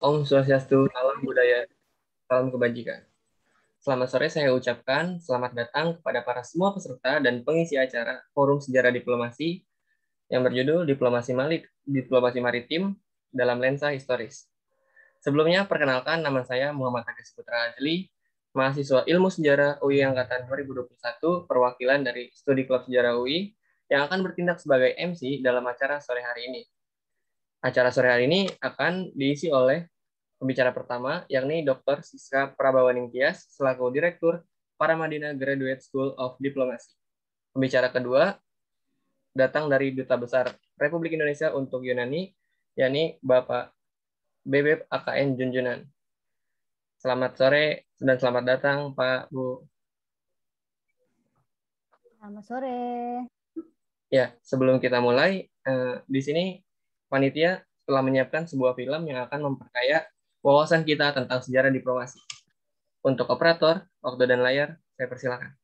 Om Swastiastu, salam budaya, salam kebajikan. Selamat sore saya ucapkan selamat datang kepada para semua peserta dan pengisi acara Forum Sejarah Diplomasi yang berjudul Diplomasi Malik, Diplomasi Maritim dalam Lensa Historis. Sebelumnya perkenalkan nama saya Muhammad Agus Putra Ajli, mahasiswa Ilmu Sejarah UI angkatan 2021, perwakilan dari Studi Klub Sejarah UI yang akan bertindak sebagai MC dalam acara sore hari ini. Acara sore hari ini akan diisi oleh pembicara pertama, yakni Dr. Siska Prabawaningtyas selaku Direktur Paramadina Graduate School of Diplomacy. Pembicara kedua datang dari Duta Besar Republik Indonesia untuk Yunani, yakni Bapak BB AKN Junjunan. Selamat sore dan selamat datang Pak Bu. Selamat sore. Ya, sebelum kita mulai, eh, di sini panitia telah menyiapkan sebuah film yang akan memperkaya wawasan kita tentang sejarah diplomasi. Untuk operator, waktu dan layar, saya persilakan.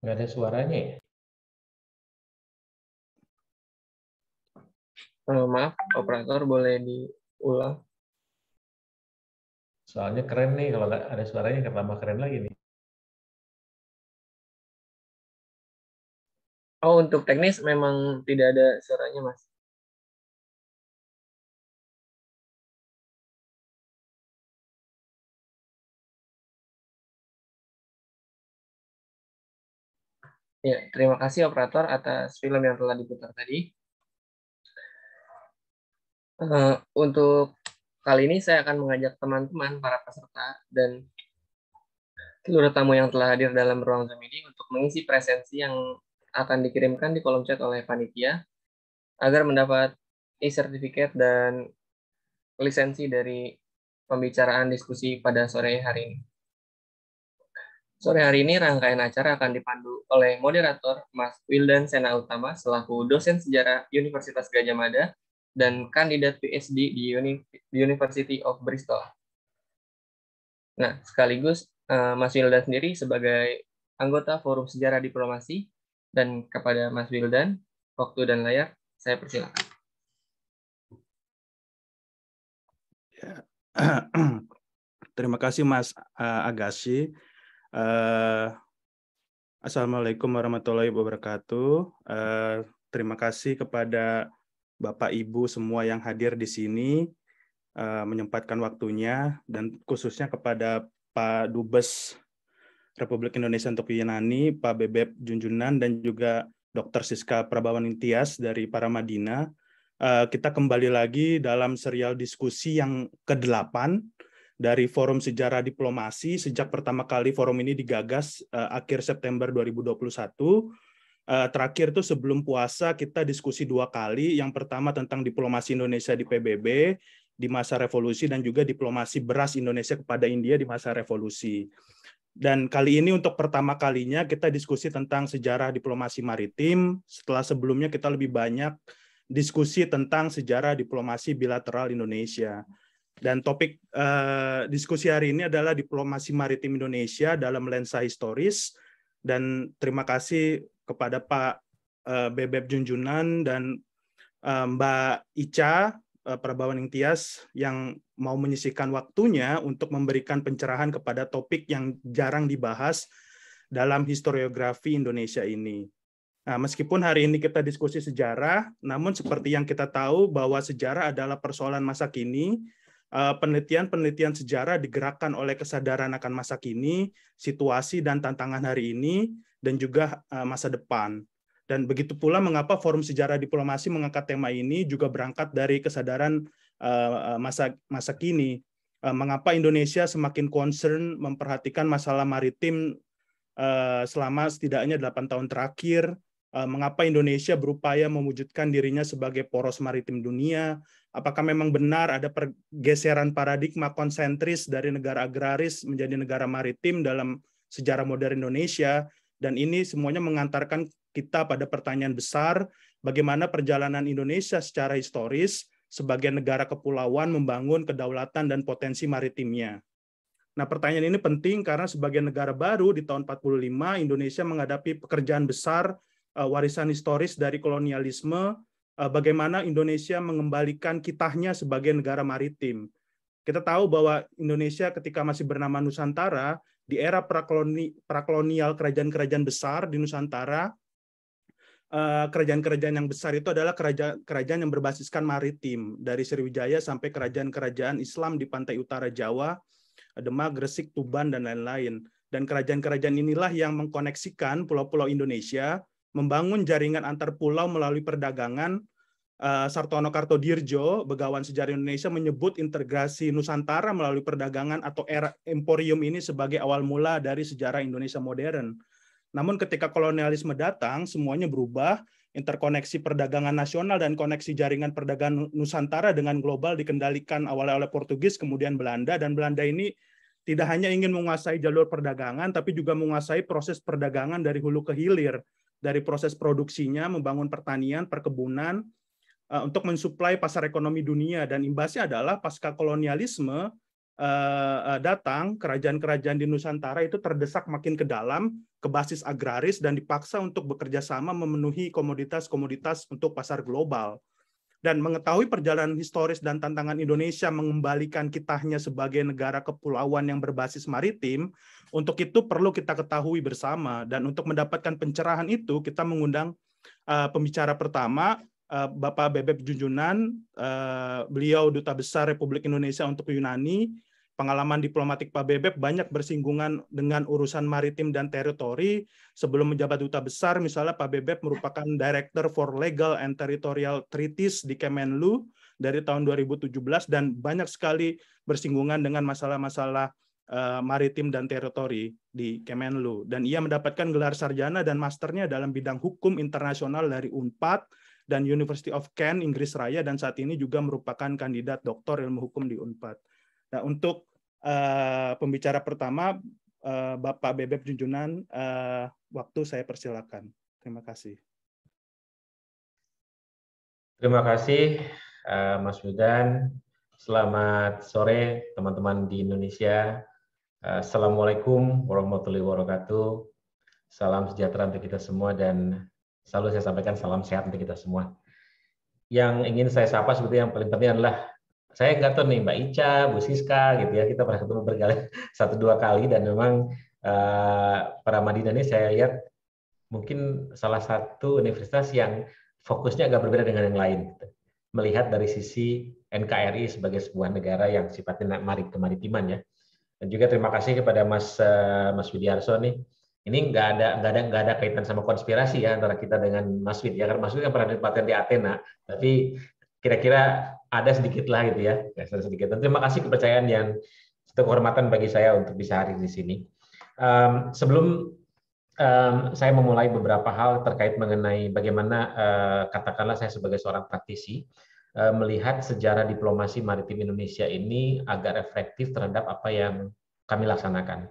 Nggak ada suaranya ya? Oh, maaf, operator boleh diulang. Soalnya keren nih, kalau nggak ada suaranya akan tambah keren lagi nih. Oh, untuk teknis memang tidak ada suaranya, Mas. Ya, terima kasih operator atas film yang telah diputar tadi. Uh, untuk kali ini saya akan mengajak teman-teman para peserta dan seluruh tamu yang telah hadir dalam ruang Zoom ini untuk mengisi presensi yang akan dikirimkan di kolom chat oleh panitia agar mendapat e-certificate dan lisensi dari pembicaraan diskusi pada sore hari ini. Sore hari ini rangkaian acara akan dipandu oleh moderator Mas Wildan Sena Utama selaku dosen sejarah Universitas Gajah Mada dan kandidat PhD di Uni University of Bristol. Nah, sekaligus eh, Mas Wildan sendiri sebagai anggota Forum Sejarah Diplomasi dan kepada Mas Wildan, waktu dan layar saya persilakan. Ya. Terima kasih Mas eh, Agassi Uh, Assalamualaikum warahmatullahi wabarakatuh. Uh, terima kasih kepada Bapak Ibu semua yang hadir di sini uh, menyempatkan waktunya dan khususnya kepada Pak Dubes Republik Indonesia untuk Yunani, Pak Bebep Junjunan dan juga Dr. Siska Prabawan Intias dari Paramadina. Uh, kita kembali lagi dalam serial diskusi yang ke-8 dari Forum Sejarah Diplomasi sejak pertama kali forum ini digagas uh, akhir September 2021. Uh, eh, terakhir tuh sebelum puasa kita diskusi dua kali. Yang pertama tentang diplomasi Indonesia di PBB di masa revolusi dan juga diplomasi beras Indonesia kepada India di masa revolusi. Dan kali ini untuk pertama kalinya kita diskusi tentang sejarah diplomasi maritim. Setelah sebelumnya kita lebih banyak diskusi tentang sejarah diplomasi bilateral Indonesia. Dan topik uh, diskusi hari ini adalah diplomasi maritim Indonesia dalam lensa historis. Dan terima kasih kepada Pak uh, Bebep Junjunan dan uh, Mbak Ica uh, Prabawan Intias yang mau menyisihkan waktunya untuk memberikan pencerahan kepada topik yang jarang dibahas dalam historiografi Indonesia ini. Nah, meskipun hari ini kita diskusi sejarah, namun seperti yang kita tahu bahwa sejarah adalah persoalan masa kini Eh, penelitian-penelitian sejarah digerakkan oleh kesadaran akan masa kini, situasi dan tantangan hari ini, dan juga eh, masa depan. Dan begitu pula mengapa Forum Sejarah Diplomasi mengangkat tema ini juga berangkat dari kesadaran eh, masa masa kini. Mengapa Indonesia semakin concern memperhatikan masalah maritim selama setidaknya 8 tahun terakhir, Eh, mengapa Indonesia berupaya mewujudkan dirinya sebagai poros maritim dunia? Apakah memang benar ada pergeseran paradigma konsentris dari negara agraris menjadi negara maritim dalam sejarah modern Indonesia? Dan ini semuanya mengantarkan kita pada pertanyaan besar, bagaimana perjalanan Indonesia secara historis sebagai negara kepulauan membangun kedaulatan dan potensi maritimnya. Nah, pertanyaan ini penting karena sebagai negara baru di tahun 45 Indonesia menghadapi pekerjaan besar Eh, warisan historis dari kolonialisme, eh, bagaimana Indonesia mengembalikan kitahnya sebagai negara maritim. Kita tahu bahwa Indonesia ketika masih bernama Nusantara, di era prakoloni, prakolonial kerajaan-kerajaan besar di Nusantara, eh, kerajaan-kerajaan yang besar itu adalah kerajaan-kerajaan yang berbasiskan maritim, dari Sriwijaya sampai kerajaan-kerajaan Islam di pantai utara Jawa, Demak, Gresik, Tuban, dan lain-lain. Dan kerajaan-kerajaan inilah yang mengkoneksikan pulau-pulau Indonesia membangun jaringan antar pulau melalui perdagangan, eh, Sartono Kartodirjo, Begawan Sejarah Indonesia menyebut integrasi Nusantara melalui perdagangan atau era emporium ini sebagai awal mula dari sejarah Indonesia modern. Namun ketika kolonialisme datang, semuanya berubah, interkoneksi perdagangan nasional dan koneksi jaringan perdagangan Nusantara dengan global dikendalikan awalnya oleh Portugis, kemudian Belanda, dan Belanda ini tidak hanya ingin menguasai jalur perdagangan, tapi juga menguasai proses perdagangan dari hulu ke hilir dari proses produksinya, membangun pertanian, perkebunan, eh, untuk mensuplai pasar ekonomi dunia. Dan imbasnya adalah pasca kolonialisme eh, eh, datang, kerajaan-kerajaan di Nusantara itu terdesak makin ke dalam, ke basis agraris, dan dipaksa untuk bekerja sama memenuhi komoditas-komoditas untuk pasar global. Dan mengetahui perjalanan historis dan tantangan Indonesia mengembalikan kitahnya sebagai negara kepulauan yang berbasis maritim, untuk itu perlu kita ketahui bersama dan untuk mendapatkan pencerahan itu kita mengundang uh, pembicara pertama uh, Bapak Bebek Junjunan, uh, beliau duta besar Republik Indonesia untuk Yunani. Pengalaman diplomatik Pak Bebek banyak bersinggungan dengan urusan maritim dan teritori. Sebelum menjabat duta besar, misalnya Pak Bebek merupakan Director for Legal and Territorial Treaties di Kemenlu dari tahun 2017 dan banyak sekali bersinggungan dengan masalah-masalah Eh, maritim dan Teritori di Kemenlu dan ia mendapatkan gelar sarjana dan masternya dalam bidang hukum internasional dari Unpad dan University of Kent Inggris Raya dan saat ini juga merupakan kandidat doktor ilmu hukum di Unpad. Nah, untuk uh, pembicara pertama uh, Bapak Bebek Junjunan uh, waktu saya persilakan. Terima kasih. Terima kasih Mas Yudan. Selamat sore teman-teman di Indonesia. Eh, Assalamualaikum warahmatullahi wabarakatuh. Salam sejahtera untuk kita semua dan selalu saya sampaikan salam sehat untuk kita semua. Yang ingin saya sapa seperti yang paling penting adalah saya nggak tahu nih Mbak Ica, Bu Siska gitu ya kita pernah ketemu berkali satu dua kali dan memang uh, para Madinah ini saya lihat mungkin salah satu universitas yang fokusnya agak berbeda dengan yang lain. Melihat dari sisi NKRI sebagai sebuah negara yang sifatnya maritim kemaritiman ya dan juga terima kasih kepada Mas uh, Mas Widiarso nih. Ini nggak ada nggak ada nggak ada kaitan sama konspirasi ya antara kita dengan Mas Wid ya karena Mas Wid kan pernah dipaten di Athena, tapi kira-kira ada sedikit lah gitu ya, ya ada sedikit. Dan terima kasih kepercayaan yang itu kehormatan bagi saya untuk bisa hadir di sini. Um, sebelum um, saya memulai beberapa hal terkait mengenai bagaimana uh, katakanlah saya sebagai seorang praktisi Eh, melihat sejarah diplomasi maritim Indonesia ini agak reflektif terhadap apa yang kami laksanakan.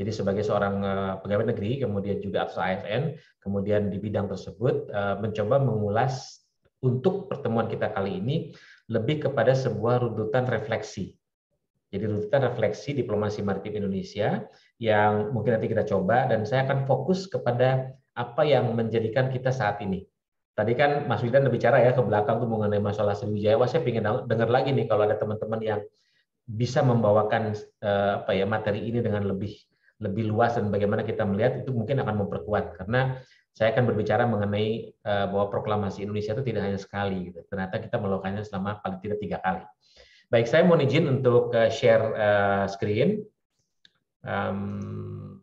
Jadi sebagai seorang eh, pegawai negeri, kemudian juga ASN, kemudian di bidang tersebut eh, mencoba mengulas untuk pertemuan kita kali ini lebih kepada sebuah runtutan refleksi. Jadi runtutan refleksi diplomasi maritim Indonesia yang mungkin nanti kita coba dan saya akan fokus kepada apa yang menjadikan kita saat ini tadi kan Mas Widan udah bicara ya ke belakang tuh mengenai masalah Sriwijaya. Wah, saya ingin dengar lagi nih kalau ada teman-teman yang bisa membawakan eh, apa ya materi ini dengan lebih lebih luas dan bagaimana kita melihat itu mungkin akan memperkuat karena saya akan berbicara mengenai eh, bahwa proklamasi Indonesia itu tidak hanya sekali gitu. Ternyata kita melakukannya selama paling tidak tiga kali. Baik, saya mohon izin untuk uh, share uh, screen. Um,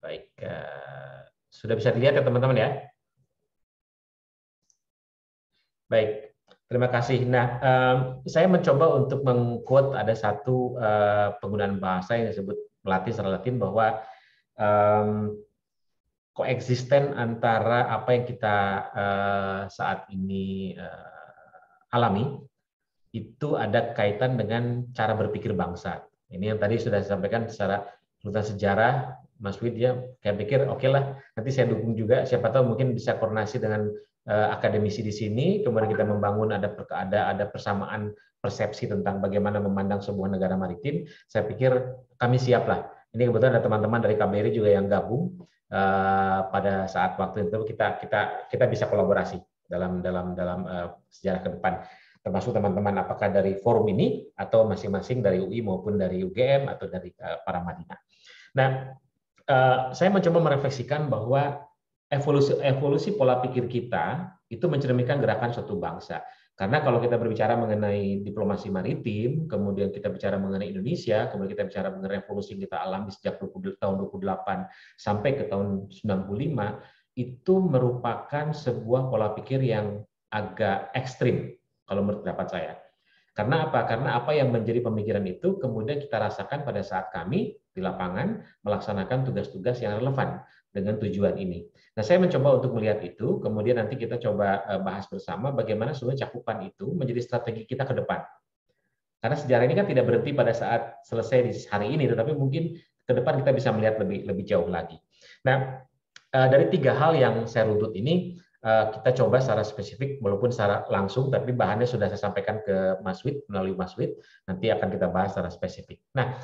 baik. Uh, sudah bisa dilihat ya teman-teman ya? Baik, terima kasih. Nah, um, saya mencoba untuk mengquote ada satu uh, penggunaan bahasa yang disebut pelatih secara latin bahwa um, koeksisten antara apa yang kita uh, saat ini uh, alami itu ada kaitan dengan cara berpikir bangsa. Ini yang tadi sudah disampaikan secara tuntas sejarah Mas Wid ya kayak pikir oke okay lah nanti saya dukung juga siapa tahu mungkin bisa koordinasi dengan uh, akademisi di sini kemudian kita membangun ada ada ada persamaan persepsi tentang bagaimana memandang sebuah negara maritim saya pikir kami siap lah. ini kebetulan ada teman-teman dari KBRI juga yang gabung uh, pada saat waktu itu kita kita kita bisa kolaborasi dalam dalam dalam uh, sejarah ke depan termasuk teman-teman apakah dari forum ini atau masing-masing dari UI maupun dari UGM atau dari para Madinah. Nah, Eh, saya mencoba merefleksikan bahwa evolusi evolusi pola pikir kita itu mencerminkan gerakan suatu bangsa. Karena kalau kita berbicara mengenai diplomasi maritim, kemudian kita bicara mengenai Indonesia, kemudian kita bicara mengenai revolusi yang kita alami sejak tahun 28 sampai ke tahun 95, itu merupakan sebuah pola pikir yang agak ekstrim kalau menurut pendapat saya. Karena apa? Karena apa yang menjadi pemikiran itu kemudian kita rasakan pada saat kami di lapangan melaksanakan tugas-tugas yang relevan dengan tujuan ini. Nah, saya mencoba untuk melihat itu, kemudian nanti kita coba eh, bahas bersama bagaimana sebenarnya cakupan itu menjadi strategi kita ke depan. Karena sejarah ini kan tidak berhenti pada saat selesai di hari ini, tetapi mungkin ke depan kita bisa melihat lebih lebih jauh lagi. Nah, eh, dari tiga hal yang saya runtut ini, eh, kita coba secara spesifik walaupun secara langsung tapi bahannya sudah saya sampaikan ke Mas Wid melalui Mas Wid nanti akan kita bahas secara spesifik. Nah,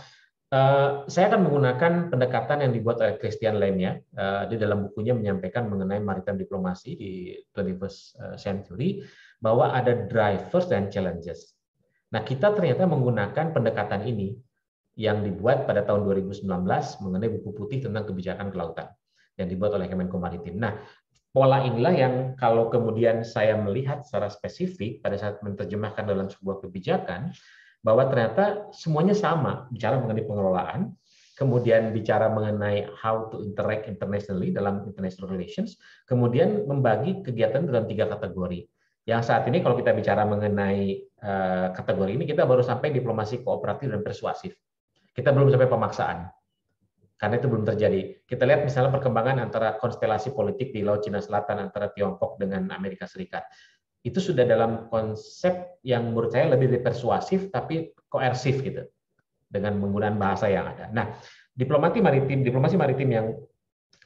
Eh, saya akan menggunakan pendekatan yang dibuat oleh Christian Lem ya. Uh, eh, di dalam bukunya menyampaikan mengenai maritime diplomasi di 21st eh, century bahwa ada drivers dan challenges. Nah, kita ternyata menggunakan pendekatan ini yang dibuat pada tahun 2019 mengenai buku putih tentang kebijakan kelautan yang dibuat oleh Kemenko Maritim. Nah, pola inilah yang kalau kemudian saya melihat secara spesifik pada saat menerjemahkan dalam sebuah kebijakan, bahwa ternyata semuanya sama bicara mengenai pengelolaan, kemudian bicara mengenai how to interact internationally dalam international relations, kemudian membagi kegiatan dalam tiga kategori. Yang saat ini kalau kita bicara mengenai eh, kategori ini kita baru sampai diplomasi kooperatif dan persuasif. Kita belum sampai pemaksaan. Karena itu belum terjadi. Kita lihat misalnya perkembangan antara konstelasi politik di Laut Cina Selatan antara Tiongkok dengan Amerika Serikat itu sudah dalam konsep yang menurut saya lebih persuasif tapi koersif gitu dengan menggunakan bahasa yang ada. Nah, diplomasi maritim, diplomasi maritim yang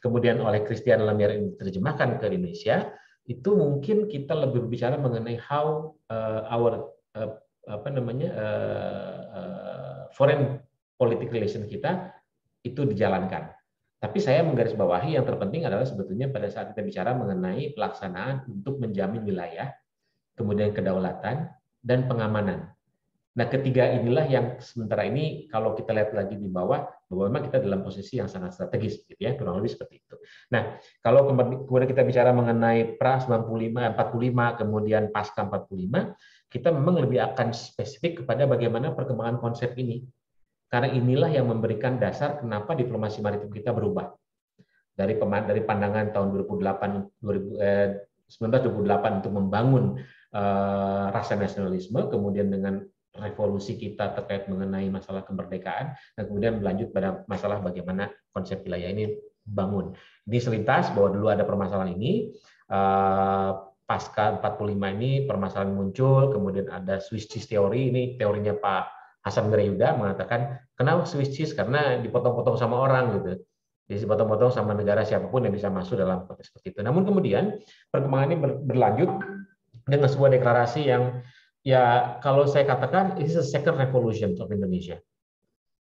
kemudian oleh Christian Lemire ini diterjemahkan ke Indonesia itu mungkin kita lebih berbicara mengenai how uh, our uh, apa namanya uh, uh, foreign political relation kita itu dijalankan. Tapi saya menggarisbawahi yang terpenting adalah sebetulnya pada saat kita bicara mengenai pelaksanaan untuk menjamin wilayah kemudian kedaulatan, dan pengamanan. Nah, ketiga inilah yang sementara ini kalau kita lihat lagi di bawah bahwa memang kita dalam posisi yang sangat strategis gitu ya, kurang lebih seperti itu. Nah, kalau kemudian kita bicara mengenai pra 95 45 kemudian pasca 45, kita memang lebih akan spesifik kepada bagaimana perkembangan konsep ini. Karena inilah yang memberikan dasar kenapa diplomasi maritim kita berubah. Dari dari pandangan tahun 2008 2000, eh, untuk membangun Eh, rasa nasionalisme, kemudian dengan revolusi kita terkait mengenai masalah kemerdekaan, dan kemudian berlanjut pada masalah bagaimana konsep wilayah ini bangun. Ini selintas bahwa dulu ada permasalahan ini, eh, pasca 45 ini permasalahan muncul, kemudian ada Swiss cheese teori, ini teorinya Pak Hasan Gerayuda mengatakan, kenapa Swiss cheese? Karena dipotong-potong sama orang gitu. Jadi dipotong-potong sama negara siapapun yang bisa masuk dalam konteks seperti itu. Namun kemudian perkembangan ini berlanjut dengan sebuah deklarasi yang ya kalau saya katakan ini a second revolution of Indonesia.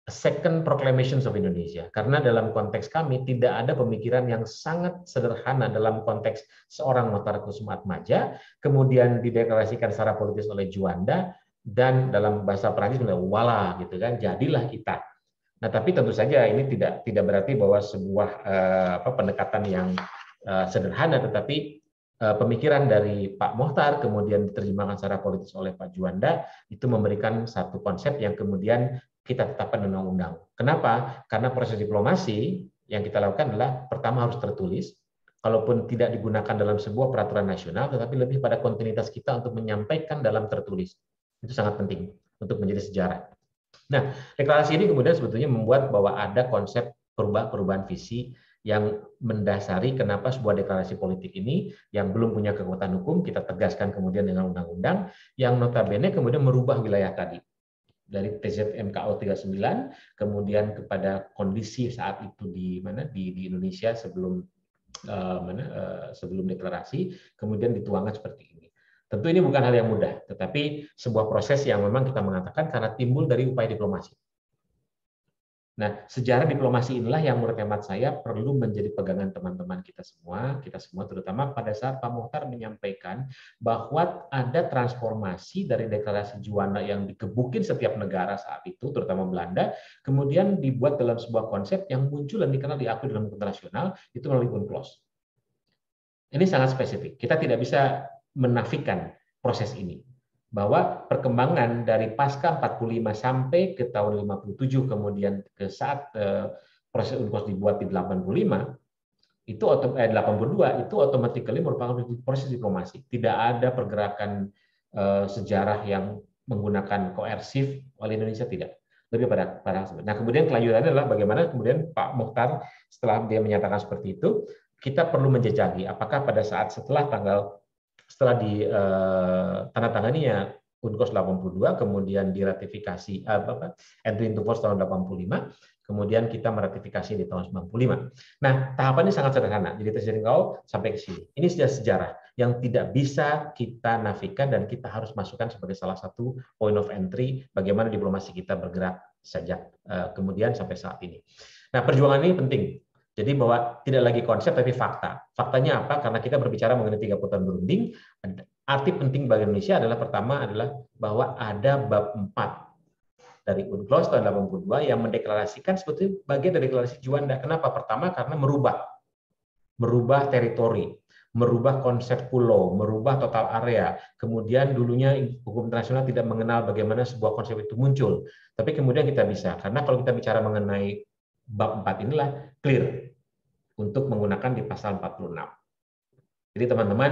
A second proclamations of Indonesia. Karena dalam konteks kami tidak ada pemikiran yang sangat sederhana dalam konteks seorang Motar Kusuma Maja kemudian dideklarasikan secara politis oleh Juanda, dan dalam bahasa Perancis wala gitu kan jadilah kita nah tapi tentu saja ini tidak tidak berarti bahwa sebuah eh, apa pendekatan yang eh, sederhana tetapi Eh, pemikiran dari Pak Mohtar kemudian diterjemahkan secara politis oleh Pak Juanda itu memberikan satu konsep yang kemudian kita tetapkan undang-undang. Kenapa? Karena proses diplomasi yang kita lakukan adalah pertama harus tertulis, kalaupun tidak digunakan dalam sebuah peraturan nasional, tetapi lebih pada kontinuitas kita untuk menyampaikan dalam tertulis. Itu sangat penting untuk menjadi sejarah. Nah, deklarasi ini kemudian sebetulnya membuat bahwa ada konsep perubahan-perubahan visi yang mendasari kenapa sebuah deklarasi politik ini yang belum punya kekuatan hukum kita tegaskan kemudian dengan undang-undang yang notabene kemudian merubah wilayah tadi dari TZMKO 39 kemudian kepada kondisi saat itu di mana di, di Indonesia sebelum uh, mana uh, sebelum deklarasi kemudian dituangkan seperti ini. Tentu ini bukan hal yang mudah, tetapi sebuah proses yang memang kita mengatakan karena timbul dari upaya diplomasi Nah, sejarah diplomasi inilah yang menurut hemat saya perlu menjadi pegangan teman-teman kita semua, kita semua terutama pada saat Pak Muhtar menyampaikan bahwa ada transformasi dari deklarasi Juanda yang dikebukin setiap negara saat itu, terutama Belanda, kemudian dibuat dalam sebuah konsep yang muncul dan dikenal diakui dalam internasional itu melalui UNCLOS. Ini sangat spesifik. Kita tidak bisa menafikan proses ini bahwa perkembangan dari pasca 45 sampai ke tahun 57 kemudian ke saat eh, proses UNCLOS dibuat di 85 itu atau eh, 82 itu otomatis merupakan proses diplomasi. Tidak ada pergerakan eh, sejarah yang menggunakan koersif oleh Indonesia tidak. Lebih pada pada Nah, kemudian kelanjutannya adalah bagaimana kemudian Pak Mokhtar setelah dia menyatakan seperti itu, kita perlu menjejaki apakah pada saat setelah tanggal setelah di uh, ya Unkos 82, kemudian diratifikasi eh, apa, entry into force tahun 85, kemudian kita meratifikasi di tahun 95. Nah, tahapannya sangat sederhana. Jadi terjadi Kau sampai ke sini. Ini sudah sejarah yang tidak bisa kita nafikan dan kita harus masukkan sebagai salah satu point of entry bagaimana diplomasi kita bergerak sejak eh, kemudian sampai saat ini. Nah, perjuangan ini penting jadi bahwa tidak lagi konsep tapi fakta. Faktanya apa? Karena kita berbicara mengenai tiga putaran berunding, arti penting bagi Indonesia adalah pertama adalah bahwa ada bab 4 dari UNCLOS tahun 82 yang mendeklarasikan seperti bagian dari deklarasi Juanda. Kenapa? Pertama karena merubah merubah teritori, merubah konsep pulau, merubah total area. Kemudian dulunya hukum internasional tidak mengenal bagaimana sebuah konsep itu muncul, tapi kemudian kita bisa. Karena kalau kita bicara mengenai bab 4 inilah clear untuk menggunakan di pasal 46. Jadi teman-teman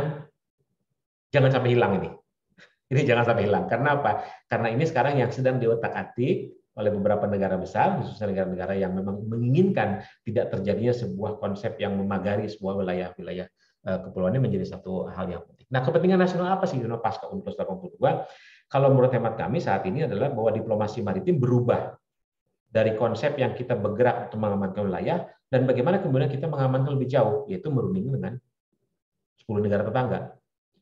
jangan sampai hilang ini. Ini jangan sampai hilang. Karena apa? Karena ini sekarang yang sedang diotak-atik oleh beberapa negara besar, khususnya negara-negara yang memang menginginkan tidak terjadinya sebuah konsep yang memagari sebuah wilayah-wilayah eh, kepulauannya menjadi satu hal yang penting. Nah, kepentingan nasional apa sih Yuno pasca 82? Kalau menurut hemat kami saat ini adalah bahwa diplomasi maritim berubah dari konsep yang kita bergerak untuk mengamankan wilayah dan bagaimana kemudian kita mengamankan lebih jauh yaitu merunding dengan 10 negara tetangga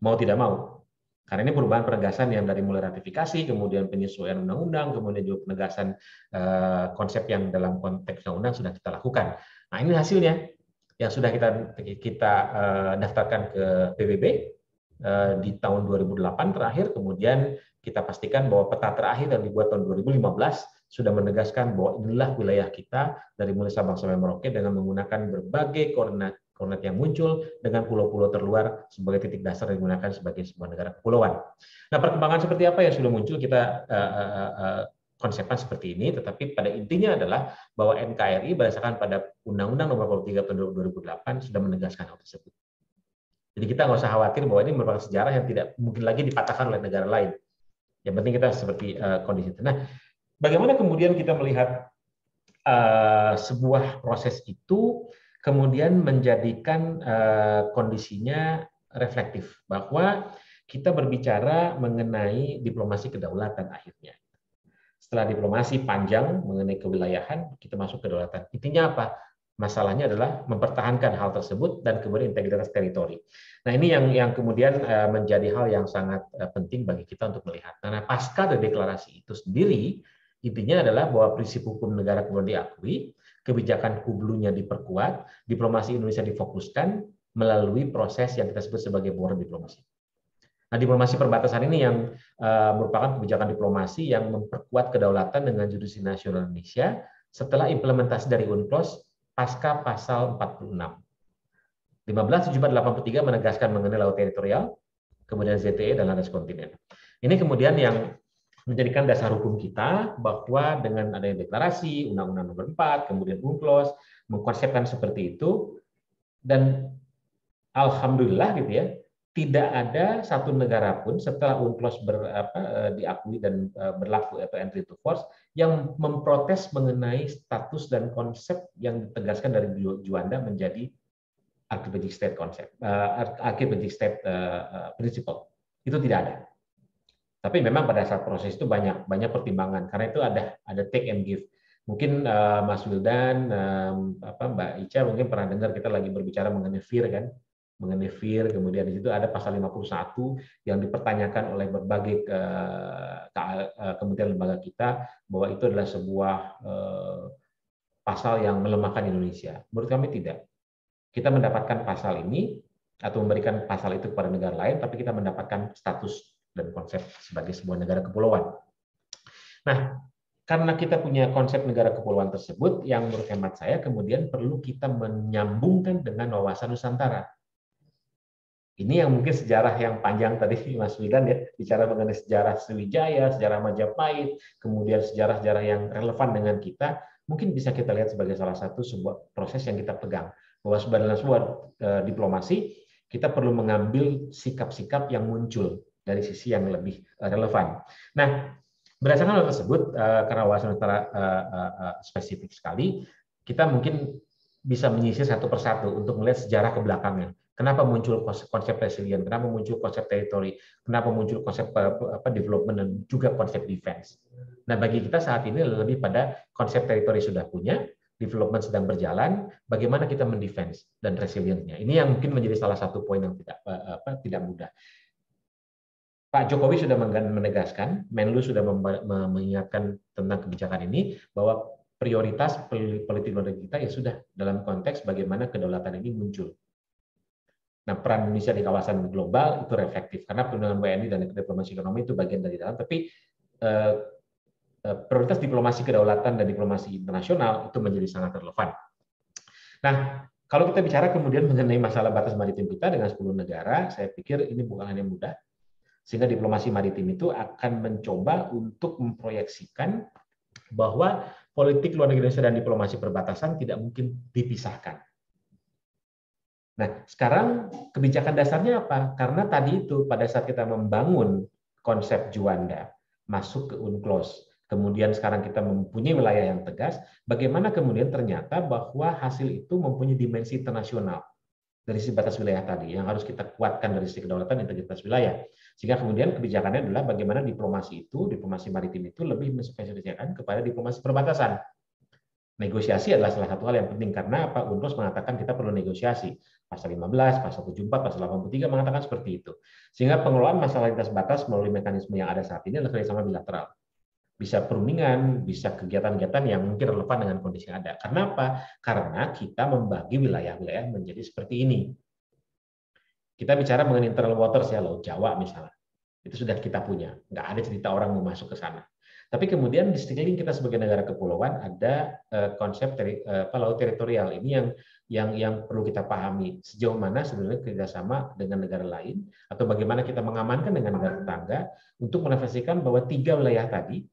mau tidak mau karena ini perubahan penegasan yang dari mulai ratifikasi kemudian penyesuaian undang-undang kemudian juga penegasan eh, konsep yang dalam konteks undang-undang sudah kita lakukan nah ini hasilnya yang sudah kita kita eh, daftarkan ke PBB eh, di tahun 2008 terakhir kemudian kita pastikan bahwa peta terakhir yang dibuat tahun 2015 sudah menegaskan bahwa inilah wilayah kita dari mulai Sabang sampai Merauke dengan menggunakan berbagai koordinat koordinat yang muncul dengan pulau-pulau terluar sebagai titik dasar yang digunakan sebagai sebuah negara kepulauan. Nah, perkembangan seperti apa yang sudah muncul kita uh, eh, uh, eh, uh, eh, konsepan seperti ini, tetapi pada intinya adalah bahwa NKRI berdasarkan pada Undang-Undang Nomor 43 Tahun 2008 sudah menegaskan hal tersebut. Jadi kita nggak usah khawatir bahwa ini merupakan sejarah yang tidak mungkin lagi dipatahkan oleh negara lain. Yang penting kita seperti uh, kondisi itu. Nah, bagaimana kemudian kita melihat uh, sebuah proses itu kemudian menjadikan uh, kondisinya reflektif bahwa kita berbicara mengenai diplomasi kedaulatan akhirnya. Setelah diplomasi panjang mengenai kewilayahan, kita masuk kedaulatan. Intinya apa? Masalahnya adalah mempertahankan hal tersebut dan kemudian integritas teritori. Nah ini yang yang kemudian e, menjadi hal yang sangat e, penting bagi kita untuk melihat. karena pasca dari deklarasi itu sendiri intinya adalah bahwa prinsip hukum negara kemudian diakui, kebijakan kublunya diperkuat, diplomasi Indonesia difokuskan melalui proses yang kita sebut sebagai border diplomasi. Nah, diplomasi perbatasan ini yang uh, merupakan kebijakan diplomasi yang memperkuat kedaulatan dengan judisi nasional Indonesia setelah implementasi dari UNCLOS pasca pasal 46. 15, menegaskan mengenai laut teritorial, kemudian ZTE dan landas kontinen. Ini kemudian yang menjadikan dasar hukum kita bahwa dengan adanya deklarasi, Undang-Undang Nomor 4, kemudian UNCLOS, mengkonsepkan seperti itu, dan alhamdulillah gitu ya, tidak ada satu negara pun setelah UNCLOS ber, apa, eh, diakui dan eh, berlaku atau entry to force yang memprotes mengenai status dan konsep yang ditegaskan dari Juanda menjadi archipelagic state konsep uh, eh, archipelagic state uh, principle. Itu tidak ada. Tapi memang pada saat proses itu banyak banyak pertimbangan karena itu ada ada take and give. Mungkin uh, Mas Wildan, uh, apa, Mbak Ica mungkin pernah dengar kita lagi berbicara mengenai fear kan, mengenai FIR, kemudian di situ ada pasal 51 yang dipertanyakan oleh berbagai ke, eh, ke, eh, kementerian lembaga kita bahwa itu adalah sebuah eh, pasal yang melemahkan Indonesia. Menurut kami tidak. Kita mendapatkan pasal ini atau memberikan pasal itu kepada negara lain, tapi kita mendapatkan status dan konsep sebagai sebuah negara kepulauan. Nah, karena kita punya konsep negara kepulauan tersebut, yang menurut hemat saya kemudian perlu kita menyambungkan dengan wawasan Nusantara. Ini yang mungkin sejarah yang panjang tadi Mas Wildan ya, bicara mengenai sejarah Sriwijaya, sejarah Majapahit, kemudian sejarah-sejarah yang relevan dengan kita, mungkin bisa kita lihat sebagai salah satu sebuah proses yang kita pegang. Bahwa sebenarnya sebuah eh, diplomasi, kita perlu mengambil sikap-sikap yang muncul dari sisi yang lebih eh, relevan. Nah, berdasarkan hal tersebut, eh, karena wawasan secara spesifik sekali, kita mungkin bisa menyisir satu persatu untuk melihat sejarah ke belakangnya. Kenapa muncul konsep resilient? Kenapa muncul konsep teritori? Kenapa muncul konsep eh, apa, development dan juga konsep defense? Nah, bagi kita saat ini lebih pada konsep teritori sudah punya, development sedang berjalan, bagaimana kita mendefense dan resilientnya. Ini yang mungkin menjadi salah satu poin yang tidak eh, apa, tidak mudah. Pak Jokowi sudah menegaskan, Menlu sudah mengingatkan tentang kebijakan ini bahwa prioritas politik luar negeri kita yang sudah dalam konteks bagaimana kedaulatan ini muncul Nah, peran Indonesia di kawasan global itu reflektif karena penurunan WNI dan diplomasi ekonomi itu bagian dari dalam, tapi eh, eh, prioritas diplomasi kedaulatan dan diplomasi internasional itu menjadi sangat relevan. Nah, kalau kita bicara kemudian mengenai masalah batas maritim kita dengan 10 negara, saya pikir ini bukan hanya mudah. Sehingga diplomasi maritim itu akan mencoba untuk memproyeksikan bahwa politik luar negeri Indonesia dan diplomasi perbatasan tidak mungkin dipisahkan. Nah, sekarang kebijakan dasarnya apa? Karena tadi itu pada saat kita membangun konsep Juanda masuk ke UNCLOS, kemudian sekarang kita mempunyai wilayah yang tegas, bagaimana kemudian ternyata bahwa hasil itu mempunyai dimensi internasional dari sisi batas wilayah tadi yang harus kita kuatkan dari sisi kedaulatan integritas wilayah. Sehingga kemudian kebijakannya adalah bagaimana diplomasi itu, diplomasi maritim itu lebih menspesifikasikan kepada diplomasi perbatasan Negosiasi adalah salah satu hal yang penting karena apa? UNCLOS mengatakan kita perlu negosiasi. Pasal 15, pasal 74, pasal 83 mengatakan seperti itu. Sehingga pengelolaan masalah lintas batas melalui mekanisme yang ada saat ini adalah kerjasama bilateral. Bisa perundingan, bisa kegiatan-kegiatan yang mungkin relevan dengan kondisi yang ada. Karena Karena kita membagi wilayah-wilayah menjadi seperti ini. Kita bicara mengenai internal waters ya, Laut Jawa misalnya. Itu sudah kita punya. Nggak ada cerita orang mau masuk ke sana tapi kemudian di sekeliling kita sebagai negara kepulauan ada uh, konsep teri, eh, apa, laut teritorial ini yang yang yang perlu kita pahami sejauh mana sebenarnya kerjasama dengan negara lain atau bagaimana kita mengamankan dengan negara tetangga untuk merefleksikan bahwa tiga wilayah tadi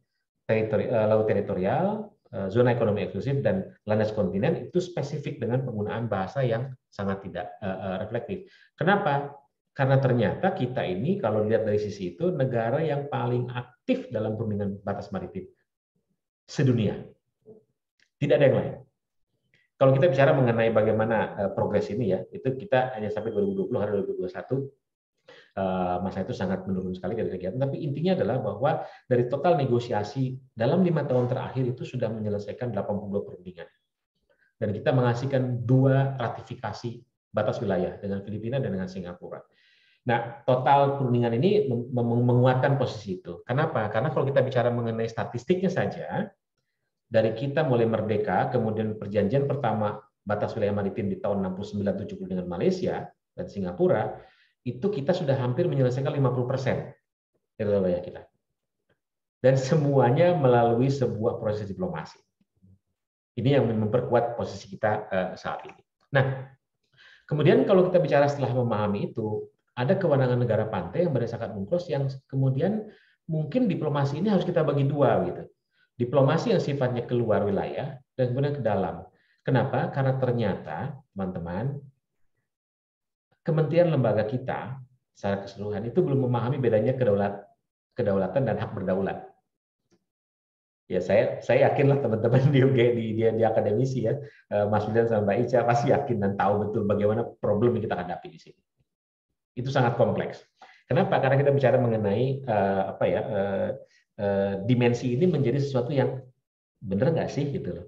teritori, uh, laut teritorial, eh, zona ekonomi eksklusif dan landas kontinen itu spesifik dengan penggunaan bahasa yang sangat tidak uh, reflektif. Kenapa? Karena ternyata kita ini kalau dilihat dari sisi itu negara yang paling aktif dalam perundingan batas maritim sedunia. Tidak ada yang lain. Kalau kita bicara mengenai bagaimana eh, progres ini ya, itu kita hanya sampai 2020 atau 2021 masa itu sangat menurun sekali dari kegiatan. Tapi intinya adalah bahwa dari total negosiasi dalam lima tahun terakhir itu sudah menyelesaikan 82 perundingan. Dan kita menghasilkan dua ratifikasi batas wilayah dengan Filipina dan dengan Singapura. Nah, total perundingan ini menguatkan posisi itu. Kenapa? Karena kalau kita bicara mengenai statistiknya saja, dari kita mulai merdeka, kemudian perjanjian pertama batas wilayah maritim di tahun 69-70 dengan Malaysia dan Singapura, itu kita sudah hampir menyelesaikan 50% dari wilayah kita. Dan semuanya melalui sebuah proses diplomasi. Ini yang memperkuat posisi kita eh, saat ini. Nah, kemudian kalau kita bicara setelah memahami itu, ada kewenangan negara pantai yang berdasarkan UNCLOS yang kemudian mungkin diplomasi ini harus kita bagi dua gitu. Diplomasi yang sifatnya keluar wilayah dan kemudian ke dalam. Kenapa? Karena ternyata teman-teman kementerian lembaga kita secara keseluruhan itu belum memahami bedanya kedaulat, kedaulatan dan hak berdaulat. Ya saya saya yakinlah teman-teman di UG di di, di akademisi ya eh, Mas Bidan sama Mbak Ica pasti yakin dan tahu betul bagaimana problem yang kita hadapi di sini itu sangat kompleks. Kenapa? Karena kita bicara mengenai uh, apa ya uh, uh, dimensi ini menjadi sesuatu yang benar nggak sih gitu loh?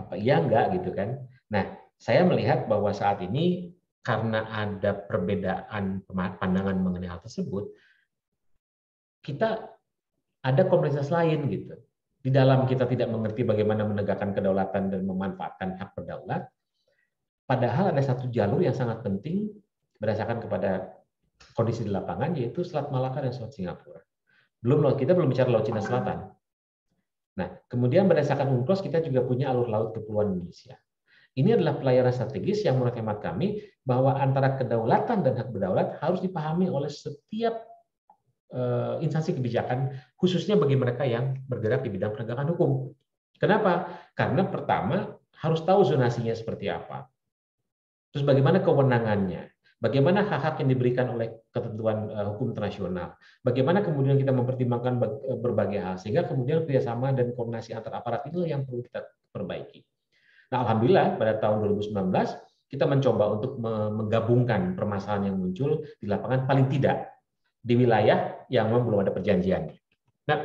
Apa iya nggak gitu kan? Nah, saya melihat bahwa saat ini karena ada perbedaan pandangan mengenai hal tersebut, kita ada kompleksitas lain gitu. Di dalam kita tidak mengerti bagaimana menegakkan kedaulatan dan memanfaatkan hak berdaulat, padahal ada satu jalur yang sangat penting berdasarkan kepada kondisi di lapangan yaitu Selat Malaka dan Selat Singapura. Belum laut kita belum bicara Laut Cina Selatan. Nah, kemudian berdasarkan UNCLOS kita juga punya alur laut kepulauan Indonesia. Ini adalah pelayaran strategis yang menurut hemat kami bahwa antara kedaulatan dan hak berdaulat harus dipahami oleh setiap eh, instansi kebijakan khususnya bagi mereka yang bergerak di bidang penegakan hukum. Kenapa? Karena pertama harus tahu zonasinya seperti apa. Terus bagaimana kewenangannya? Bagaimana hak-hak yang diberikan oleh ketentuan eh, hukum internasional? Bagaimana kemudian kita mempertimbangkan eh, berbagai hal sehingga kemudian kerjasama dan koordinasi antar aparat itu yang perlu kita perbaiki. Nah, alhamdulillah pada tahun 2019 kita mencoba untuk menggabungkan permasalahan yang muncul di lapangan paling tidak di wilayah yang memang belum ada perjanjian. Nah,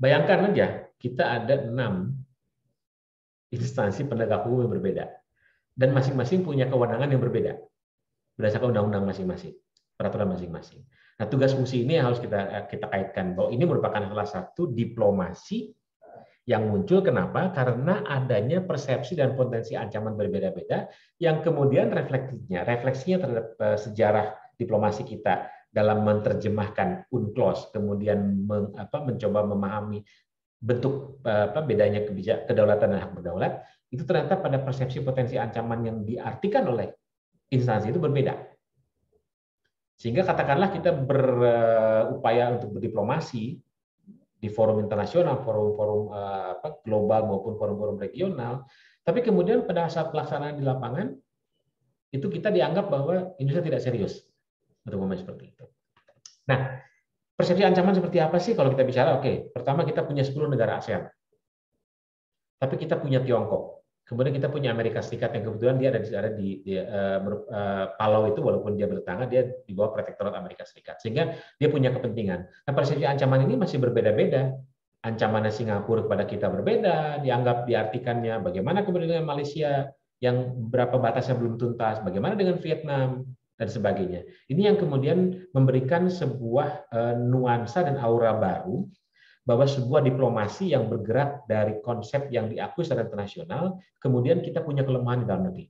bayangkan aja kita ada enam instansi penegak hukum yang berbeda dan masing-masing punya kewenangan yang berbeda berdasarkan undang-undang masing-masing, peraturan masing-masing. Nah, tugas fungsi ini yang harus kita eh, kita kaitkan bahwa ini merupakan salah satu diplomasi yang muncul kenapa? Karena adanya persepsi dan potensi ancaman berbeda-beda yang kemudian refleksinya, refleksinya terhadap eh, sejarah diplomasi kita dalam menerjemahkan UNCLOS, kemudian meng, apa, mencoba memahami bentuk eh, apa bedanya kebijak kedaulatan dan hak berdaulat itu ternyata pada persepsi potensi ancaman yang diartikan oleh instansi itu berbeda. Sehingga katakanlah kita berupaya untuk berdiplomasi di forum internasional, forum-forum eh, global maupun forum-forum regional, tapi kemudian pada saat pelaksanaan di lapangan itu kita dianggap bahwa Indonesia tidak serius untuk momen seperti itu. Nah, persepsi ancaman seperti apa sih kalau kita bicara? Oke, pertama kita punya 10 negara ASEAN. Tapi kita punya Tiongkok. Kemudian kita punya Amerika Serikat yang kebetulan dia ada di ada di, di uh, eh, uh, eh, Palau itu walaupun dia bertangga dia di bawah protektorat Amerika Serikat sehingga dia punya kepentingan. Nah persepsi ancaman ini masih berbeda-beda. Ancamannya Singapura kepada kita berbeda, dianggap diartikannya bagaimana kemudian dengan Malaysia yang berapa batasnya belum tuntas, bagaimana dengan Vietnam dan sebagainya. Ini yang kemudian memberikan sebuah uh, nuansa dan aura baru bahwa sebuah diplomasi yang bergerak dari konsep yang diakui secara internasional, kemudian kita punya kelemahan di dalam negeri.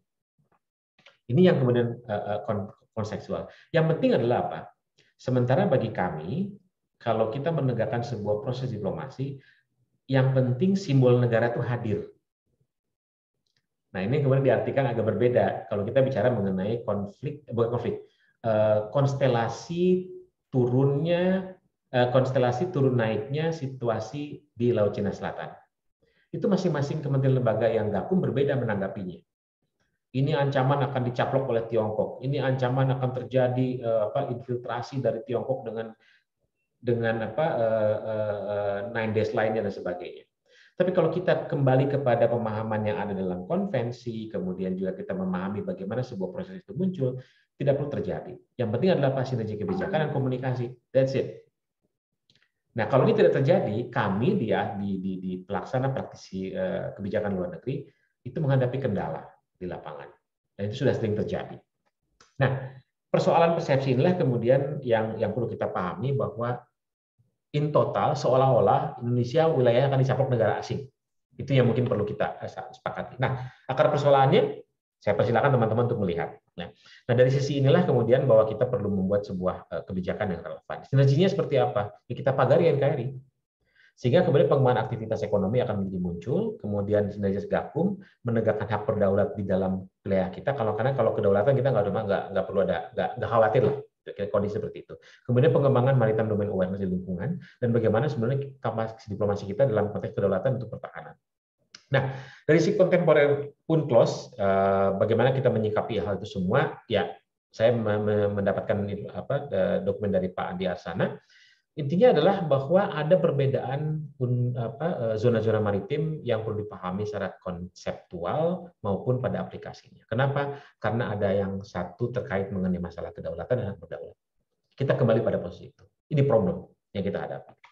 Ini yang kemudian eh, eh, konseksual. Yang penting adalah apa? Sementara bagi kami, kalau kita menegakkan sebuah proses diplomasi, yang penting simbol negara itu hadir. Nah, ini kemudian diartikan agak berbeda kalau kita bicara mengenai konflik, eh, bukan konflik, konstelasi turunnya Eh, konstelasi turun naiknya situasi di Laut Cina Selatan. Itu masing-masing kementerian lembaga yang gakum berbeda menanggapinya. Ini ancaman akan dicaplok oleh Tiongkok. Ini ancaman akan terjadi eh, apa infiltrasi dari Tiongkok dengan dengan apa eh, nine days lainnya dan sebagainya. Tapi kalau kita kembali kepada pemahaman yang ada dalam konvensi, kemudian juga kita memahami bagaimana sebuah proses itu muncul, tidak perlu terjadi. Yang penting adalah sinergi kebijakan dan komunikasi. That's it. Nah, kalau ini tidak terjadi, kami dia ya, di, di, di pelaksana praktisi eh, kebijakan luar negeri itu menghadapi kendala di lapangan. Dan itu sudah sering terjadi. Nah, persoalan persepsi inilah kemudian yang yang perlu kita pahami bahwa in total seolah-olah Indonesia wilayahnya akan dicaplok negara asing. Itu yang mungkin perlu kita eh, sepakati. Nah, akar persoalannya saya persilakan teman-teman untuk melihat. Nah, nah, dari sisi inilah kemudian bahwa kita perlu membuat sebuah eh, kebijakan yang relevan. Sinerginya seperti apa? Ya, kita pagari NKRI. Sehingga kemudian pengembangan aktivitas ekonomi akan menjadi muncul, kemudian sinergis gakum menegakkan hak berdaulat di dalam wilayah kita. Kalau karena kalau kedaulatan kita nggak nggak nggak perlu ada nggak, nggak khawatir lah kondisi seperti itu. Kemudian pengembangan maritim domain awareness di lingkungan dan bagaimana sebenarnya kapasitas diplomasi kita dalam konteks kedaulatan untuk pertahanan. Nah, dari sisi kontemporer pun close, eh, bagaimana kita menyikapi hal itu semua? Ya, saya mendapatkan apa, dokumen dari Pak Andi Arsana. Intinya adalah bahwa ada perbedaan eh, zona-zona maritim yang perlu dipahami secara konseptual maupun pada aplikasinya. Kenapa? Karena ada yang satu terkait mengenai masalah kedaulatan dan hak Kita kembali pada posisi itu. Ini problem yang kita hadapi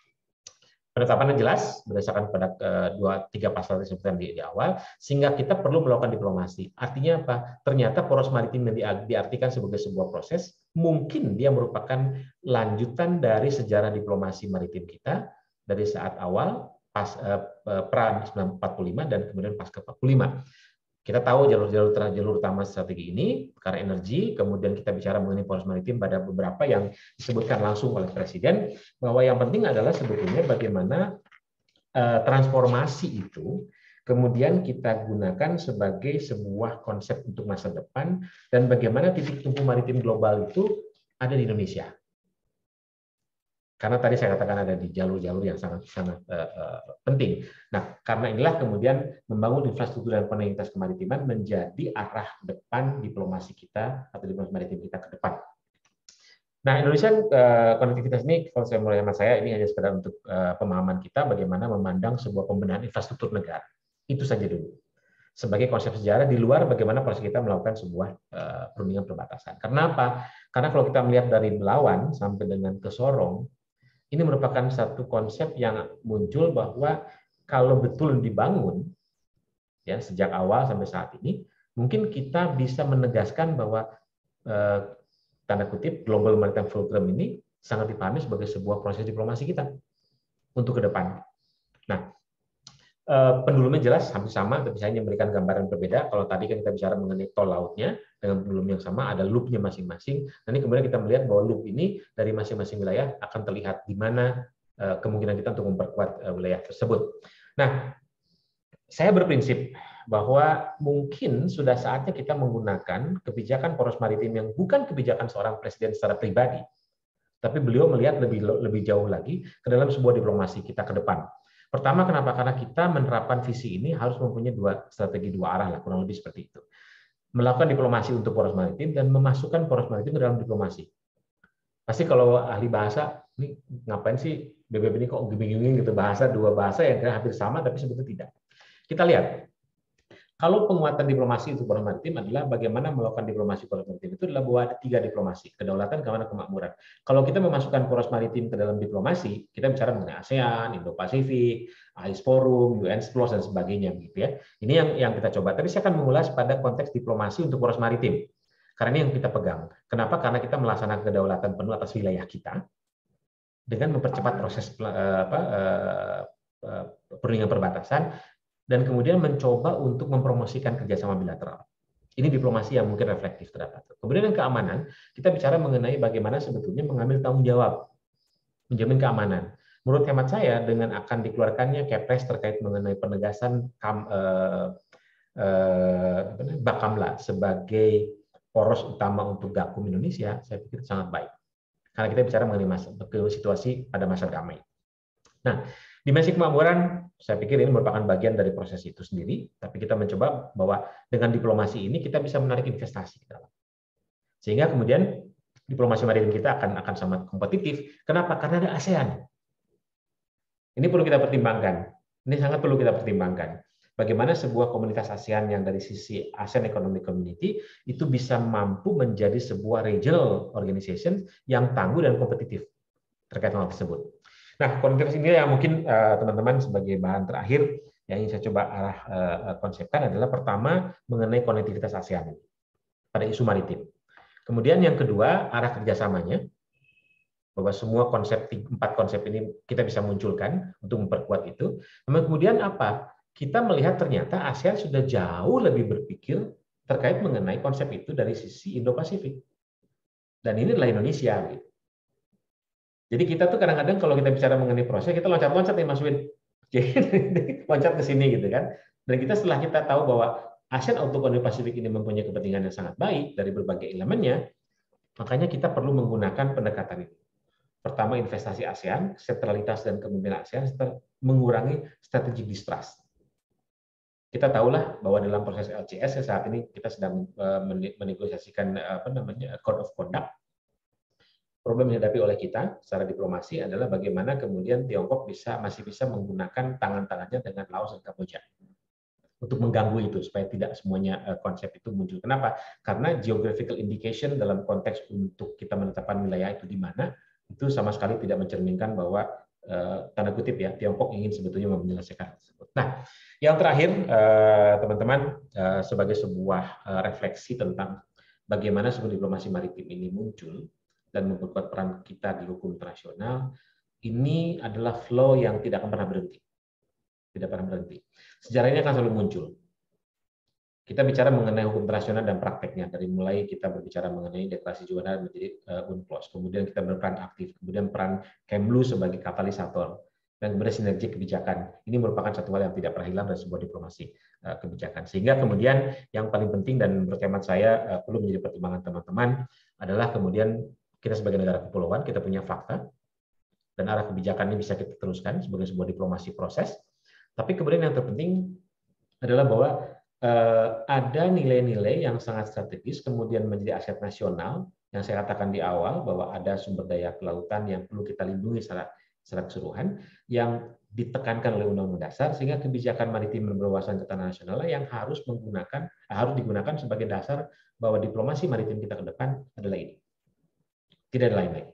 penetapan yang jelas berdasarkan pada eh, dua tiga pasal yang disebutkan di, di awal sehingga kita perlu melakukan diplomasi artinya apa ternyata poros maritim yang diartikan sebagai sebuah proses mungkin dia merupakan lanjutan dari sejarah diplomasi maritim kita dari saat awal pas eh, eh pra 1945 dan kemudian pasca 45 kita tahu jalur-jalur jalur utama strategi ini karena energi, kemudian kita bicara mengenai poros maritim pada beberapa yang disebutkan langsung oleh presiden bahwa yang penting adalah sebetulnya bagaimana eh, transformasi itu kemudian kita gunakan sebagai sebuah konsep untuk masa depan dan bagaimana titik tumpu maritim global itu ada di Indonesia. Karena tadi saya katakan ada di jalur-jalur yang sangat-sangat uh, eh, uh, eh, penting. Nah, karena inilah kemudian membangun infrastruktur dan konektivitas kemaritiman menjadi arah depan diplomasi kita atau diplomasi maritim kita ke depan. Nah, Indonesia uh, konektivitas ini, kalau saya mulai sama saya, ini hanya sekedar untuk uh, pemahaman kita bagaimana memandang sebuah pembenahan infrastruktur negara. Itu saja dulu. Sebagai konsep sejarah di luar bagaimana proses kita melakukan sebuah perundingan perbatasan. Kenapa? Karena kalau kita melihat dari Belawan sampai dengan ke Sorong, ini merupakan satu konsep yang muncul bahwa kalau betul dibangun ya sejak awal sampai saat ini mungkin kita bisa menegaskan bahwa eh, tanda kutip global maritime fulcrum ini sangat dipahami sebagai sebuah proses diplomasi kita untuk ke depan. Nah, Eh, pendulumnya jelas hampir sama, tapi saya hanya memberikan gambaran berbeda. Kalau tadi kan kita bicara mengenai tol lautnya dengan pendulum yang sama, ada loopnya masing-masing. Nanti kemudian kita melihat bahwa loop ini dari masing-masing wilayah akan terlihat di mana eh, kemungkinan kita untuk memperkuat eh, wilayah tersebut. Nah, saya berprinsip bahwa mungkin sudah saatnya kita menggunakan kebijakan poros maritim yang bukan kebijakan seorang presiden secara pribadi, tapi beliau melihat lebih lebih jauh lagi ke dalam sebuah diplomasi kita ke depan Pertama, kenapa? Karena kita menerapkan visi ini harus mempunyai dua strategi dua arah lah, kurang lebih seperti itu. Melakukan diplomasi untuk poros maritim dan memasukkan poros maritim ke dalam diplomasi. Pasti kalau ahli bahasa, ini ngapain sih BBB ini kok gini gini gitu bahasa dua bahasa yang hampir sama tapi sebetulnya tidak. Kita lihat kalau penguatan diplomasi itu kurang maritim adalah bagaimana melakukan diplomasi berhubungan maritim itu adalah buat tiga diplomasi, kedaulatan, keamanan, kemakmuran. Kalau kita memasukkan poros maritim ke dalam diplomasi, kita bicara mengenai ASEAN, Indo-Pasifik, AIS Forum, UN Plus, dan sebagainya. gitu ya. Ini yang, yang kita coba. Tapi saya akan mengulas pada konteks diplomasi untuk poros maritim. Karena ini yang kita pegang. Kenapa? Karena kita melaksanakan kedaulatan penuh atas wilayah kita dengan mempercepat proses eh, apa, eh, eh, perundingan perbatasan dan kemudian mencoba untuk mempromosikan kerjasama bilateral. Ini diplomasi yang mungkin reflektif terdapat. Kemudian yang keamanan, kita bicara mengenai bagaimana sebetulnya mengambil tanggung jawab, menjamin keamanan. Menurut hemat saya, dengan akan dikeluarkannya Kepres terkait mengenai penegasan kam, eh, eh, Bakamla sebagai poros utama untuk Gakum Indonesia, saya pikir sangat baik. Karena kita bicara mengenai situasi pada masa damai. Nah, dimensi kemakmuran saya pikir ini merupakan bagian dari proses itu sendiri, tapi kita mencoba bahwa dengan diplomasi ini kita bisa menarik investasi ke dalam. Sehingga kemudian diplomasi maritim kita akan akan sangat kompetitif. Kenapa? Karena ada ASEAN. Ini perlu kita pertimbangkan. Ini sangat perlu kita pertimbangkan. Bagaimana sebuah komunitas ASEAN yang dari sisi ASEAN Economic Community itu bisa mampu menjadi sebuah regional organization yang tangguh dan kompetitif terkait hal tersebut. Nah, konversi ini yang mungkin eh, teman-teman uh, sebagai bahan terakhir yang ingin saya coba arah uh, konsepkan adalah pertama mengenai konektivitas ASEAN pada isu maritim. Kemudian yang kedua arah kerjasamanya bahwa semua konsep empat konsep ini kita bisa munculkan untuk memperkuat itu. Kemudian apa? Kita melihat ternyata ASEAN sudah jauh lebih berpikir terkait mengenai konsep itu dari sisi Indo-Pasifik. Dan ini adalah Indonesia. Gitu. Jadi kita tuh kadang-kadang kalau kita bicara mengenai proses, kita loncat-loncat nih Mas Win. Jadi, loncat ke sini gitu kan. Dan kita setelah kita tahu bahwa ASEAN untuk Indo Pasifik ini mempunyai kepentingan yang sangat baik dari berbagai elemennya, makanya kita perlu menggunakan pendekatan ini. Pertama investasi ASEAN, sentralitas dan kepemimpinan ASEAN mengurangi strategi distrust kita tahulah bahwa dalam proses LCS saat ini kita sedang eh, menegosiasikan eh, apa namanya code of conduct problem yang dihadapi oleh kita secara diplomasi adalah bagaimana kemudian Tiongkok bisa masih bisa menggunakan tangan-tangannya dengan Laos dan Kamboja untuk mengganggu itu supaya tidak semuanya eh, konsep itu muncul. Kenapa? Karena geographical indication dalam konteks untuk kita menetapkan wilayah itu di mana itu sama sekali tidak mencerminkan bahwa eh, tanda kutip ya Tiongkok ingin sebetulnya menyelesaikan tersebut. Nah, yang terakhir eh, teman-teman sebagai sebuah refleksi tentang bagaimana sebuah diplomasi maritim ini muncul, dan memperkuat peran kita di hukum internasional, ini adalah flow yang tidak akan pernah berhenti. Tidak pernah berhenti. Sejarah ini akan selalu muncul. Kita bicara mengenai hukum internasional dan prakteknya. Dari mulai kita berbicara mengenai deklarasi juara menjadi uh, eh, UNCLOS. Kemudian kita berperan aktif. Kemudian peran Kemlu sebagai katalisator. Dan kemudian sinergi kebijakan. Ini merupakan satu hal yang tidak pernah hilang dari sebuah diplomasi uh, kebijakan. Sehingga kemudian yang paling penting dan berkemat saya uh, perlu menjadi pertimbangan teman-teman adalah kemudian kita sebagai negara kepulauan, kita punya fakta, dan arah kebijakan ini bisa kita teruskan sebagai sebuah diplomasi proses. Tapi kemudian yang terpenting adalah bahwa eh, ada nilai-nilai yang sangat strategis kemudian menjadi aset nasional yang saya katakan di awal bahwa ada sumber daya kelautan yang perlu kita lindungi secara secara keseluruhan yang ditekankan oleh Undang-Undang Dasar sehingga kebijakan maritim berwawasan tatanan nasional yang harus menggunakan harus digunakan sebagai dasar bahwa diplomasi maritim kita ke depan adalah ini tidak ada lain lagi.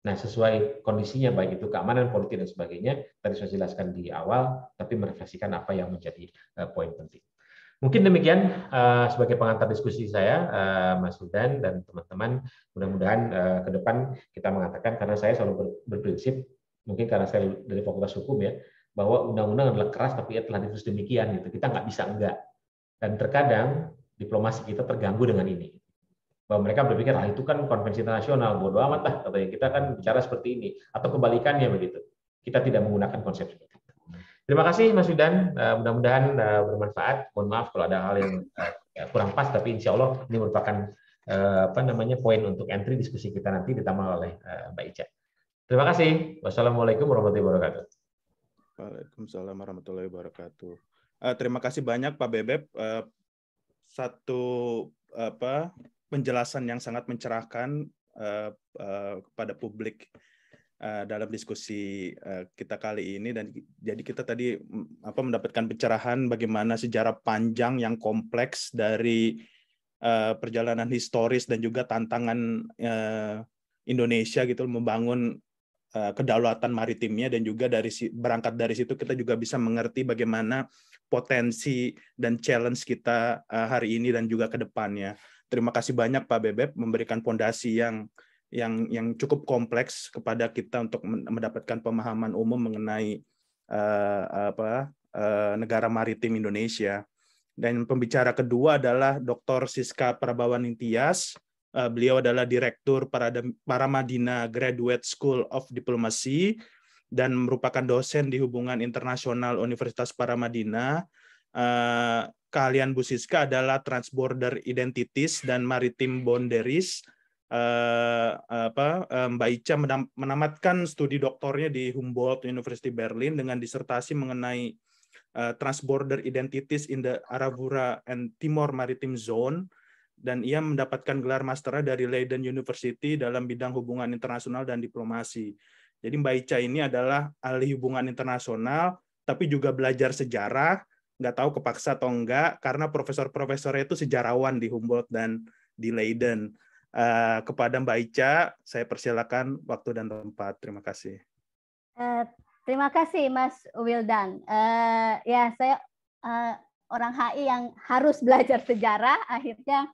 Nah, sesuai kondisinya baik itu keamanan politik dan sebagainya, tadi saya jelaskan di awal, tapi merefleksikan apa yang menjadi eh, poin penting. Mungkin demikian uh, sebagai pengantar diskusi saya, uh, Mas Hudan dan teman-teman. Mudah-mudahan uh, ke depan kita mengatakan, karena saya selalu ber, berprinsip, mungkin karena saya dari Fakultas Hukum ya, bahwa undang-undang adalah keras tapi ya telah ditulis demikian gitu. Kita nggak bisa enggak. Dan terkadang diplomasi kita terganggu dengan ini bahwa mereka berpikir ah itu kan konvensi internasional bodoh amat lah katanya kita kan bicara seperti ini atau kebalikannya begitu kita tidak menggunakan konsep seperti itu terima kasih Mas Yudan eh, mudah-mudahan eh, bermanfaat mohon maaf kalau ada hal yang eh, kurang pas tapi insya Allah ini merupakan apa namanya poin untuk entry diskusi kita nanti ditambah oleh Mbak Ica terima kasih wassalamualaikum warahmatullahi wabarakatuh Waalaikumsalam warahmatullahi wabarakatuh terima kasih banyak Pak Bebep satu apa penjelasan yang sangat mencerahkan eh, eh, kepada publik eh, dalam diskusi kita kali ini dan jadi kita tadi mm, apa mendapatkan pencerahan bagaimana sejarah panjang yang kompleks dari perjalanan historis dan juga tantangan Indonesia gitu membangun kedaulatan maritimnya dan juga dari berangkat dari situ kita juga bisa mengerti bagaimana potensi dan challenge kita hari ini dan juga ke depannya terima kasih banyak Pak Bebep memberikan fondasi yang yang yang cukup kompleks kepada kita untuk mendapatkan pemahaman umum mengenai uh, apa uh, negara maritim Indonesia. Dan pembicara kedua adalah Dr. Siska Prabawanintias. Uh, beliau adalah direktur Paramadina Graduate School of Diplomacy dan merupakan dosen di hubungan internasional Universitas Paramadina Kalian eh, keahlian Bu Siska adalah transborder identities dan maritime boundaries. Eh, apa, eh, Mbak Ica menamatkan studi doktornya di Humboldt University Berlin dengan disertasi mengenai transborder identities in the Arabura and Timor Maritime Zone dan ia mendapatkan gelar masternya dari Leiden University dalam bidang hubungan internasional dan diplomasi. Jadi Mbak Ica ini adalah ahli hubungan internasional, tapi juga belajar sejarah, nggak tahu kepaksa atau enggak karena profesor-profesornya itu sejarawan di Humboldt dan di Leiden. Uh, kepada Mbak Ica, saya persilakan waktu dan tempat. Terima kasih. Uh, terima kasih Mas Wildan. Uh, ya saya uh, orang HI yang harus belajar sejarah, akhirnya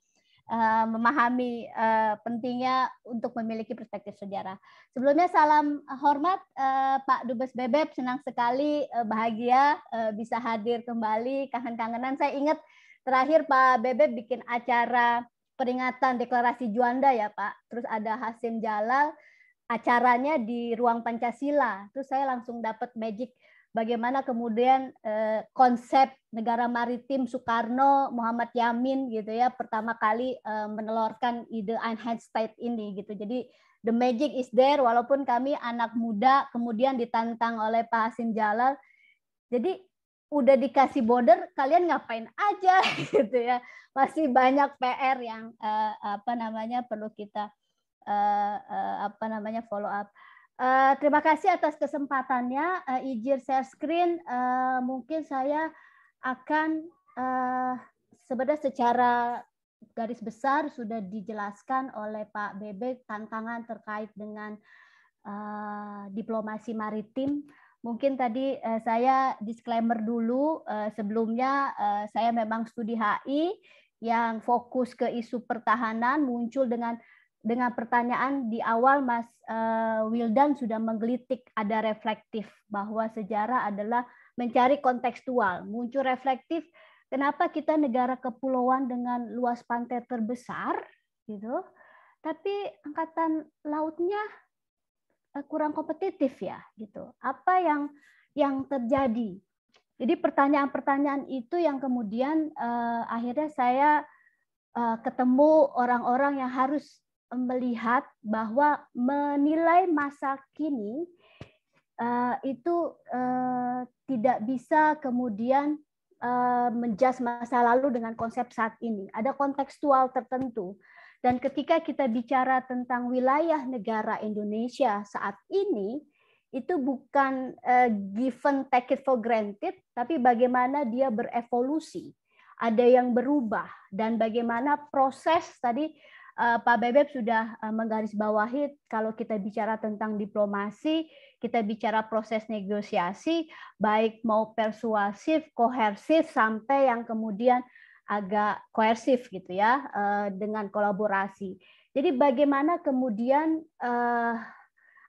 Eh, memahami eh, pentingnya untuk memiliki perspektif sejarah. Sebelumnya salam hormat eh, Pak Dubes Bebep, senang sekali bahagia bisa hadir kembali. Kangen-kangenan saya ingat terakhir Pak Bebep bikin acara peringatan deklarasi Juanda ya Pak. Terus ada Hasim Jalal acaranya di ruang Pancasila. Terus saya langsung dapat magic bagaimana kemudian eh, konsep negara maritim Soekarno Muhammad Yamin gitu ya pertama kali menelorkan eh, menelurkan ide Einheit state ini gitu jadi the magic is there walaupun kami anak muda kemudian ditantang oleh Pak Hasim Jalal jadi udah dikasih border kalian ngapain aja gitu ya masih banyak PR yang eh, apa namanya perlu kita apa namanya follow up Uh, terima kasih atas kesempatannya. Uh, izin share screen, uh, mungkin saya akan uh, sebenarnya secara garis besar sudah dijelaskan oleh Pak Bebek tantangan terkait dengan uh, diplomasi maritim. Mungkin tadi uh, saya disclaimer dulu uh, sebelumnya uh, saya memang studi HI yang fokus ke isu pertahanan muncul dengan dengan pertanyaan di awal Mas uh, Wildan sudah menggelitik ada reflektif bahwa sejarah adalah mencari kontekstual, muncul reflektif kenapa kita negara kepulauan dengan luas pantai terbesar gitu. Tapi angkatan lautnya eh, kurang kompetitif ya gitu. Apa yang yang terjadi? Jadi pertanyaan-pertanyaan itu yang kemudian uh, akhirnya saya uh, ketemu orang-orang yang harus melihat bahwa menilai masa kini uh, itu uh, tidak bisa kemudian uh, eh, menjas masa lalu dengan konsep saat ini. Ada kontekstual tertentu. Dan ketika kita bicara tentang wilayah negara Indonesia saat ini, itu bukan uh, given take it for granted, tapi bagaimana dia berevolusi, ada yang berubah, dan bagaimana proses tadi uh, Pak Bebep sudah uh, menggarisbawahi kalau kita bicara tentang diplomasi, kita bicara proses negosiasi, baik mau persuasif, kohersif, sampai yang kemudian agak koersif gitu ya uh, dengan kolaborasi. Jadi bagaimana kemudian uh,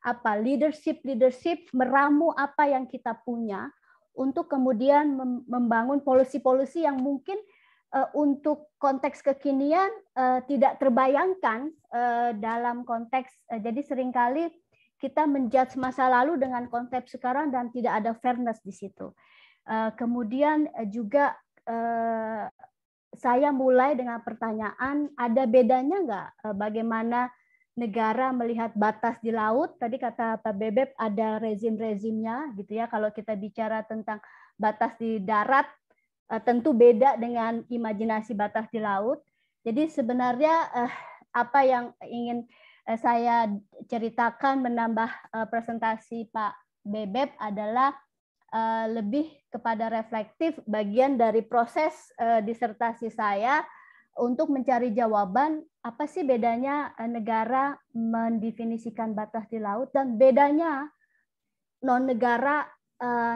apa leadership leadership meramu apa yang kita punya untuk kemudian membangun polisi-polisi yang mungkin Eh, untuk konteks kekinian eh, tidak terbayangkan eh, dalam konteks jadi seringkali kita menjudge masa lalu dengan konsep sekarang dan tidak ada fairness di situ. Kemudian juga saya mulai dengan pertanyaan ada bedanya nggak bagaimana negara melihat batas di laut. Tadi kata Pak Bebep ada rezim-rezimnya gitu ya. Kalau kita bicara tentang batas di darat Eh, tentu beda dengan imajinasi batas di laut. Jadi sebenarnya uh, apa yang ingin uh, saya ceritakan menambah uh, presentasi Pak Bebep adalah uh, lebih kepada reflektif bagian dari proses uh, disertasi saya untuk mencari jawaban apa sih bedanya negara mendefinisikan batas di laut dan bedanya non negara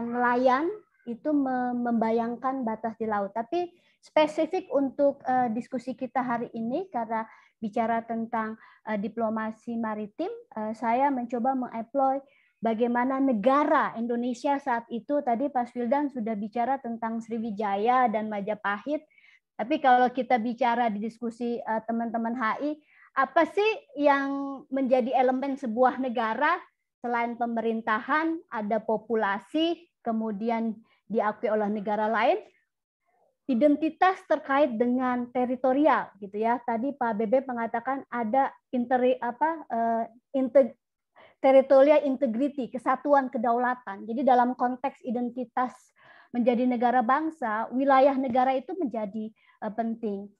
nelayan itu membayangkan batas di laut. Tapi spesifik untuk uh, diskusi kita hari ini karena bicara tentang uh, diplomasi maritim, uh, saya mencoba mengeploy bagaimana negara Indonesia saat itu. Tadi Pak Wildan sudah bicara tentang Sriwijaya dan Majapahit. Tapi kalau kita bicara di diskusi teman-teman HI, apa sih yang menjadi elemen sebuah negara selain pemerintahan, ada populasi, kemudian diakui oleh negara lain, identitas terkait dengan teritorial gitu ya. Tadi Pak Bebe mengatakan ada interi apa uh, eh, inter, teritorial integriti kesatuan kedaulatan. Jadi dalam konteks identitas menjadi negara bangsa, wilayah negara itu menjadi uh, penting.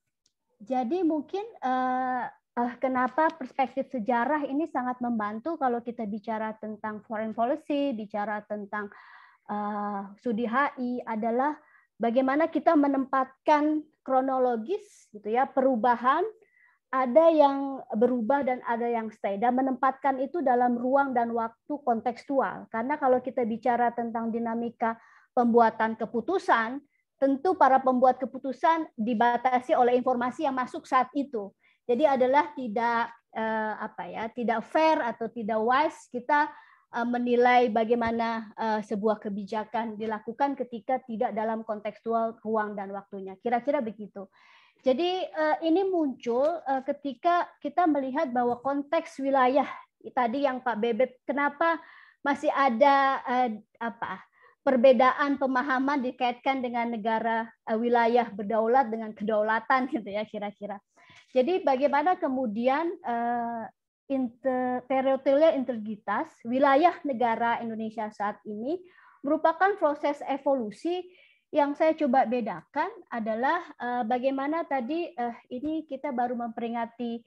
Jadi mungkin uh, uh, kenapa perspektif sejarah ini sangat membantu kalau kita bicara tentang foreign policy, bicara tentang Ah, studi HI adalah bagaimana kita menempatkan kronologis gitu ya perubahan ada yang berubah dan ada yang stay dan menempatkan itu dalam ruang dan waktu kontekstual karena kalau kita bicara tentang dinamika pembuatan keputusan tentu para pembuat keputusan dibatasi oleh informasi yang masuk saat itu jadi adalah tidak eh, apa ya tidak fair atau tidak wise kita Eh, menilai bagaimana eh, sebuah kebijakan dilakukan ketika tidak dalam kontekstual ruang dan waktunya. Kira-kira begitu. Jadi eh, ini muncul ketika kita melihat bahwa konteks wilayah tadi yang Pak Bebet kenapa masih ada apa perbedaan pemahaman dikaitkan dengan negara wilayah berdaulat dengan kedaulatan gitu ya kira-kira. Jadi bagaimana kemudian inter, teritorial integritas wilayah negara Indonesia saat ini merupakan proses evolusi yang saya coba bedakan adalah uh, bagaimana tadi uh, ini kita baru memperingati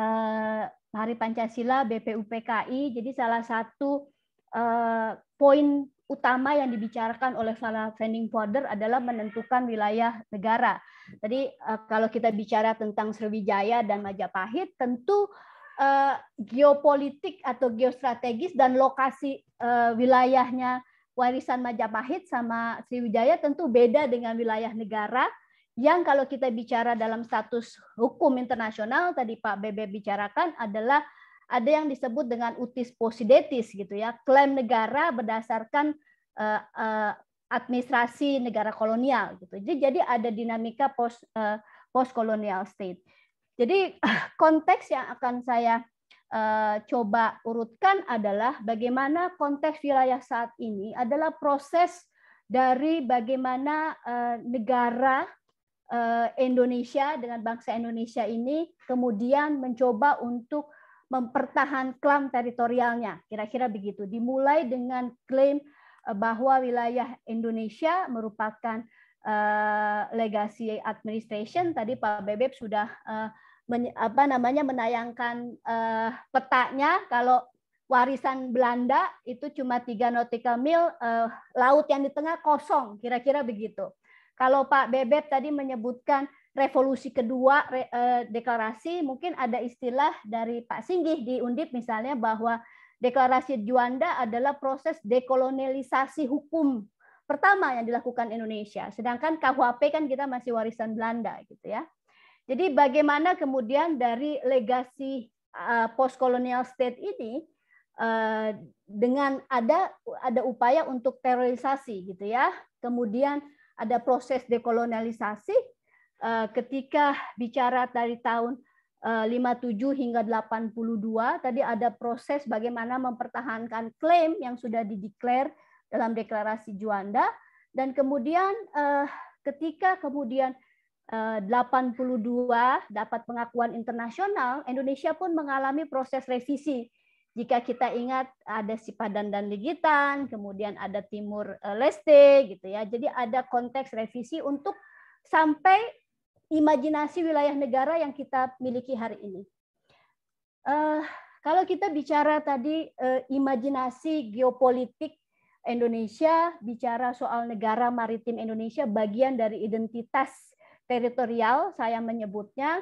uh, Hari Pancasila BPUPKI. Jadi salah satu uh, poin utama yang dibicarakan oleh para founding father adalah menentukan wilayah negara. Jadi kalau kita bicara tentang Sriwijaya dan Majapahit, tentu uh, geopolitik atau geostrategis dan lokasi uh, wilayahnya warisan Majapahit sama Sriwijaya tentu beda dengan wilayah negara yang kalau kita bicara dalam status hukum internasional tadi Pak Bebe bicarakan adalah ada yang disebut dengan utis posidetis gitu ya klaim negara berdasarkan uh, uh, administrasi negara kolonial gitu jadi ada dinamika post uh, post kolonial state jadi konteks yang akan saya eh, coba urutkan adalah bagaimana konteks wilayah saat ini adalah proses dari bagaimana eh, negara eh, Indonesia dengan bangsa Indonesia ini kemudian mencoba untuk mempertahankan klaim teritorialnya. Kira-kira begitu. Dimulai dengan klaim bahwa wilayah Indonesia merupakan legacy administration. Tadi Pak Bebep sudah men, apa namanya menayangkan uh, petanya kalau warisan Belanda itu cuma tiga nautical mil uh, laut yang di tengah kosong kira-kira begitu. Kalau Pak Bebet tadi menyebutkan revolusi kedua re, uh, deklarasi mungkin ada istilah dari Pak Singgih di Undip misalnya bahwa deklarasi Juanda adalah proses dekolonialisasi hukum pertama yang dilakukan Indonesia. Sedangkan KUHP kan kita masih warisan Belanda gitu ya. Jadi bagaimana kemudian dari legasi uh, eh, postkolonial state ini eh, dengan ada ada upaya untuk terorisasi gitu ya. Kemudian ada proses dekolonialisasi eh, ketika bicara dari tahun 57 hingga 82 tadi ada proses bagaimana mempertahankan klaim yang sudah dideklar dalam deklarasi Juanda dan kemudian ketika kemudian 82 eh, dapat pengakuan internasional, Indonesia pun mengalami proses revisi. Jika kita ingat ada Sipadan dan Ligitan, kemudian ada Timur eh, Leste gitu ya. Jadi ada konteks revisi untuk sampai imajinasi wilayah negara yang kita miliki hari ini. Uh, kalau kita bicara tadi uh, imajinasi geopolitik Indonesia, bicara soal negara maritim Indonesia bagian dari identitas teritorial saya menyebutnya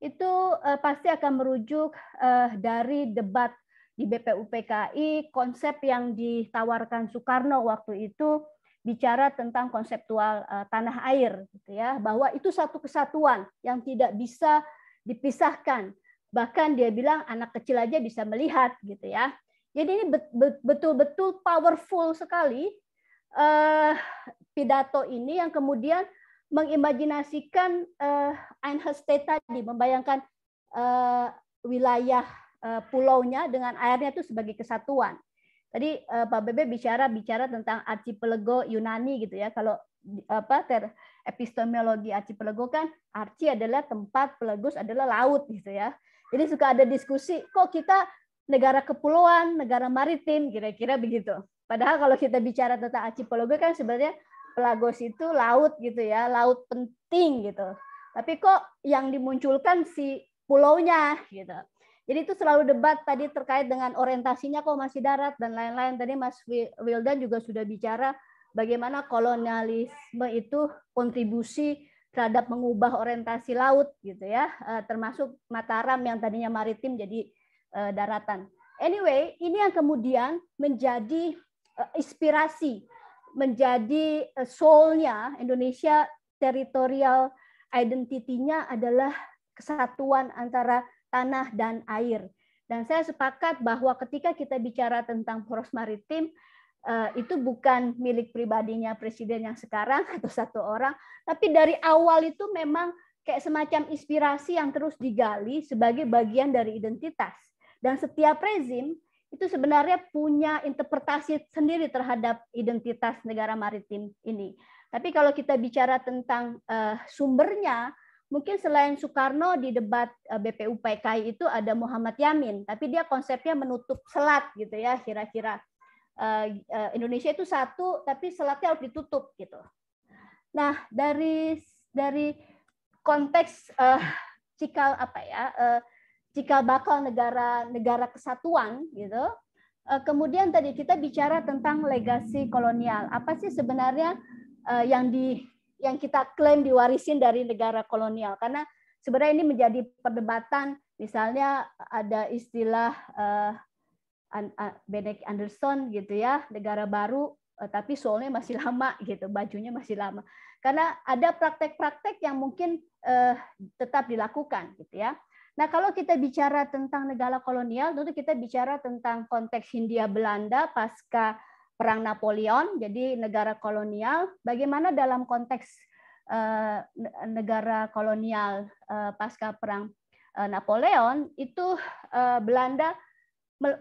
itu uh, pasti akan merujuk uh, dari debat di BPUPKI konsep yang ditawarkan Soekarno waktu itu bicara tentang konseptual uh, tanah air gitu ya bahwa itu satu kesatuan yang tidak bisa dipisahkan bahkan dia bilang anak kecil aja bisa melihat gitu ya jadi ini betul-betul powerful sekali uh, pidato ini yang kemudian mengimajinasikan uh, eh, Einstein tadi, membayangkan uh, wilayah uh, pulaunya dengan airnya itu sebagai kesatuan. Tadi uh, Pak Bebe bicara bicara tentang archipelago Yunani gitu ya. Kalau apa ter epistemologi archipelago kan archi adalah tempat, pelagos adalah laut gitu ya. Jadi suka ada diskusi kok kita negara kepulauan, negara maritim kira-kira begitu. Padahal kalau kita bicara tentang archipelago kan sebenarnya Pelagos itu laut gitu ya, laut penting gitu. Tapi kok yang dimunculkan si pulaunya gitu. Jadi itu selalu debat tadi terkait dengan orientasinya kok masih darat dan lain-lain. Tadi Mas Wildan juga sudah bicara bagaimana kolonialisme itu kontribusi terhadap mengubah orientasi laut gitu ya, eh, termasuk Mataram yang tadinya maritim jadi eh, daratan. Anyway, ini yang kemudian menjadi eh, inspirasi menjadi eh, soulnya Indonesia teritorial identity-nya adalah kesatuan antara tanah dan air. Dan saya sepakat bahwa ketika kita bicara tentang poros maritim, eh, itu bukan milik pribadinya presiden yang sekarang atau satu orang, tapi dari awal itu memang kayak semacam inspirasi yang terus digali sebagai bagian dari identitas. Dan setiap rezim itu sebenarnya punya interpretasi sendiri terhadap identitas negara maritim ini. Tapi kalau kita bicara tentang uh, sumbernya, mungkin selain Soekarno di debat uh, eh, BPUPKI itu ada Muhammad Yamin, tapi dia konsepnya menutup selat gitu ya kira-kira. Uh, uh, Indonesia itu satu, tapi selatnya harus ditutup gitu. Nah dari dari konteks uh, cikal apa ya uh, jika bakal negara-negara kesatuan gitu. Eh, kemudian tadi kita bicara tentang legasi kolonial. Apa sih sebenarnya eh, yang di yang kita klaim diwarisin dari negara kolonial? Karena sebenarnya ini menjadi perdebatan. Misalnya ada istilah eh, Benek Anderson gitu ya, negara baru tapi soalnya masih lama gitu, bajunya masih lama. Karena ada praktek-praktek yang mungkin tetap dilakukan gitu ya. Nah, kalau kita bicara tentang negara kolonial, tentu kita bicara tentang konteks Hindia Belanda pasca Perang Napoleon, jadi negara kolonial. Bagaimana dalam konteks eh, negara kolonial eh, pasca Perang eh, Napoleon, itu Belanda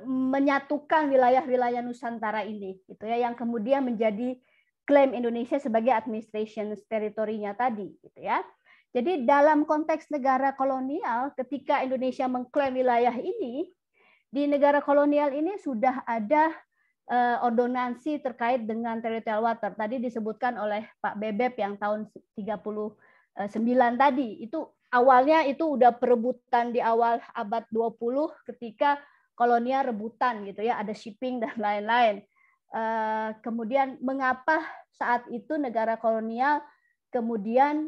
menyatukan wilayah-wilayah Nusantara ini, gitu ya, yang kemudian menjadi klaim Indonesia sebagai administration teritorinya tadi, gitu ya. Jadi dalam konteks negara kolonial, ketika Indonesia mengklaim wilayah ini, di negara kolonial ini sudah ada eh, ordonansi terkait dengan territorial water. Tadi disebutkan oleh Pak Bebep yang tahun 39 tadi. Itu awalnya itu udah perebutan di awal abad 20 ketika kolonial rebutan gitu ya, ada shipping dan lain-lain. Eh, kemudian mengapa saat itu negara kolonial kemudian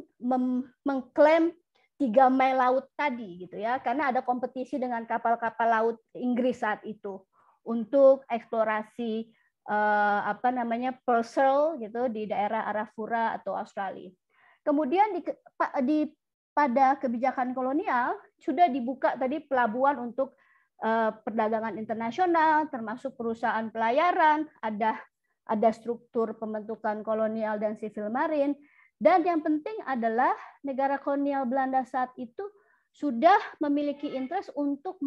mengklaim tiga mil laut tadi gitu ya karena ada kompetisi dengan kapal-kapal laut Inggris saat itu untuk eksplorasi eh, apa namanya Pearl gitu di daerah Arafura atau Australia. Kemudian di, di pada kebijakan kolonial sudah dibuka tadi pelabuhan untuk eh, perdagangan internasional termasuk perusahaan pelayaran, ada ada struktur pembentukan kolonial dan sivil marine dan yang penting adalah negara kolonial Belanda saat itu sudah memiliki interest untuk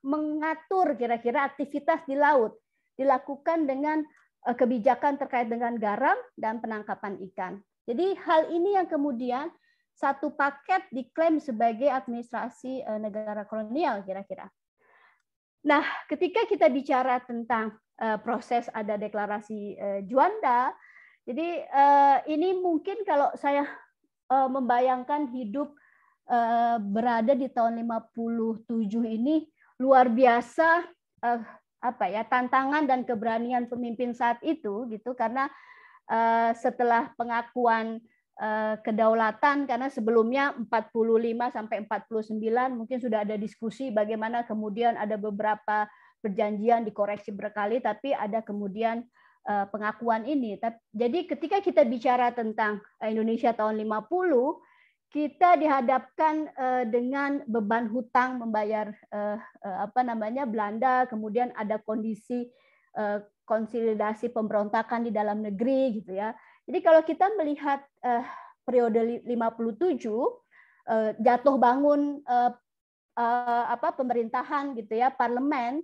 mengatur kira-kira aktivitas di laut dilakukan dengan eh, kebijakan terkait dengan garam dan penangkapan ikan. Jadi hal ini yang kemudian satu paket diklaim sebagai administrasi eh, negara kolonial kira-kira. Nah, ketika kita bicara tentang eh, proses ada deklarasi Juanda, jadi eh, ini mungkin kalau saya eh, membayangkan hidup eh, berada di tahun 57 ini luar biasa apa ya tantangan dan keberanian pemimpin saat itu gitu karena setelah pengakuan kedaulatan karena sebelumnya 45 sampai 49 mungkin sudah ada diskusi bagaimana kemudian ada beberapa perjanjian dikoreksi berkali tapi ada kemudian Eh, pengakuan ini. Jadi ketika kita bicara tentang eh, Indonesia tahun 50, kita dihadapkan eh, dengan beban hutang membayar apa namanya Belanda, kemudian ada kondisi konsolidasi pemberontakan di dalam negeri gitu ya. Jadi kalau kita melihat periode 57 jatuh bangun apa pemerintahan gitu ya, parlemen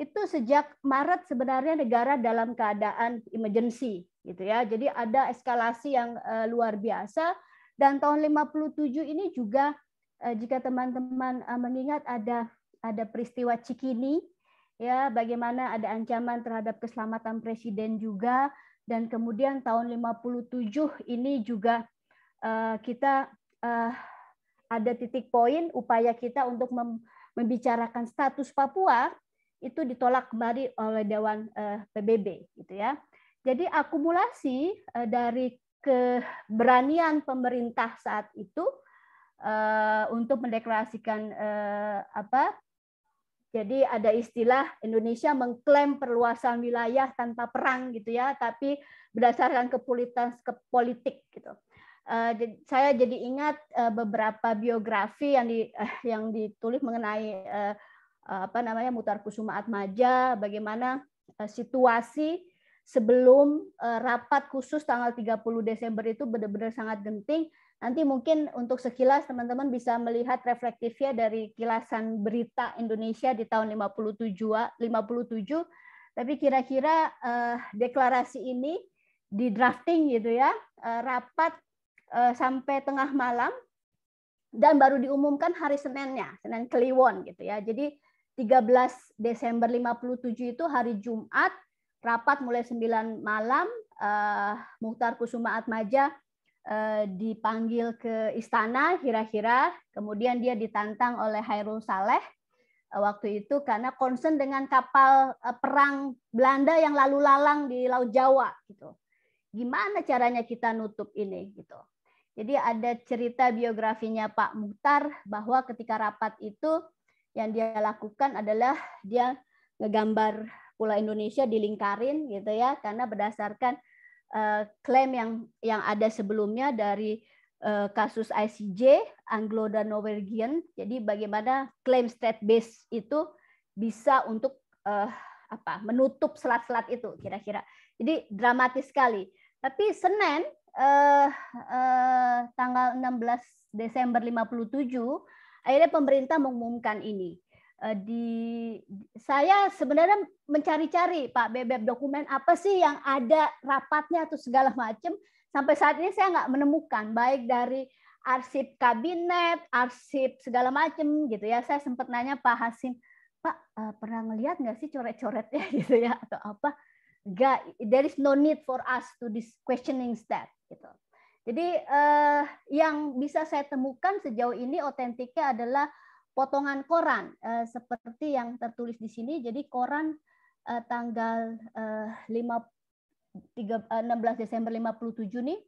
itu sejak Maret sebenarnya negara dalam keadaan emergency gitu ya. Jadi ada eskalasi yang uh, luar biasa dan tahun 57 ini juga uh, jika teman-teman uh, mengingat ada ada peristiwa Cikini ya bagaimana ada ancaman terhadap keselamatan presiden juga dan kemudian tahun 57 ini juga uh, kita uh, ada titik poin upaya kita untuk membicarakan status Papua itu ditolak kembali oleh Dewan eh, PBB gitu ya. Jadi akumulasi eh, dari keberanian pemerintah saat itu eh, untuk mendeklarasikan apa jadi ada istilah Indonesia mengklaim perluasan wilayah tanpa perang gitu ya, tapi berdasarkan kepolitan ke politik gitu. saya jadi ingat beberapa biografi yang ditulis mengenai Eh, apa namanya Mutar Kusuma Atmaja, bagaimana eh, situasi sebelum eh, rapat khusus tanggal 30 Desember itu benar-benar sangat genting. Nanti mungkin untuk sekilas teman-teman bisa melihat reflektifnya dari kilasan berita Indonesia di tahun 57 57 tapi kira-kira eh, deklarasi ini di drafting gitu ya, eh, rapat eh, sampai tengah malam dan baru diumumkan hari Seninnya, Senin Kliwon gitu ya. Jadi 13 Desember 57 itu hari Jumat, rapat mulai 9 malam, uh, Muhtar Kusuma Atmaja uh, dipanggil ke istana kira-kira, kemudian dia ditantang oleh Hairul Saleh eh, waktu itu karena concern dengan kapal perang Belanda yang lalu lalang di Laut Jawa gitu. Gimana caranya kita nutup ini gitu. Jadi ada cerita biografinya Pak Muhtar bahwa ketika rapat itu yang dia lakukan adalah dia ngegambar Pulau Indonesia dilingkarin gitu ya karena berdasarkan uh, klaim yang yang ada sebelumnya dari uh, kasus ICJ Anglo dan Norwegian jadi bagaimana klaim state base itu bisa untuk uh, apa menutup selat-selat itu kira-kira jadi dramatis sekali tapi Senin uh, uh, tanggal 16 Desember 57 Akhirnya pemerintah mengumumkan ini. Eh, di saya sebenarnya mencari-cari Pak Bebep dokumen apa sih yang ada rapatnya atau segala macam. Sampai saat ini saya nggak menemukan baik dari arsip kabinet, arsip segala macam gitu ya. Saya sempat nanya Pak Hasim, Pak eh, pernah ngelihat nggak sih coret-coretnya gitu ya atau apa? Gak, there is no need for us to this questioning that gitu. Jadi eh, yang bisa saya temukan sejauh ini otentiknya adalah potongan koran eh, seperti yang tertulis di sini. Jadi koran eh, tanggal eh, 5, 3, 16 Desember 57 nih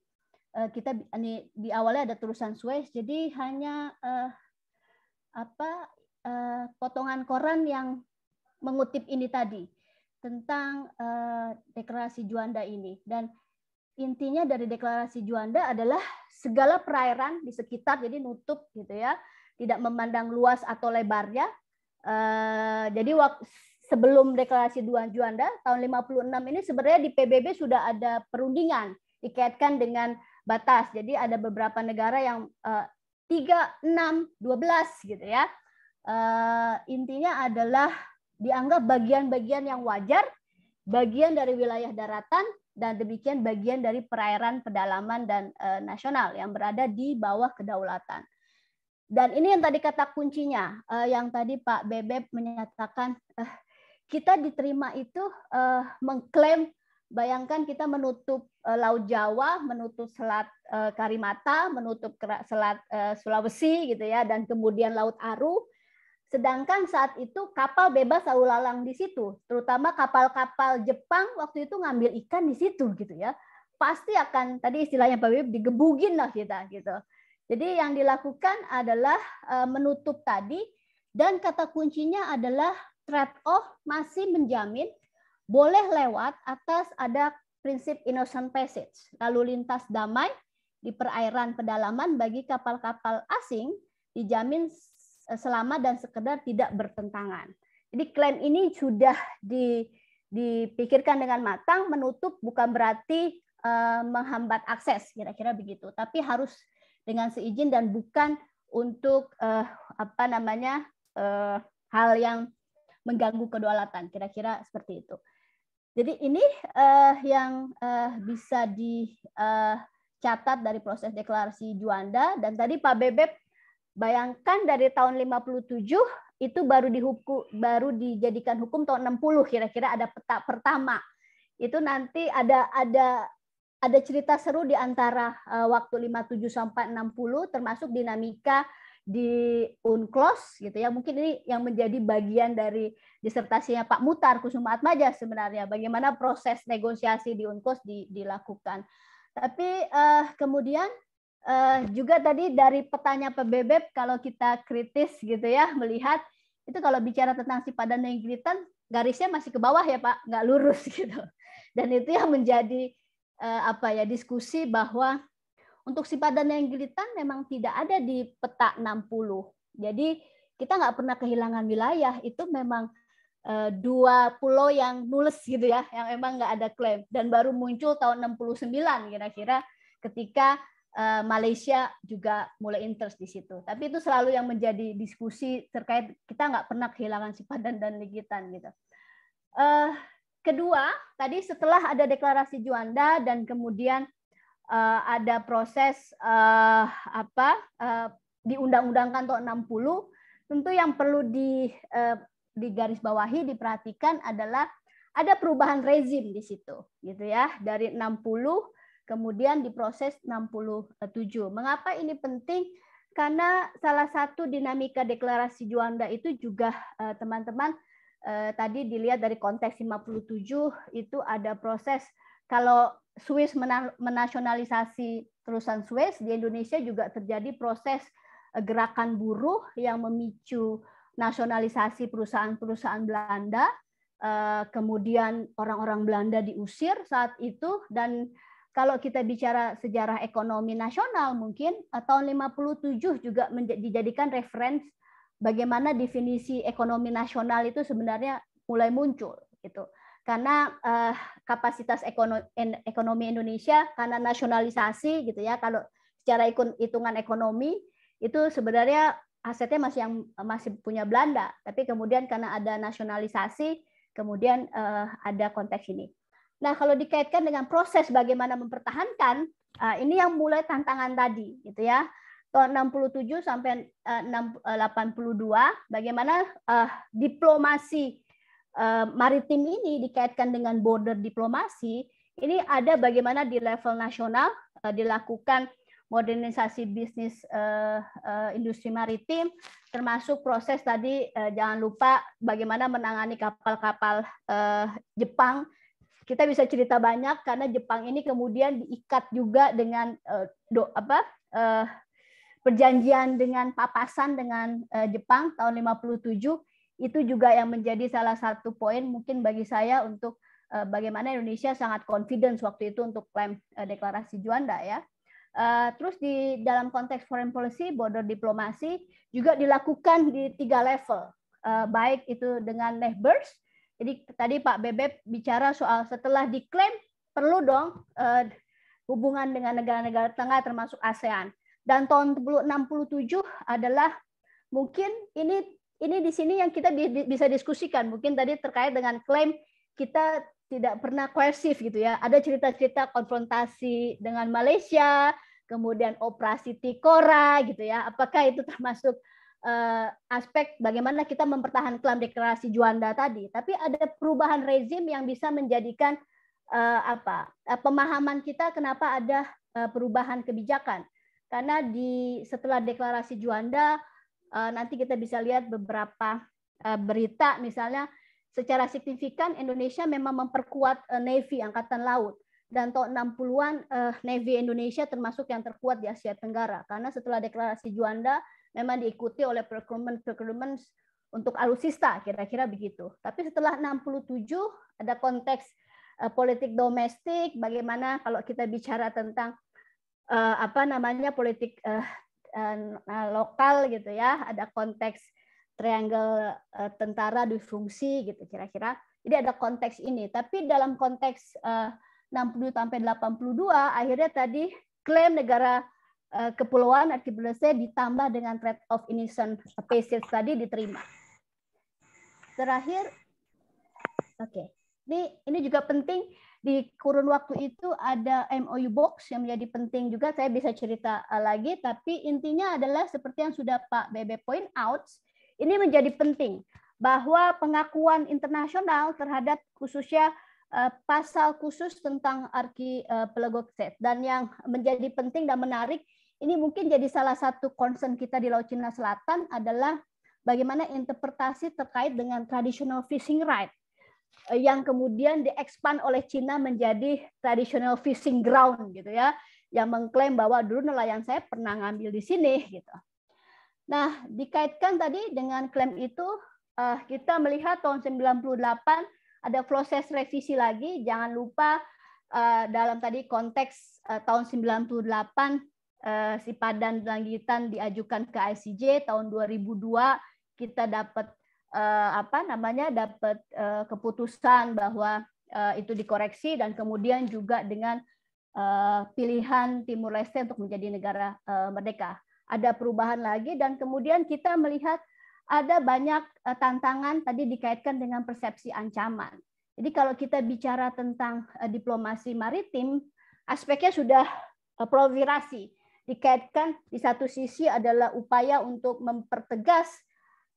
eh, kita ini di awalnya ada tulisan Suez. Jadi hanya eh, apa eh, potongan koran yang mengutip ini tadi tentang eh, deklarasi Juanda ini dan intinya dari deklarasi Juanda adalah segala perairan di sekitar jadi nutup gitu ya tidak memandang luas atau lebarnya eh, jadi waktu sebelum deklarasi Juanda tahun 56 ini sebenarnya di PBB sudah ada perundingan dikaitkan dengan batas jadi ada beberapa negara yang eh, tiga enam dua belas gitu ya eh, intinya adalah dianggap bagian-bagian yang wajar bagian dari wilayah daratan dan demikian bagian dari perairan pedalaman dan e, nasional yang berada di bawah kedaulatan. Dan ini yang tadi kata kuncinya, e, yang tadi Pak Bebep menyatakan e, kita diterima itu e, mengklaim, bayangkan kita menutup e, Laut Jawa, menutup Selat e, Karimata, menutup Selat e, Sulawesi gitu ya, dan kemudian Laut Aru, Sedangkan saat itu kapal bebas lalu lalang di situ, terutama kapal-kapal Jepang waktu itu ngambil ikan di situ gitu ya. Pasti akan tadi istilahnya Pak Wib digebugin lah kita gitu. Jadi yang dilakukan adalah eh, menutup tadi dan kata kuncinya adalah trade-off masih menjamin boleh lewat atas ada prinsip innocent passage, lalu lintas damai di perairan pedalaman bagi kapal-kapal asing dijamin Eh, selama dan sekedar tidak bertentangan. Jadi klaim ini sudah dipikirkan dengan matang, menutup bukan berarti eh, menghambat akses, kira-kira begitu. Tapi harus dengan seizin dan bukan untuk eh, apa namanya hal yang mengganggu kedaulatan, kira-kira seperti itu. Jadi ini uh, yang uh, bisa dicatat dari proses deklarasi Juanda dan tadi Pak Bebep Bayangkan dari tahun 57 itu baru dihukum baru dijadikan hukum tahun 60 kira-kira ada peta pertama. Itu nanti ada ada ada cerita seru di antara eh, waktu 57 sampai 60 termasuk dinamika di UNCLOS gitu ya. Mungkin ini yang menjadi bagian dari disertasinya Pak Mutar Kusuma Atmaja sebenarnya bagaimana proses negosiasi di UNCLOS dilakukan. Tapi eh, kemudian Uh, juga tadi dari petanya PBB kalau kita kritis gitu ya melihat itu kalau bicara tentang si padan Negritan garisnya masih ke bawah ya Pak, nggak lurus gitu. Dan itu yang menjadi uh, apa ya diskusi bahwa untuk si padan Negritan memang tidak ada di peta 60. Jadi kita nggak pernah kehilangan wilayah itu memang eh, dua pulau yang nulis gitu ya, yang emang nggak ada klaim dan baru muncul tahun 69 kira-kira ketika Eh, Malaysia juga mulai interest di situ. Tapi itu selalu yang menjadi diskusi terkait kita nggak pernah kehilangan Sipadan dan Ligitan gitu. Uh, kedua, tadi setelah ada deklarasi Juanda dan kemudian uh, ada proses uh, apa uh, diundang-undangkan tahun 60, tentu yang perlu di uh, digarisbawahi diperhatikan adalah ada perubahan rezim di situ, gitu ya, dari 60 kemudian diproses 67. Mengapa ini penting? Karena salah satu dinamika deklarasi Juanda itu juga eh, teman-teman eh, tadi dilihat dari konteks 57 itu ada proses kalau Swiss menasionalisasi perusahaan Swiss di Indonesia juga terjadi proses eh, gerakan buruh yang memicu nasionalisasi perusahaan-perusahaan Belanda kemudian orang-orang Belanda diusir saat itu dan kalau kita bicara sejarah ekonomi nasional mungkin eh, tahun 57 juga dijadikan referensi bagaimana definisi ekonomi nasional itu sebenarnya mulai muncul gitu. Karena eh, kapasitas ekonomi, ekonomi Indonesia karena nasionalisasi gitu ya kalau secara hitungan ekonomi itu sebenarnya asetnya masih yang masih punya Belanda, tapi kemudian karena ada nasionalisasi kemudian eh, ada konteks ini. Nah, kalau dikaitkan dengan proses bagaimana mempertahankan, eh, ini yang mulai tantangan tadi, gitu ya. Tahun 67 sampai 82, eh, eh, bagaimana diplomasi maritim ini dikaitkan dengan border diplomasi, ini ada bagaimana di level nasional dilakukan modernisasi bisnis industri maritim, termasuk proses tadi jangan lupa bagaimana menangani kapal-kapal Jepang kita bisa cerita banyak karena Jepang ini kemudian diikat juga dengan uh, do, apa uh, perjanjian dengan papasan dengan uh, Jepang tahun 57 itu juga yang menjadi salah satu poin mungkin bagi saya untuk uh, bagaimana Indonesia sangat confidence waktu itu untuk klaim uh, deklarasi Juanda ya. Uh, terus di dalam konteks foreign policy, border diplomasi juga dilakukan di tiga level, uh, baik itu dengan neighbors, jadi tadi Pak Bebep bicara soal setelah diklaim perlu dong eh, hubungan dengan negara-negara tengah termasuk ASEAN. Dan tahun 67 adalah mungkin ini ini di sini yang kita bisa diskusikan. Mungkin tadi terkait dengan klaim kita tidak pernah koersif gitu ya. Ada cerita-cerita konfrontasi dengan Malaysia, kemudian operasi Tikora gitu ya. Apakah itu termasuk uh, aspek bagaimana kita mempertahankan klaim deklarasi Juanda tadi, tapi ada perubahan rezim yang bisa menjadikan uh, apa uh, pemahaman kita kenapa ada uh, perubahan kebijakan. Karena di setelah deklarasi Juanda uh, nanti kita bisa lihat beberapa uh, berita misalnya secara signifikan Indonesia memang memperkuat uh, navy angkatan laut dan tahun 60-an uh, Navy Indonesia termasuk yang terkuat di Asia Tenggara karena setelah deklarasi Juanda memang diikuti oleh procurement procurement untuk alusista kira-kira begitu. Tapi setelah 67 ada konteks uh, politik domestik bagaimana kalau kita bicara tentang uh, apa namanya politik uh, uh, lokal gitu ya, ada konteks triangle uh, tentara difungsi gitu kira-kira. Jadi ada konteks ini, tapi dalam konteks uh, 60 sampai 82 akhirnya tadi klaim negara Eh, kepulauan Archipelago ditambah dengan threat of innocent species tadi diterima. Terakhir, oke, okay. ini ini juga penting di kurun waktu itu ada MOU box yang menjadi penting juga. Saya bisa cerita eh, lagi, tapi intinya adalah seperti yang sudah Pak Bebe point out, ini menjadi penting bahwa pengakuan internasional terhadap khususnya eh, pasal khusus tentang arki Set dan yang menjadi penting dan menarik ini mungkin jadi salah satu concern kita di Laut Cina Selatan adalah bagaimana interpretasi terkait dengan traditional fishing right eh, yang kemudian diekspan oleh Cina menjadi traditional fishing ground gitu ya yang mengklaim bahwa dulu nelayan saya pernah ngambil di sini gitu. Nah, dikaitkan tadi dengan klaim itu eh, kita melihat tahun 98 ada proses revisi lagi jangan lupa eh, dalam tadi konteks tahun 98 Eh, si Padan Langgitan diajukan ke ICJ tahun 2002 kita dapat uh, apa namanya dapat uh, keputusan bahwa uh, itu dikoreksi dan kemudian juga dengan uh, pilihan Timur Leste untuk menjadi negara uh, merdeka. Ada perubahan lagi dan kemudian kita melihat ada banyak uh, tantangan tadi dikaitkan dengan persepsi ancaman. Jadi kalau kita bicara tentang diplomasi maritim, aspeknya sudah provirasi dikaitkan di satu sisi adalah upaya untuk mempertegas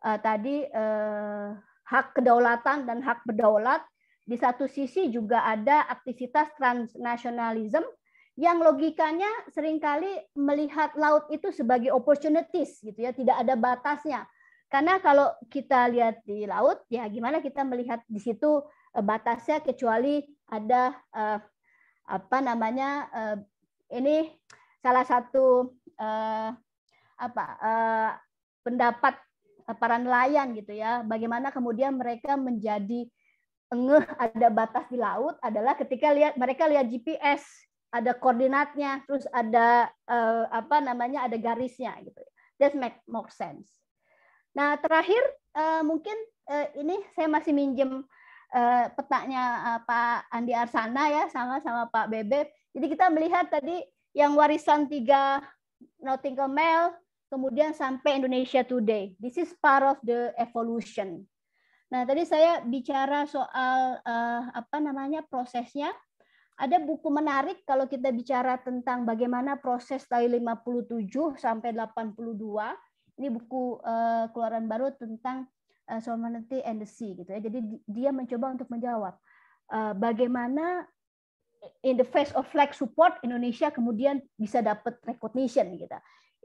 uh, tadi uh, hak kedaulatan dan hak berdaulat. Di satu sisi juga ada aktivitas transnasionalisme yang logikanya seringkali melihat laut itu sebagai opportunities gitu ya, tidak ada batasnya. Karena kalau kita lihat di laut, ya gimana kita melihat di situ eh, batasnya kecuali ada apa namanya ini salah satu eh, apa eh, pendapat para nelayan gitu ya. Bagaimana kemudian mereka menjadi ngeh ada batas di laut adalah ketika lihat mereka lihat GPS ada koordinatnya terus ada eh, apa namanya ada garisnya gitu. That make more sense. Nah terakhir eh, mungkin eh, ini saya masih minjem eh, petanya eh, Pak Andi Arsana ya sama sama Pak Bebe. Jadi kita melihat tadi yang warisan tiga Nottingham Mail, kemudian sampai Indonesia Today. This is part of the evolution. Nah, tadi saya bicara soal uh, apa namanya prosesnya. Ada buku menarik kalau kita bicara tentang bagaimana proses dari 57 sampai 82. Ini buku uh, keluaran baru tentang uh, Sovereignty and the Sea gitu ya. Jadi dia mencoba untuk menjawab uh, bagaimana in the face of flag support Indonesia kemudian bisa dapat recognition gitu.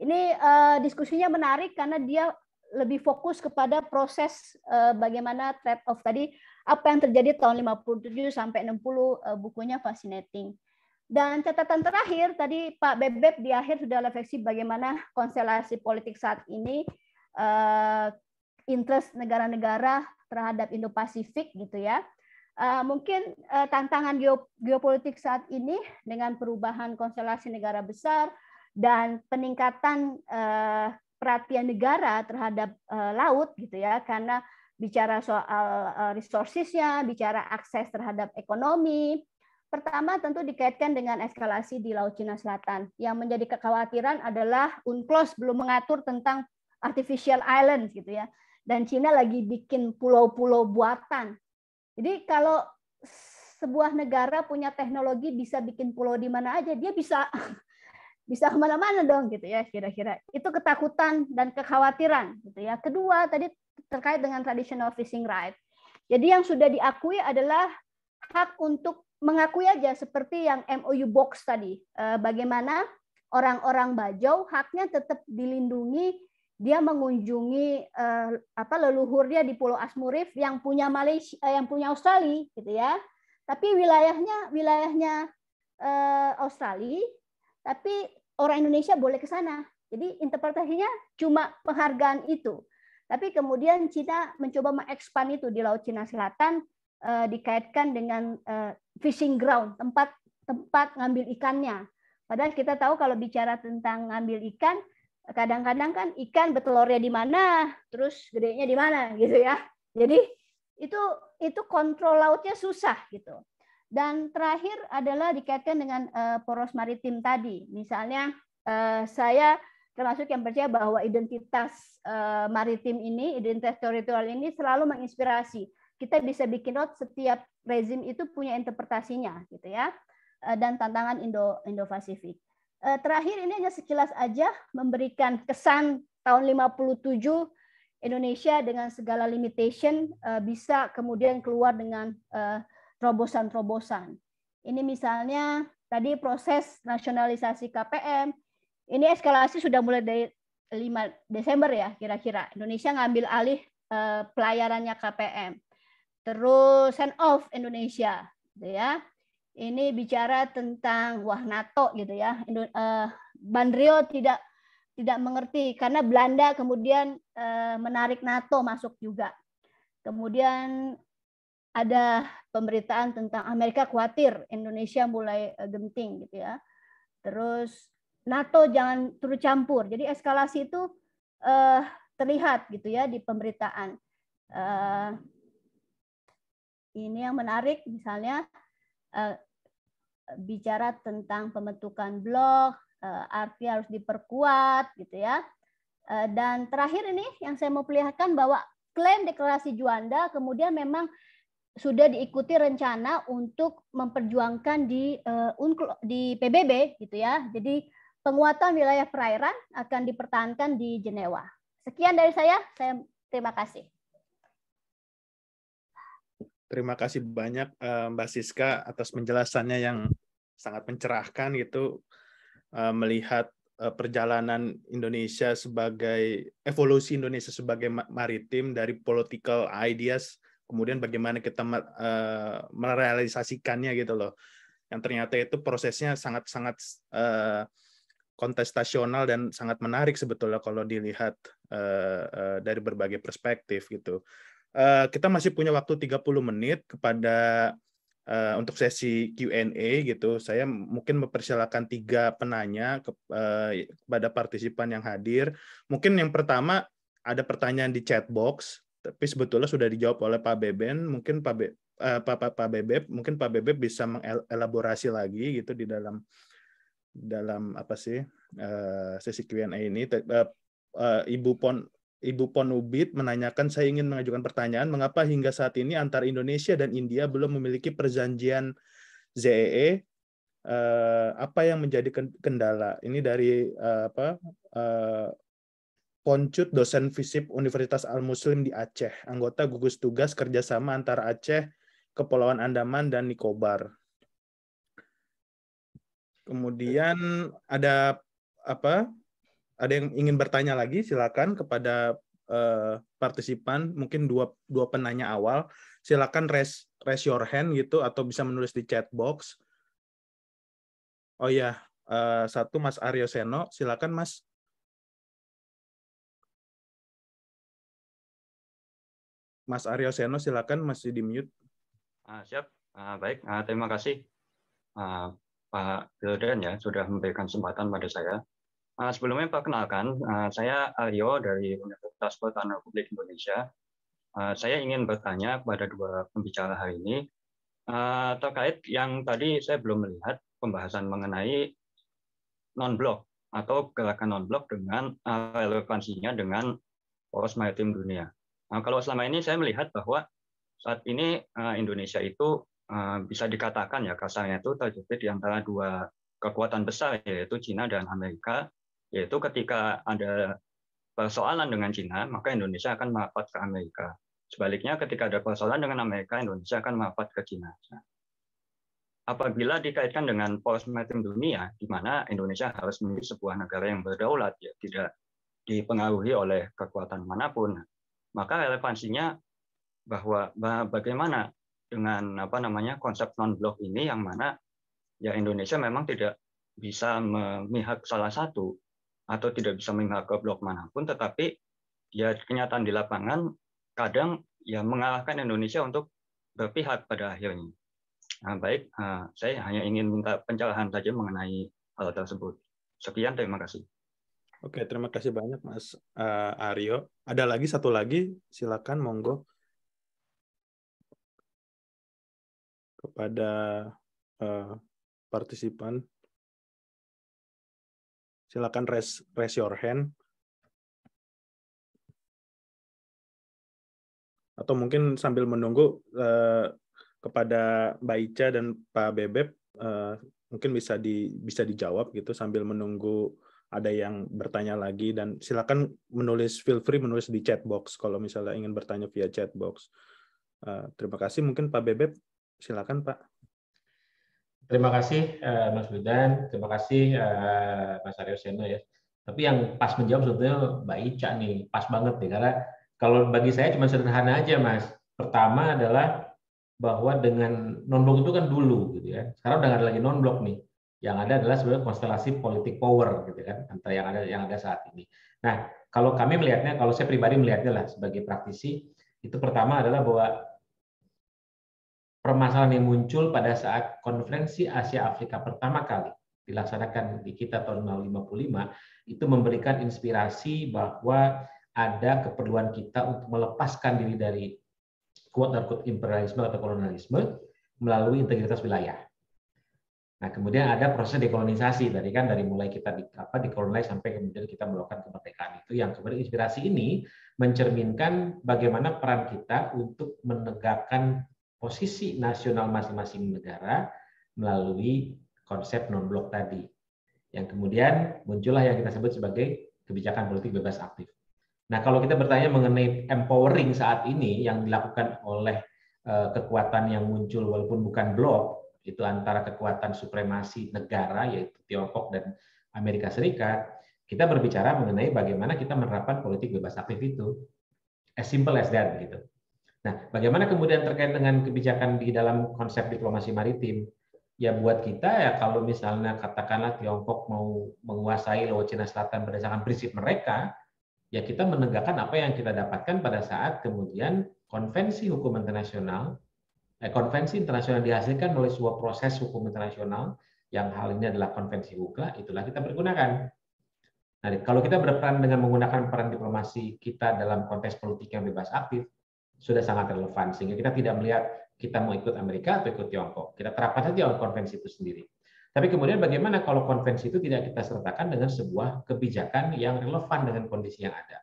Ini uh, diskusinya menarik karena dia lebih fokus kepada proses uh, bagaimana trade of tadi apa yang terjadi tahun 57 sampai 60 uh, eh, bukunya fascinating. Dan catatan terakhir tadi Pak Bebep di akhir sudah refleksi bagaimana konstelasi politik saat ini uh, interest negara-negara terhadap Indo-Pasifik gitu ya. Uh, mungkin uh, tantangan geopolitik saat ini dengan perubahan konstelasi negara besar dan peningkatan uh, perhatian negara terhadap uh, laut gitu ya karena bicara soal uh, resourcesnya, bicara akses terhadap ekonomi. Pertama tentu dikaitkan dengan eskalasi di Laut Cina Selatan. Yang menjadi kekhawatiran adalah UNCLOS belum mengatur tentang artificial island gitu ya. Dan Cina lagi bikin pulau-pulau buatan jadi kalau sebuah negara punya teknologi bisa bikin pulau di mana aja, dia bisa bisa kemana-mana dong gitu ya kira-kira. Itu ketakutan dan kekhawatiran gitu ya. Kedua tadi terkait dengan traditional fishing right. Jadi yang sudah diakui adalah hak untuk mengakui aja seperti yang MOU box tadi. Eh, bagaimana orang-orang Bajau haknya tetap dilindungi dia mengunjungi eh, apa leluhurnya di Pulau Asmurif yang punya Malaysia eh, yang punya Australia gitu ya. Tapi wilayahnya wilayahnya eh, Australia, tapi orang Indonesia boleh ke sana. Jadi interpretasinya cuma penghargaan itu. Tapi kemudian Cina mencoba mengekspan itu di Laut Cina Selatan eh, dikaitkan dengan eh, fishing ground, tempat tempat ngambil ikannya. Padahal kita tahu kalau bicara tentang ngambil ikan kadang-kadang kan ikan betelornya di mana, terus gedenya di mana gitu ya. Jadi itu itu kontrol lautnya susah gitu. Dan terakhir adalah dikaitkan dengan uh, poros maritim tadi. Misalnya uh, saya termasuk yang percaya bahwa identitas uh, maritim ini, identitas teritorial ini selalu menginspirasi. Kita bisa bikin note setiap rezim itu punya interpretasinya gitu ya. Uh, dan tantangan Indo Indo Pasifik. Eh, terakhir ini hanya sekilas aja memberikan kesan tahun 57 Indonesia dengan segala limitation eh, bisa kemudian keluar dengan eh, terobosan-terobosan. Ini misalnya tadi proses nasionalisasi KPM, ini eskalasi sudah mulai dari 5 Desember ya kira-kira. Indonesia ngambil alih pelayarannya KPM. Terus send off Indonesia, gitu ya ini bicara tentang wah NATO gitu ya. Eh, Bandrio tidak tidak mengerti karena Belanda kemudian eh, menarik NATO masuk juga. Kemudian ada pemberitaan tentang Amerika khawatir Indonesia mulai eh, genting gitu ya. Terus NATO jangan turut campur. Jadi eskalasi itu terlihat gitu ya di pemberitaan. ini yang menarik misalnya Eh, bicara tentang pembentukan blok, uh, eh, arti harus diperkuat gitu ya. Uh, dan terakhir ini yang saya mau perlihatkan bahwa klaim deklarasi Juanda kemudian memang sudah diikuti rencana untuk memperjuangkan di uh, di PBB gitu ya. Jadi penguatan wilayah perairan akan dipertahankan di Jenewa. Sekian dari saya, saya terima kasih. Terima kasih banyak eh, Mbak Siska atas penjelasannya yang sangat mencerahkan gitu eh, melihat eh, perjalanan Indonesia sebagai evolusi Indonesia sebagai maritim dari political ideas kemudian bagaimana kita merealisasikannya gitu loh. Yang ternyata itu prosesnya sangat-sangat kontestasional dan sangat menarik sebetulnya kalau dilihat dari berbagai perspektif gitu. Eh, kita masih punya waktu 30 menit kepada uh, untuk sesi Q&A gitu. Saya mungkin mempersilakan tiga penanya ke, uh, kepada partisipan yang hadir. Mungkin yang pertama ada pertanyaan di chat box, tapi sebetulnya sudah dijawab oleh Pak Beben. Mungkin Pak Be, uh, Pak, Pak, Pak Bebep, mungkin Pak Bebep bisa mengelaborasi lagi gitu di dalam dalam apa sih uh, sesi Q&A ini. uh, Ibu Pon Ibu Pon Ubit menanyakan, saya ingin mengajukan pertanyaan, mengapa hingga saat ini antara Indonesia dan India belum memiliki perjanjian ZEE? E? Eh, apa yang menjadi kendala? Ini dari eh, apa? Eh, Poncut, dosen FISIP Universitas Al-Muslim di Aceh, anggota gugus tugas kerjasama antara Aceh, Kepulauan Andaman, dan Nikobar. Kemudian ada apa ada yang ingin bertanya lagi silakan kepada uh, partisipan mungkin dua dua penanya awal silakan raise raise your hand gitu atau bisa menulis di chat box. Oh ya, uh, satu Mas Aryo Seno, silakan Mas. Mas Aryo Seno, silakan masih di mute. Uh, siap, uh, baik. Uh, terima kasih uh, Pak Wildan ya sudah memberikan kesempatan pada saya. Uh, sebelumnya perkenalkan, uh, saya Aryo dari Universitas Pertahanan Republik Indonesia. Uh, saya ingin bertanya kepada dua pembicara hari ini uh, terkait yang tadi saya belum melihat pembahasan mengenai non-blok atau gerakan non-blok dengan uh, relevansinya dengan poros maritim dunia. Nah, kalau selama ini saya melihat bahwa saat ini uh, Indonesia itu uh, bisa dikatakan ya kasarnya itu terjepit di antara dua kekuatan besar yaitu Cina dan Amerika yaitu ketika ada persoalan dengan Cina, maka Indonesia akan merapat ke Amerika. Sebaliknya, ketika ada persoalan dengan Amerika, Indonesia akan merapat ke Cina. Apabila dikaitkan dengan poros maritim dunia, di mana Indonesia harus menjadi sebuah negara yang berdaulat, ya, tidak dipengaruhi oleh kekuatan manapun, maka relevansinya bahwa bagaimana dengan apa namanya konsep non-blok ini yang mana ya Indonesia memang tidak bisa memihak salah satu atau tidak bisa memihak ke blok manapun, tetapi ya kenyataan di lapangan kadang ya mengalahkan Indonesia untuk berpihak pada akhirnya. Nah, baik, eh, saya hanya ingin minta pencerahan saja mengenai hal tersebut. Sekian, terima kasih. Oke, terima kasih banyak Mas eh, Aryo. Ada lagi satu lagi, silakan monggo kepada uh, partisipan silakan raise, raise your hand. Atau mungkin sambil menunggu uh, kepada Mbak Ica dan Pak Bebep, uh, mungkin bisa di bisa dijawab gitu sambil menunggu ada yang bertanya lagi dan silakan menulis feel free menulis di chat box kalau misalnya ingin bertanya via chat box. Uh, terima kasih mungkin Pak Bebep silakan Pak. Terima kasih uh, Mas Budan, terima kasih uh, Mas Aryo Seno ya. Tapi yang pas menjawab sebetulnya Mbak Ica nih, pas banget nih karena kalau bagi saya cuma sederhana aja Mas. Pertama adalah bahwa dengan non itu kan dulu gitu ya. Sekarang udah ada lagi non blok nih. Yang ada adalah sebenarnya konstelasi politik power gitu kan antara yang ada yang ada saat ini. Nah, kalau kami melihatnya, kalau saya pribadi melihatnya lah sebagai praktisi, itu pertama adalah bahwa permasalahan yang muncul pada saat konferensi Asia Afrika pertama kali dilaksanakan di kita tahun 1955 itu memberikan inspirasi bahwa ada keperluan kita untuk melepaskan diri dari kuat narkot imperialisme atau kolonialisme melalui integritas wilayah. Nah, kemudian ada proses dekolonisasi tadi kan dari mulai kita di, apa dikolonisasi sampai kemudian kita melakukan kemerdekaan itu yang kemudian inspirasi ini mencerminkan bagaimana peran kita untuk menegakkan posisi nasional masing-masing negara melalui konsep non-blok tadi. Yang kemudian muncullah yang kita sebut sebagai kebijakan politik bebas aktif. Nah, kalau kita bertanya mengenai empowering saat ini yang dilakukan oleh eh, kekuatan yang muncul walaupun bukan blok, itu antara kekuatan supremasi negara yaitu Tiongkok dan Amerika Serikat, kita berbicara mengenai bagaimana kita menerapkan politik bebas aktif itu. As simple as that gitu. Nah, bagaimana kemudian terkait dengan kebijakan di dalam konsep diplomasi maritim? Ya buat kita ya kalau misalnya katakanlah Tiongkok mau menguasai Laut Cina Selatan berdasarkan prinsip mereka, ya kita menegakkan apa yang kita dapatkan pada saat kemudian konvensi hukum internasional, eh, konvensi internasional dihasilkan melalui sebuah proses hukum internasional yang hal ini adalah konvensi hukum, itulah kita pergunakan. Nah, kalau kita berperan dengan menggunakan peran diplomasi kita dalam konteks politik yang bebas aktif, sudah sangat relevan sehingga kita tidak melihat kita mau ikut Amerika atau ikut Tiongkok. Kita terapkan saja konvensi itu sendiri. Tapi kemudian bagaimana kalau konvensi itu tidak kita sertakan dengan sebuah kebijakan yang relevan dengan kondisi yang ada?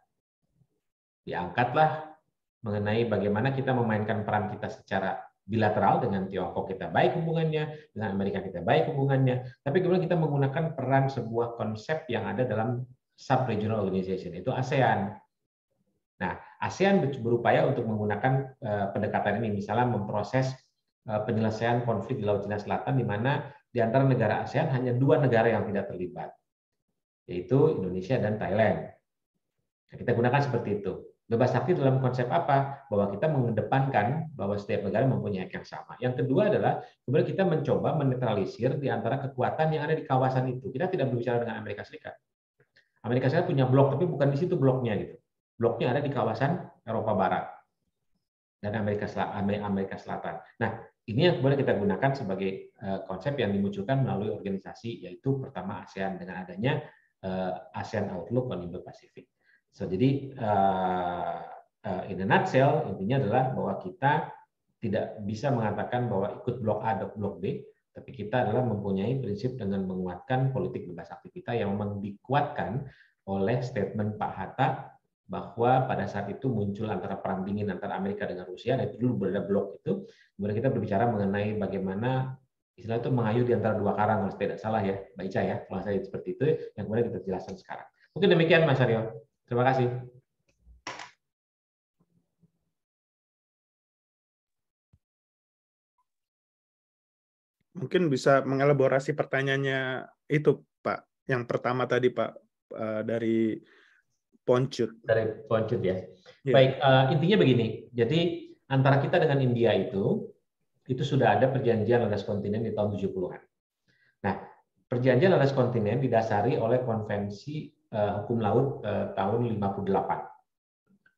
Diangkatlah mengenai bagaimana kita memainkan peran kita secara bilateral dengan Tiongkok kita baik hubungannya, dengan Amerika kita baik hubungannya, tapi kemudian kita menggunakan peran sebuah konsep yang ada dalam sub-regional organization, itu ASEAN. Nah, ASEAN berupaya untuk menggunakan eh, pendekatan ini, misalnya memproses eh, penyelesaian konflik di Laut Cina Selatan, di mana di antara negara ASEAN hanya dua negara yang tidak terlibat, yaitu Indonesia dan Thailand. Nah, kita gunakan seperti itu. Bebas aktif dalam konsep apa? Bahwa kita mengedepankan bahwa setiap negara mempunyai hak yang sama. Yang kedua adalah kemudian kita mencoba menetralisir di antara kekuatan yang ada di kawasan itu. Kita tidak berbicara dengan Amerika Serikat. Amerika Serikat punya blok, tapi bukan di situ bloknya gitu bloknya ada di kawasan Eropa Barat dan Amerika Selatan. Amerika Selatan. Nah, ini yang boleh kita gunakan sebagai eh, konsep yang dimunculkan melalui organisasi yaitu pertama ASEAN dengan adanya eh, ASEAN Outlook on Indo-Pacific. So, jadi eh, in a nutshell intinya adalah bahwa kita tidak bisa mengatakan bahwa ikut blok A atau blok B, tapi kita adalah mempunyai prinsip dengan menguatkan politik bebas aktif kita yang memang dikuatkan oleh statement Pak Hatta bahwa pada saat itu muncul antara perang dingin antara Amerika dengan Rusia dan itu dulu berada blok itu kemudian kita berbicara mengenai bagaimana istilah itu mengayuh di antara dua karang kalau tidak salah ya Mbak Ica ya kalau saya seperti itu yang kemudian kita jelaskan sekarang mungkin demikian Mas Aryo terima kasih mungkin bisa mengelaborasi pertanyaannya itu Pak yang pertama tadi Pak eh, dari Poncut. Dari Poncut ya. Yeah. Baik, uh, intinya begini. Jadi antara kita dengan India itu itu sudah ada perjanjian landas kontinen di tahun 70-an. Nah, perjanjian landas kontinen didasari oleh konvensi uh, hukum laut uh, tahun 58.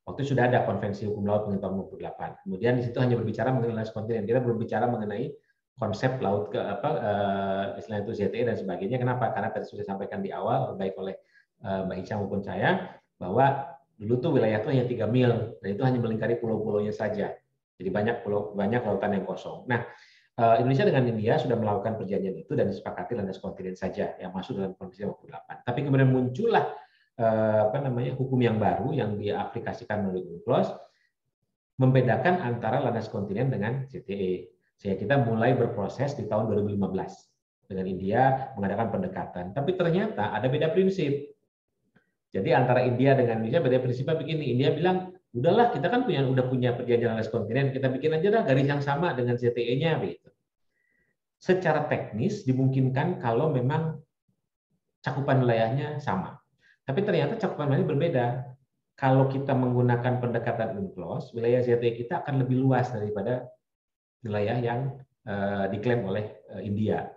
Waktu sudah ada konvensi hukum laut tahun 58. Kemudian di situ hanya berbicara mengenai landas kontinen. Kita belum bicara mengenai konsep laut ke apa uh, istilah itu ZTE dan sebagainya. Kenapa? Karena tadi sudah sampaikan di awal baik oleh Mbak Ica maupun saya bahwa dulu tuh wilayah itu hanya tiga mil dan itu hanya melingkari pulau-pulaunya saja. Jadi banyak pulau banyak lautan yang kosong. Nah, eh, Indonesia dengan India sudah melakukan perjanjian itu dan disepakati landas kontinen saja yang masuk dalam konvensi 48. Tapi kemudian muncullah eh, apa namanya hukum yang baru yang diaplikasikan melalui UNCLOS membedakan antara landas kontinen dengan CTE. Sehingga kita mulai berproses di tahun 2015 dengan India mengadakan pendekatan. Tapi ternyata ada beda prinsip. Jadi antara India dengan Indonesia beda prinsipnya begini. India bilang, udahlah kita kan punya udah punya perjanjian alas kontinen, kita bikin aja dah garis yang sama dengan CTE-nya begitu. Secara teknis dimungkinkan kalau memang cakupan wilayahnya sama. Tapi ternyata cakupan wilayahnya berbeda. Kalau kita menggunakan pendekatan UNCLOS, wilayah CTE kita akan lebih luas daripada wilayah yang eh, diklaim oleh eh, India.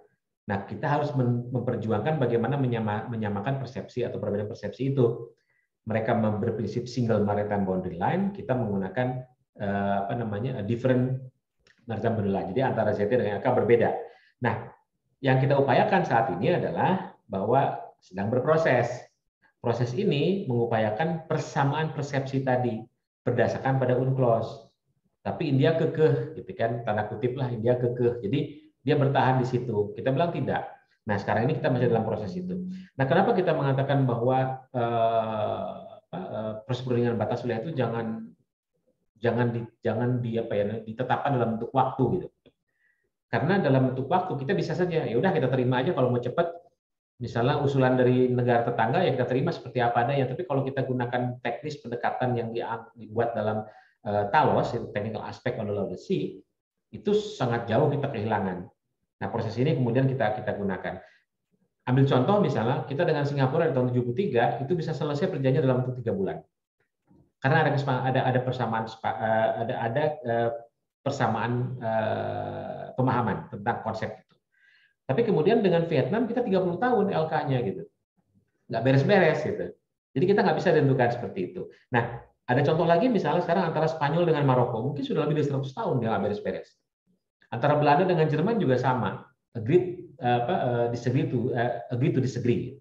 Nah, kita harus memperjuangkan bagaimana menyama, menyamakan persepsi atau perbedaan persepsi itu. Mereka berprinsip single maritime boundary line, kita menggunakan eh, apa namanya different maritime boundary line. Jadi antara ZT dengan AK berbeda. Nah, yang kita upayakan saat ini adalah bahwa sedang berproses. Proses ini mengupayakan persamaan persepsi tadi berdasarkan pada UNCLOS. Tapi India kekeh, gitu kan, tanda kutip lah India kekeh. Jadi dia bertahan di situ. Kita bilang tidak. Nah, sekarang ini kita masih dalam proses itu. Nah, kenapa kita mengatakan bahwa eh, eh, proses perundingan batas wilayah itu jangan jangan di, jangan di apa ya ditetapkan dalam bentuk waktu gitu. Karena dalam bentuk waktu kita bisa saja ya udah kita terima aja kalau mau cepat misalnya usulan dari negara tetangga ya kita terima seperti apa adanya tapi kalau kita gunakan teknis pendekatan yang dibuat dalam uh, TALOS itu technical aspect of the sea itu sangat jauh kita kehilangan Nah, proses ini kemudian kita kita gunakan. Ambil contoh misalnya, kita dengan Singapura di tahun 73 itu bisa selesai perjanjian dalam waktu tiga bulan. Karena ada ada ada persamaan eh, ada ada eh, persamaan eh, pemahaman tentang konsep itu. Tapi kemudian dengan Vietnam kita 30 tahun LK-nya gitu. Nggak beres-beres gitu. Jadi kita nggak bisa tentukan seperti itu. Nah, ada contoh lagi misalnya sekarang antara Spanyol dengan Maroko mungkin sudah lebih dari 100 tahun dia nggak beres-beres. Antara Belanda dengan Jerman juga sama. Agree apa eh, disagree to eh, agree to disagree.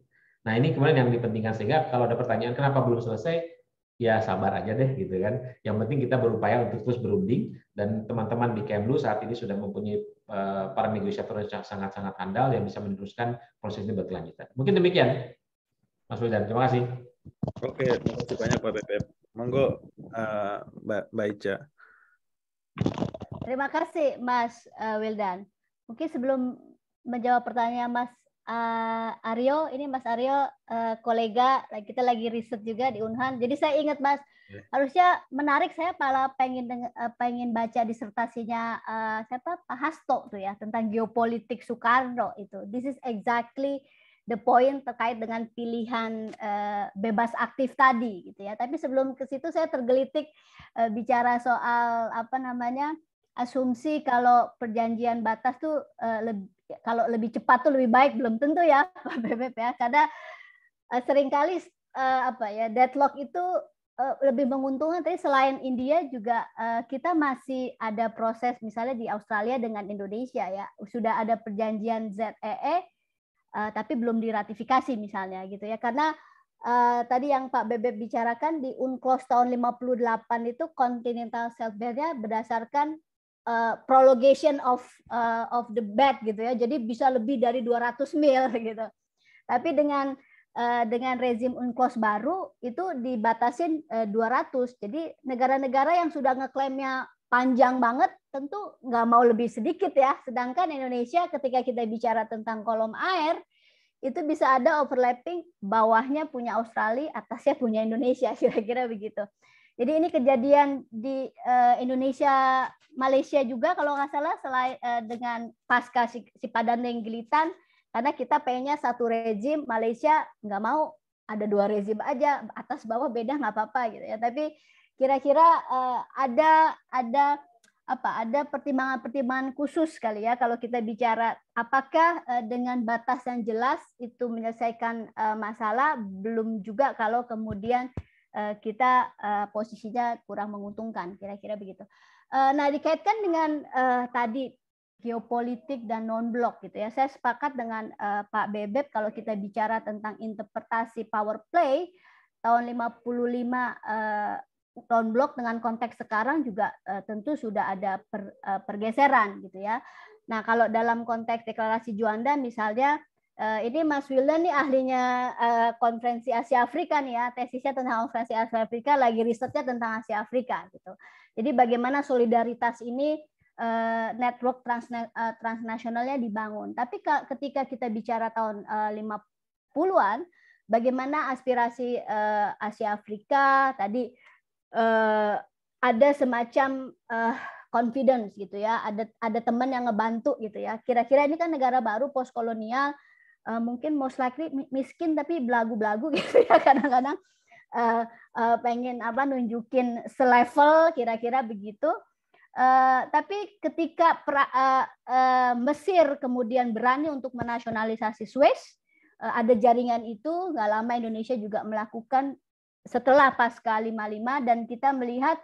Nah, ini kemudian yang dipentingkan sehingga kalau ada pertanyaan kenapa belum selesai, ya sabar aja deh gitu kan. Yang penting kita berupaya untuk terus berunding dan teman-teman di Kemlu saat ini sudah mempunyai eh, para negosiator yang sangat-sangat handal yang bisa meneruskan proses ini berkelanjutan. Mungkin demikian. Mas Wildan, terima kasih. Oke, terima kasih banyak Pak Beb. Monggo uh, Mbak Terima kasih Mas uh, Wildan. Mungkin sebelum menjawab pertanyaan Mas uh, eh, Aryo, ini Mas Aryo uh, eh, kolega, kita lagi riset juga di Unhan. Jadi saya ingat Mas, ya. harusnya menarik saya pala pengen uh, pengen baca disertasinya uh, siapa Pak Hasto tuh ya tentang geopolitik Soekarno itu. This is exactly the point terkait dengan pilihan uh, bebas aktif tadi gitu ya. Tapi sebelum ke situ saya tergelitik uh, bicara soal apa namanya asumsi kalau perjanjian batas tuh eh, lebih, kalau lebih cepat tuh lebih baik belum tentu ya Pak Bebep ya karena uh, seringkali eh, apa ya deadlock itu lebih menguntungkan tapi selain India juga kita masih ada proses misalnya di Australia dengan Indonesia ya sudah ada perjanjian ZEE e, tapi belum diratifikasi misalnya gitu ya karena tadi yang Pak bebek bicarakan di UNCLOS tahun 58 itu continental self berdasarkan uh, prolongation of uh, of the bed gitu ya. Jadi bisa lebih dari 200 mil gitu. Tapi dengan uh, dengan rezim UNCLOS baru itu dibatasin uh, 200. Jadi negara-negara yang sudah ngeklaimnya panjang banget tentu nggak mau lebih sedikit ya. Sedangkan Indonesia ketika kita bicara tentang kolom air itu bisa ada overlapping bawahnya punya Australia, atasnya punya Indonesia kira-kira begitu. Jadi ini kejadian di Indonesia Malaysia juga kalau nggak salah selain uh, dengan pasca si, si Padang karena kita pengennya satu rezim Malaysia nggak mau ada dua rezim aja atas bawah beda nggak apa-apa gitu ya tapi kira-kira uh, ada ada apa ada pertimbangan-pertimbangan khusus kali ya kalau kita bicara apakah uh, dengan batas yang jelas itu menyelesaikan uh, masalah belum juga kalau kemudian uh, kita uh, posisinya kurang menguntungkan kira-kira begitu. Eh, nah, dikaitkan dengan uh, tadi geopolitik dan non-blok gitu ya. Saya sepakat dengan uh, Pak bebek kalau kita bicara tentang interpretasi power play tahun 55 uh, non-blok dengan konteks sekarang juga uh, tentu sudah ada per, uh, pergeseran gitu ya. Nah, kalau dalam konteks deklarasi Juanda misalnya Eh, ini Mas Wildan nih ahlinya eh, konferensi Asia Afrika nih ya, tesisnya tentang konferensi Asia Afrika, lagi risetnya tentang Asia Afrika gitu. Jadi bagaimana solidaritas ini uh, network trans uh, transnasionalnya dibangun. Tapi ketika kita bicara tahun uh, 50-an, bagaimana aspirasi uh, Asia Afrika tadi uh, ada semacam confidence gitu ya, ada ada teman yang ngebantu gitu ya. Kira-kira ini kan negara baru postkolonial kolonial uh, mungkin most likely miskin tapi belagu-belagu gitu ya kadang-kadang uh, uh, pengen apa nunjukin selevel kira-kira begitu. Uh, tapi ketika pra, uh, uh, Mesir kemudian berani untuk menasionalisasi Swiss, uh, ada jaringan itu. nggak lama Indonesia juga melakukan setelah pasca 55 dan kita melihat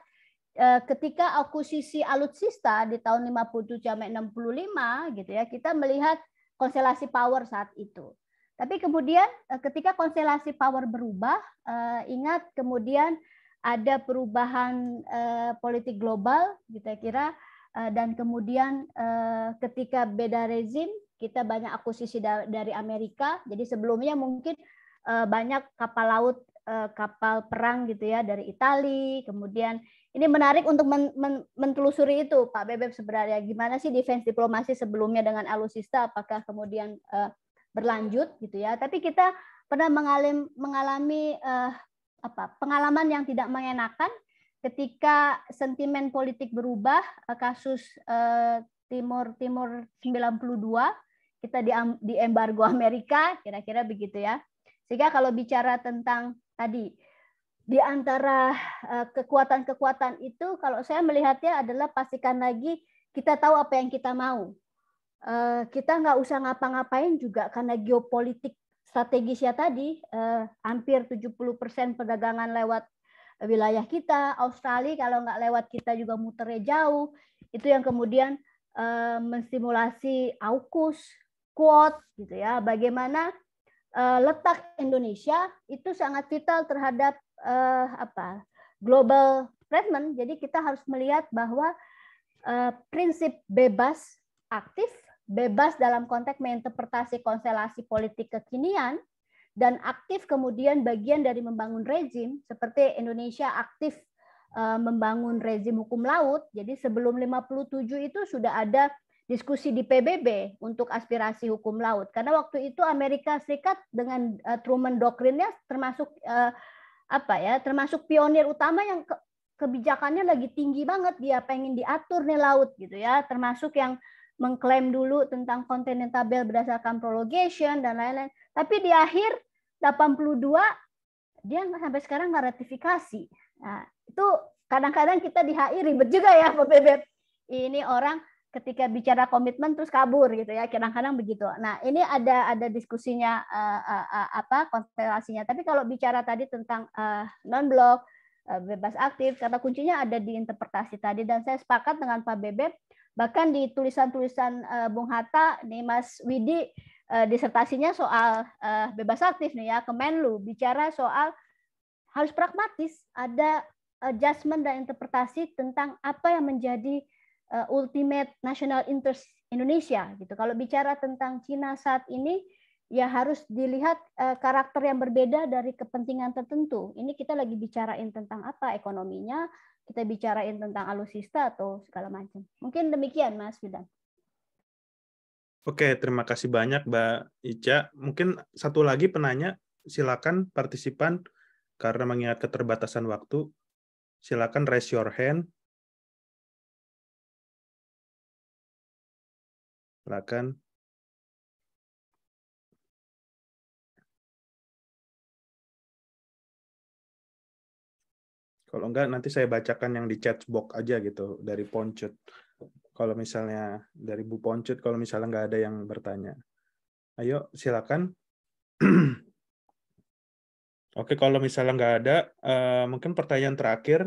ketika akuisisi alutsista di tahun 57 sampai 65 gitu ya, kita melihat konstelasi power saat itu. Tapi kemudian eh, ketika konstelasi power berubah, eh, ingat kemudian ada perubahan eh, politik global, kita kira, dan kemudian ketika beda rezim, kita banyak akuisisi dari Amerika. Jadi sebelumnya mungkin banyak kapal laut, kapal perang gitu ya dari Italia, kemudian ini menarik untuk men men mentelusuri itu, Pak Bebep sebenarnya. Gimana sih defense diplomasi sebelumnya dengan alusista? Apakah kemudian uh, berlanjut gitu ya? Tapi kita pernah mengalim, mengalami uh, apa pengalaman yang tidak mengenakan ketika sentimen politik berubah eh, kasus Timur Timur Timur 92 kita di, di embargo Amerika kira-kira begitu ya sehingga kalau bicara tentang tadi di antara eh, kekuatan-kekuatan itu kalau saya melihatnya adalah pastikan lagi kita tahu apa yang kita mau. Eh, kita nggak usah ngapa-ngapain juga karena geopolitik strategisnya tadi eh, hampir 70% perdagangan lewat wilayah kita, Australia kalau nggak lewat kita juga muternya jauh. Itu yang kemudian menstimulasi AUKUS, kuat, gitu ya. Bagaimana letak Indonesia itu sangat vital terhadap uh, apa global treatment. Jadi kita harus melihat bahwa uh, prinsip bebas aktif, bebas dalam konteks menginterpretasi konstelasi politik kekinian, dan aktif kemudian bagian dari membangun rezim seperti Indonesia aktif uh, membangun rezim hukum laut. Jadi sebelum 57 itu sudah ada diskusi di PBB untuk aspirasi hukum laut karena waktu itu Amerika Serikat dengan uh, Truman doktrinnya termasuk apa ya termasuk pionir utama yang ke, kebijakannya lagi tinggi banget dia pengen diatur nih laut gitu ya termasuk yang mengklaim dulu tentang kontinental berdasarkan prolongation dan lain-lain tapi di akhir 82 dia sampai sekarang nggak ratifikasi nah, itu kadang-kadang kita di HI ribet juga ya Pak Bebet ini orang ketika bicara komitmen terus kabur gitu ya kadang-kadang begitu. Nah ini ada ada diskusinya uh, uh, uh, apa konstelasinya. Tapi kalau bicara tadi tentang uh, non blok uh, bebas aktif kata kuncinya ada di interpretasi tadi dan saya sepakat dengan Pak Bebek bahkan di tulisan-tulisan uh, Bung Hatta nih Mas Widi uh, disertasinya soal uh, bebas aktif nih ya Kemenlu bicara soal harus pragmatis ada adjustment dan interpretasi tentang apa yang menjadi uh, ultimate national interest Indonesia gitu. Kalau bicara tentang Cina saat ini ya harus dilihat uh, karakter yang berbeda dari kepentingan tertentu. Ini kita lagi bicarain tentang apa ekonominya, kita bicarain tentang alusista atau segala macam. Mungkin demikian Mas Bidan. Oke, terima kasih banyak Mbak Ica. Mungkin satu lagi penanya, silakan partisipan karena mengingat keterbatasan waktu, silakan raise your hand silakan Kalau enggak nanti saya bacakan yang di chat box aja gitu dari Poncut. Kalau misalnya dari Bu Poncut kalau misalnya nggak ada yang bertanya. Ayo silakan. Oke, kalau misalnya nggak ada, eh, mungkin pertanyaan terakhir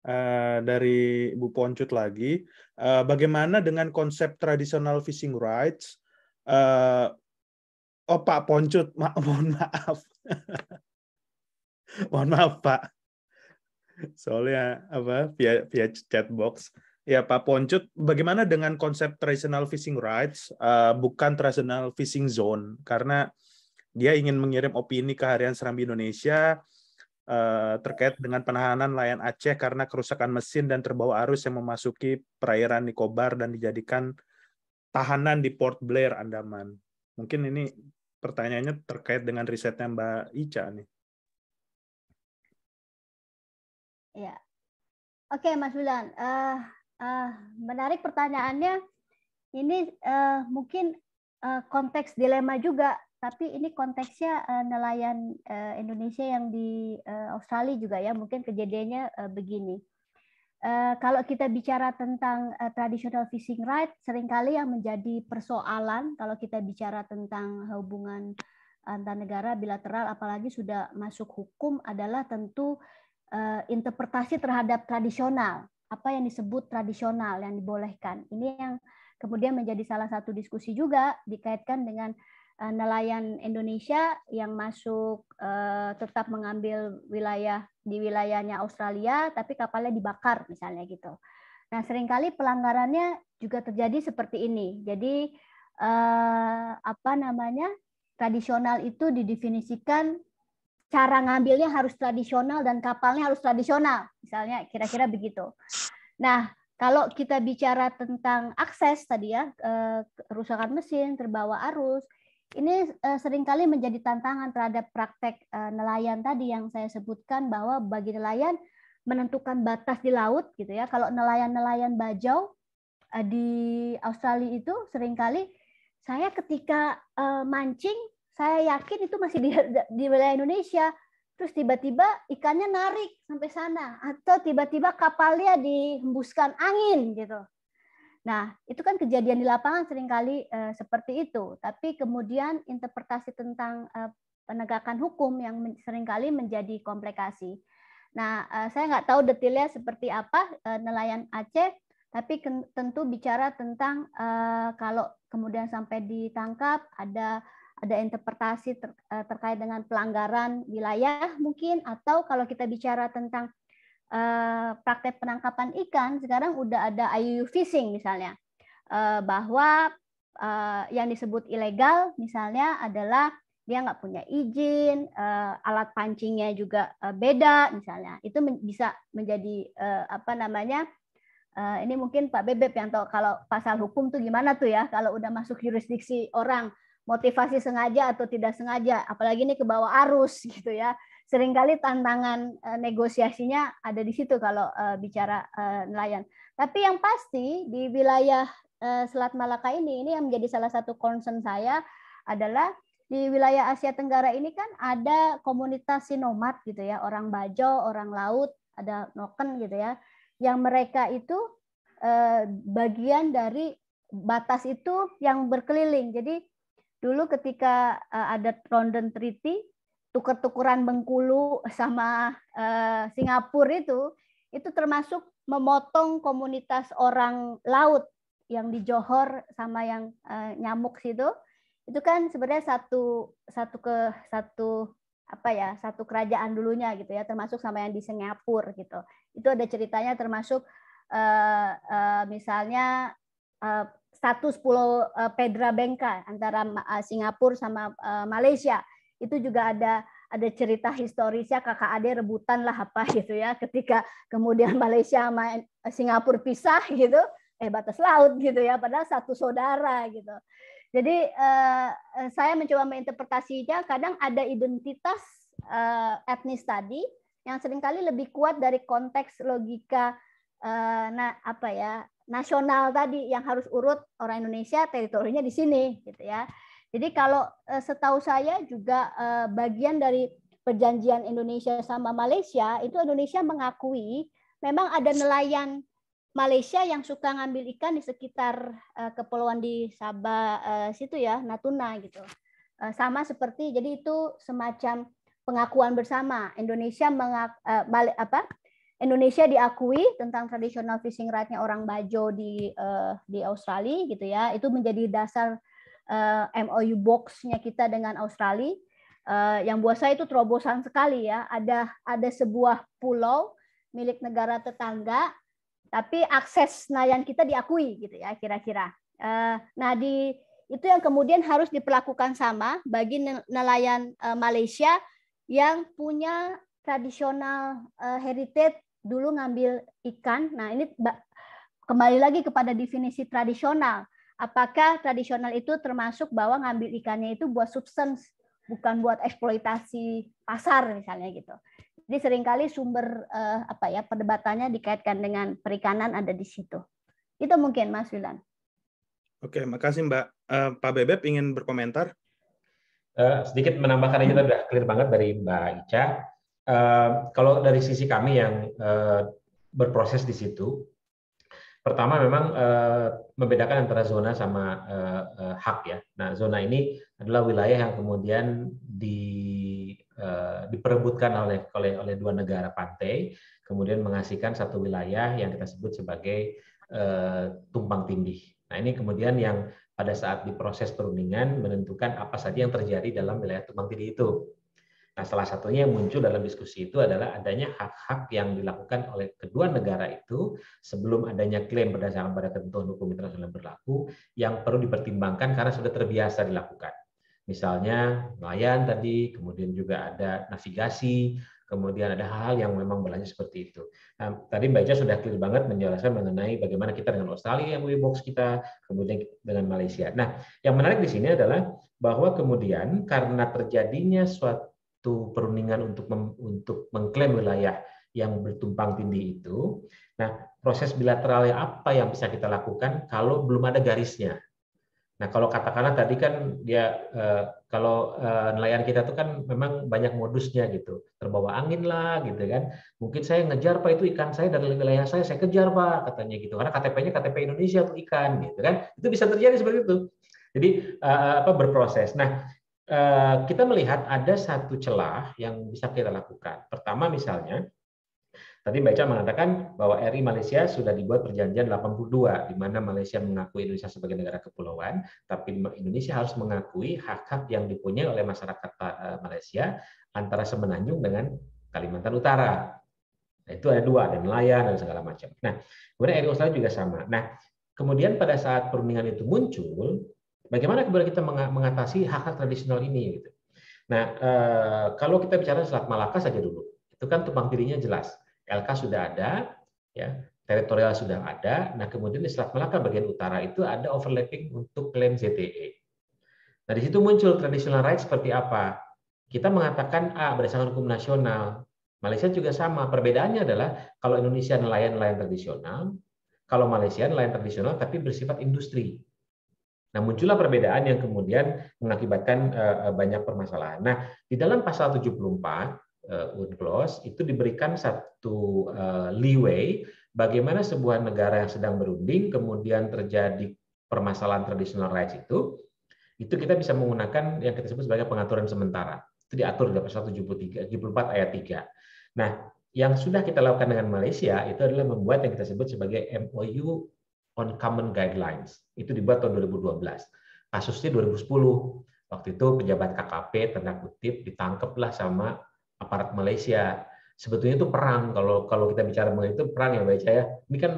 Uh, dari Bu Poncut lagi, uh, bagaimana dengan konsep tradisional fishing rights? Uh, oh Pak Poncut, ma mohon maaf, mohon maaf Pak, soalnya apa via via chat box. Ya Pak Poncut, bagaimana dengan konsep traditional fishing rights, uh, bukan traditional fishing zone? Karena dia ingin mengirim opini ke harian Serambi Indonesia, Eh, terkait dengan penahanan Layan Aceh karena kerusakan mesin dan terbawa arus yang memasuki perairan Nikobar dan dijadikan tahanan di Port Blair, Andaman. Mungkin ini pertanyaannya terkait dengan risetnya Mbak Ica nih. Ya, oke Mas Bulan. Uh, uh, menarik pertanyaannya. Ini uh, mungkin uh, konteks dilema juga tapi ini konteksnya eh, nelayan eh, Indonesia yang di eh, Australia juga ya mungkin kejadiannya begini. kalau kita bicara tentang traditional fishing right, seringkali yang menjadi persoalan kalau kita bicara tentang hubungan antar negara bilateral, apalagi sudah masuk hukum, adalah tentu interpretasi terhadap tradisional. Apa yang disebut tradisional yang dibolehkan. Ini yang kemudian menjadi salah satu diskusi juga dikaitkan dengan Eh, nelayan Indonesia yang masuk uh, tetap mengambil wilayah di wilayahnya Australia, tapi kapalnya dibakar misalnya gitu. Nah seringkali pelanggarannya juga terjadi seperti ini. Jadi uh, apa namanya tradisional itu didefinisikan cara ngambilnya harus tradisional dan kapalnya harus tradisional, misalnya kira-kira begitu. Nah kalau kita bicara tentang akses tadi ya kerusakan mesin, terbawa arus ini uh, seringkali menjadi tantangan terhadap praktek uh, nelayan tadi yang saya sebutkan bahwa bagi nelayan menentukan batas di laut gitu ya. Kalau nelayan-nelayan bajau uh, di Australia itu seringkali saya ketika uh, mancing saya yakin itu masih di, di wilayah Indonesia terus tiba-tiba ikannya narik sampai sana atau tiba-tiba kapalnya dihembuskan angin gitu Nah, itu kan kejadian di lapangan seringkali uh, seperti itu, tapi kemudian interpretasi tentang uh, penegakan hukum yang men seringkali menjadi komplikasi. Nah, uh, saya nggak tahu detailnya seperti apa uh, nelayan Aceh, tapi tentu bicara tentang uh, kalau kemudian sampai ditangkap ada ada interpretasi ter, terkait dengan pelanggaran wilayah mungkin atau kalau kita bicara tentang Eh, praktek penangkapan ikan sekarang udah ada IUU fishing misalnya eh, bahwa eh, yang disebut ilegal misalnya adalah dia nggak punya izin alat pancingnya juga beda misalnya itu bisa menjadi apa namanya ini mungkin Pak Bebep yang tahu kalau pasal hukum tuh gimana tuh ya kalau udah masuk jurisdiksi orang motivasi sengaja atau tidak sengaja apalagi ini ke bawah arus gitu ya seringkali tantangan eh, negosiasinya ada di situ kalau eh, bicara eh, nelayan. Tapi yang pasti di wilayah Selat Malaka ini ini yang menjadi salah satu concern saya adalah di wilayah Asia Tenggara ini kan ada komunitas sinomat gitu ya, orang Bajo, orang laut, ada noken gitu ya, yang mereka itu bagian dari batas itu yang berkeliling. Jadi dulu ketika ada London Treaty tuker-tukeran Bengkulu sama eh, Singapura itu itu termasuk memotong komunitas orang laut yang di Johor sama yang eh, nyamuk situ itu kan sebenarnya satu satu ke satu apa ya satu kerajaan dulunya gitu ya termasuk sama yang di Singapura gitu itu ada ceritanya termasuk uh, uh, misalnya uh, status pulau uh, Pedra Bengka antara uh, Singapura sama uh, Malaysia itu juga ada ada cerita historisnya kakak ade rebutan lah apa gitu ya ketika kemudian Malaysia sama Singapura pisah gitu eh batas laut gitu ya padahal satu saudara gitu jadi eh, eh, saya mencoba menginterpretasinya kadang ada identitas eh, etnis tadi yang seringkali lebih kuat dari konteks logika eh, nah apa ya nasional tadi yang harus urut orang Indonesia teritorinya di sini gitu ya jadi kalau eh, setahu saya juga eh, bagian dari perjanjian Indonesia sama Malaysia itu Indonesia mengakui memang ada nelayan Malaysia yang suka ngambil ikan di sekitar eh, kepulauan di Sabah situ ya Natuna gitu. Sama seperti jadi itu semacam pengakuan bersama Indonesia mengak, apa Indonesia diakui tentang tradisional fishing right-nya orang Bajo di di Australia gitu ya. Itu menjadi dasar uh, eh, MOU boxnya kita dengan Australia. Uh, yang buat saya itu terobosan sekali ya. Ada ada sebuah pulau milik negara tetangga, tapi akses nelayan kita diakui gitu ya kira-kira. Uh, nah di itu yang kemudian harus diperlakukan sama bagi nelayan uh, Malaysia yang punya tradisional uh, heritage dulu ngambil ikan. Nah ini kembali lagi kepada definisi tradisional apakah tradisional itu termasuk bahwa ngambil ikannya itu buat substance, bukan buat eksploitasi pasar misalnya gitu. Jadi seringkali sumber eh, apa ya perdebatannya dikaitkan dengan perikanan ada di situ. Itu mungkin Mas Wilan. Oke, makasih Mbak. Uh, Pak Bebep ingin berkomentar? Uh, sedikit menambahkan aja sudah clear banget dari Mbak Ica. Uh, kalau dari sisi kami yang uh, berproses di situ, Pertama memang uh, membedakan antara zona sama uh, uh, hak ya. Nah, zona ini adalah wilayah yang kemudian di uh, diperebutkan oleh oleh oleh dua negara pantai, kemudian menghasilkan satu wilayah yang kita sebut sebagai uh, tumpang tindih. Nah, ini kemudian yang pada saat diproses perundingan menentukan apa saja yang terjadi dalam wilayah tumpang tindih itu. Nah, salah satunya yang muncul dalam diskusi itu adalah adanya hak-hak yang dilakukan oleh kedua negara itu sebelum adanya klaim berdasarkan pada ketentuan hukum internasional berlaku yang perlu dipertimbangkan karena sudah terbiasa dilakukan. Misalnya nelayan tadi, kemudian juga ada navigasi, kemudian ada hal-hal yang memang berlanjut seperti itu. Nah, tadi Mbak Ica sudah clear banget menjelaskan mengenai bagaimana kita dengan Australia yang box kita, kemudian dengan Malaysia. Nah, yang menarik di sini adalah bahwa kemudian karena terjadinya suatu itu perundingan untuk mem, untuk mengklaim wilayah yang bertumpang tindih itu. Nah, proses bilateralnya apa yang bisa kita lakukan kalau belum ada garisnya? Nah, kalau katakanlah tadi kan dia eh, kalau eh, nelayan kita tuh kan memang banyak modusnya gitu. Terbawa angin lah gitu kan. Mungkin saya ngejar Pak itu ikan saya dari wilayah saya saya kejar Pak katanya gitu. Karena KTP-nya KTP Indonesia tuh ikan gitu kan. Itu bisa terjadi seperti itu. Jadi eh, apa berproses. Nah, Eh, kita melihat ada satu celah yang bisa kita lakukan. Pertama misalnya, tadi Mbak Ica mengatakan bahwa RI Malaysia sudah dibuat perjanjian 82, di mana Malaysia mengakui Indonesia sebagai negara kepulauan, tapi Indonesia harus mengakui hak-hak yang dipunyai oleh masyarakat eh, Malaysia antara Semenanjung dengan Kalimantan Utara. Nah, itu ada dua, ada nelayan dan segala macam. Nah, kemudian RI Australia juga sama. Nah, kemudian pada saat perundingan itu muncul, Bagaimana kemudian kita mengatasi hak-hak tradisional ini? Gitu. Nah, eh, kalau kita bicara Selat Malaka saja dulu, itu kan tumpang tirinya jelas. LK sudah ada, ya, teritorial sudah ada. Nah, kemudian di Selat Malaka bagian utara itu ada overlapping untuk klaim ZTE. Nah, di situ muncul tradisional rights seperti apa? Kita mengatakan A berdasarkan hukum nasional. Malaysia juga sama. Perbedaannya adalah kalau Indonesia nelayan-nelayan tradisional, kalau Malaysia nelayan tradisional tapi bersifat industri. Nah, muncullah perbedaan yang kemudian mengakibatkan eh, eh, banyak permasalahan. Nah, di dalam pasal 74 eh, UNCLOS itu diberikan satu leeway bagaimana sebuah negara yang sedang berunding kemudian terjadi permasalahan tradisional rights itu itu kita bisa menggunakan yang kita sebut sebagai pengaturan sementara. Itu diatur di pasal 73 74 ayat 3. Nah, yang sudah kita lakukan dengan Malaysia itu adalah membuat yang kita sebut sebagai MOU on Common Guidelines. Itu dibuat tahun 2012. Kasusnya 2010. Waktu itu pejabat KKP tanda kutip ditangkaplah sama aparat Malaysia. Sebetulnya itu perang kalau kalau kita bicara mengenai itu perang ya baik saya. Ini kan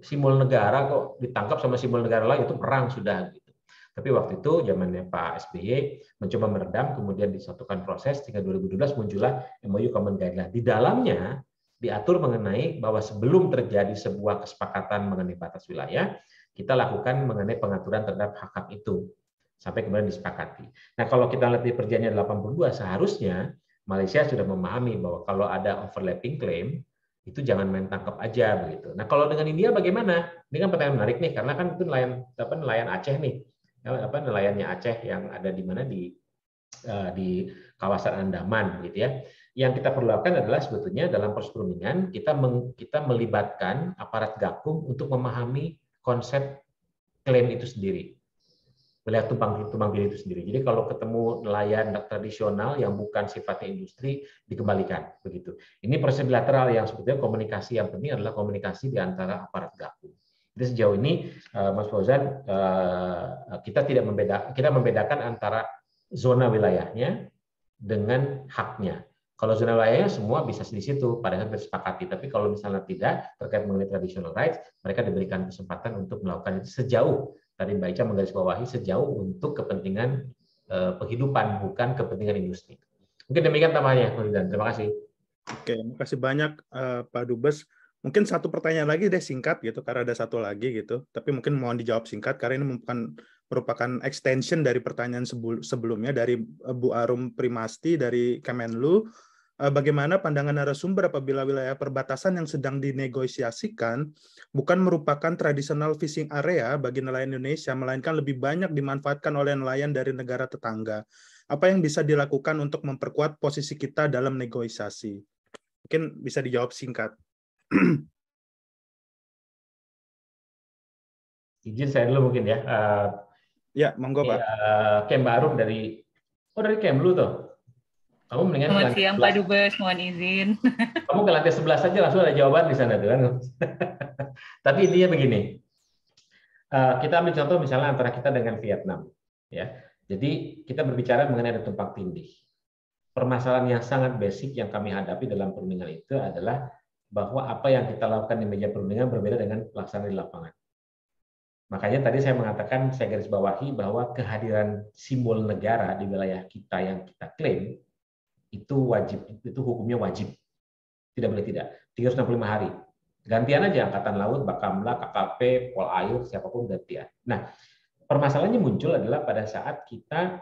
simbol negara kok ditangkap sama simbol negara lain itu perang sudah gitu. Tapi waktu itu zamannya Pak SBY mencoba meredam, kemudian disatukan proses sehingga 2012 muncullah MOU Common Guidelines. Di dalamnya diatur mengenai bahwa sebelum terjadi sebuah kesepakatan mengenai batas wilayah, kita lakukan mengenai pengaturan terhadap hak-hak itu sampai kemudian disepakati. Nah, kalau kita lihat di perjanjian 82 seharusnya Malaysia sudah memahami bahwa kalau ada overlapping claim itu jangan main tangkap aja begitu. Nah, kalau dengan India bagaimana? Ini kan pertanyaan menarik nih karena kan itu nelayan apa nelayan Aceh nih. Apa nelayannya Aceh yang ada di mana di eh, di kawasan Andaman gitu ya. Yang kita perlu lakukan adalah sebetulnya dalam proses perundingan kita meng, kita melibatkan aparat gakum untuk memahami konsep klaim itu sendiri melihat tumpang tumpang pilih itu sendiri. Jadi kalau ketemu nelayan tradisional yang bukan sifatnya industri dikembalikan begitu. Ini proses bilateral yang sebetulnya komunikasi yang penting adalah komunikasi di antara aparat gakum. Jadi sejauh ini eh, Mas Fauzan eh, kita tidak membeda kita membedakan antara zona wilayahnya dengan haknya. Kalau zona bahaya semua bisa di situ pada saat bersepakati. Tapi kalau misalnya tidak terkait mengenai traditional rights, mereka diberikan kesempatan untuk melakukan itu sejauh tadi Mbak Ica menggarisbawahi sejauh untuk kepentingan eh, kehidupan bukan kepentingan industri. Mungkin demikian tambahannya, Mas Terima kasih. Oke, terima kasih banyak uh, Pak Dubes mungkin satu pertanyaan lagi deh singkat gitu karena ada satu lagi gitu tapi mungkin mohon dijawab singkat karena ini bukan merupakan extension dari pertanyaan sebelumnya dari eh, Bu Arum Primasti dari Kemenlu eh, bagaimana pandangan narasumber apabila wilayah perbatasan yang sedang dinegosiasikan bukan merupakan tradisional fishing area bagi nelayan Indonesia, melainkan lebih banyak dimanfaatkan oleh nelayan dari negara tetangga. Apa yang bisa dilakukan untuk memperkuat posisi kita dalam negosiasi? Mungkin bisa dijawab singkat. Izin saya dulu mungkin ya. Eh, Ya, monggo Pak. Ya, Kem baru dari Oh, dari Kemlu tuh. Kamu mendingan Selamat siang Pak Dubes, mohon izin. Kamu ke lantai 11 saja langsung ada jawaban di sana tuh kan. Tapi intinya begini. Eh, kita ambil contoh misalnya antara kita dengan Vietnam, ya. Jadi kita berbicara mengenai ada tumpang tindih. Permasalahan yang sangat basic yang kami hadapi dalam perundingan itu adalah bahwa apa yang kita lakukan di meja perundingan berbeda dengan pelaksanaan di lapangan. Makanya tadi saya mengatakan, saya garis bawahi bahwa kehadiran simbol negara di wilayah kita yang kita klaim itu wajib, itu hukumnya wajib. Tidak boleh tidak. 365 hari. Gantian aja Angkatan Laut, Bakamla, KKP, Pol Polair, siapapun gantian. Nah, permasalahannya muncul adalah pada saat kita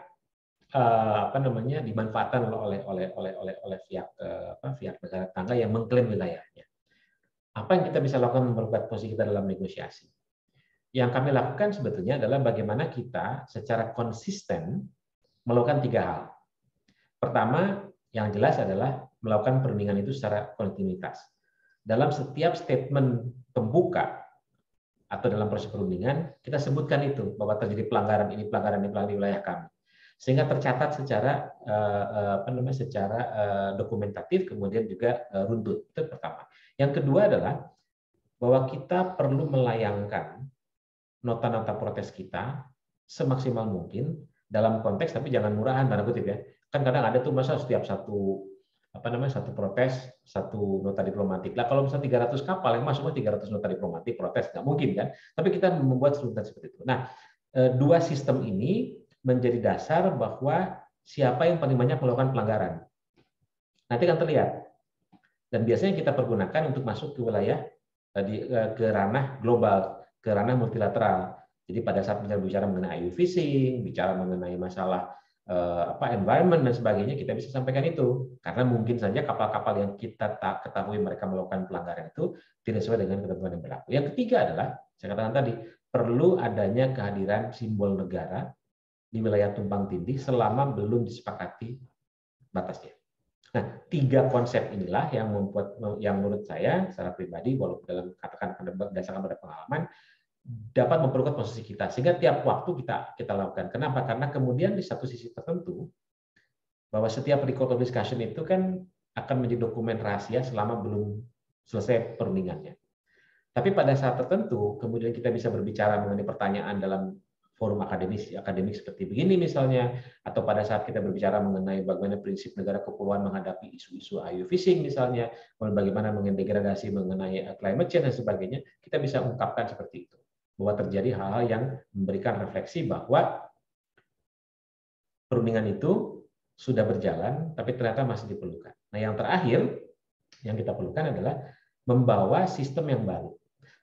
eh, apa namanya dimanfaatkan oleh oleh oleh oleh oleh pihak eh, apa, pihak negara tangga yang mengklaim wilayahnya. Apa yang kita bisa lakukan memperkuat posisi kita dalam negosiasi? Yang kami lakukan sebetulnya adalah bagaimana kita secara konsisten melakukan tiga hal. Pertama, yang jelas adalah melakukan perundingan itu secara kontinuitas. Dalam setiap statement pembuka atau dalam proses perundingan, kita sebutkan itu bahwa terjadi pelanggaran ini, pelanggaran ini, pelanggaran di wilayah kami sehingga tercatat secara eh, eh, apa namanya secara eh, dokumentatif kemudian juga runtut itu pertama yang kedua adalah bahwa kita perlu melayangkan nota-nota protes kita semaksimal mungkin dalam konteks tapi jangan murahan tanda kutip ya. Kan kadang ada tuh masa setiap satu apa namanya satu protes satu nota diplomatik lah kalau misalnya 300 kapal yang masuk 300 nota diplomatik protes nggak mungkin kan tapi kita membuat serutan seperti itu nah eh, dua sistem ini menjadi dasar bahwa siapa yang paling banyak melakukan pelanggaran nanti akan terlihat dan biasanya kita pergunakan untuk masuk ke wilayah tadi eh, eh, ke ranah global ke ranah multilateral. Jadi pada saat kita bicara mengenai IU fishing, bicara mengenai masalah eh, apa environment dan sebagainya kita bisa sampaikan itu karena mungkin saja kapal-kapal yang kita tak ketahui mereka melakukan pelanggaran itu tidak sesuai dengan ketentuan yang berlaku. Yang ketiga adalah saya katakan tadi perlu adanya kehadiran simbol negara di wilayah tumpang tindih selama belum disepakati batasnya. Nah, tiga konsep inilah yang membuat yang menurut saya secara pribadi walaupun dalam katakan berdasarkan pada pengalaman dapat memperkuat posisi kita sehingga tiap waktu kita kita lakukan. Kenapa? Karena kemudian di satu sisi tertentu bahwa setiap record of discussion itu kan akan menjadi dokumen rahasia selama belum selesai perundingannya. Tapi pada saat tertentu kemudian kita bisa berbicara mengenai pertanyaan dalam forum akademis akademik seperti begini misalnya atau pada saat kita berbicara mengenai bagaimana prinsip negara kepulauan menghadapi isu-isu ayu fishing misalnya bagaimana mengenai degradasi mengenai climate change dan sebagainya kita bisa ungkapkan seperti itu bahwa terjadi hal-hal yang memberikan refleksi bahwa perundingan itu sudah berjalan, tapi ternyata masih diperlukan. Nah, yang terakhir yang kita perlukan adalah membawa sistem yang baru.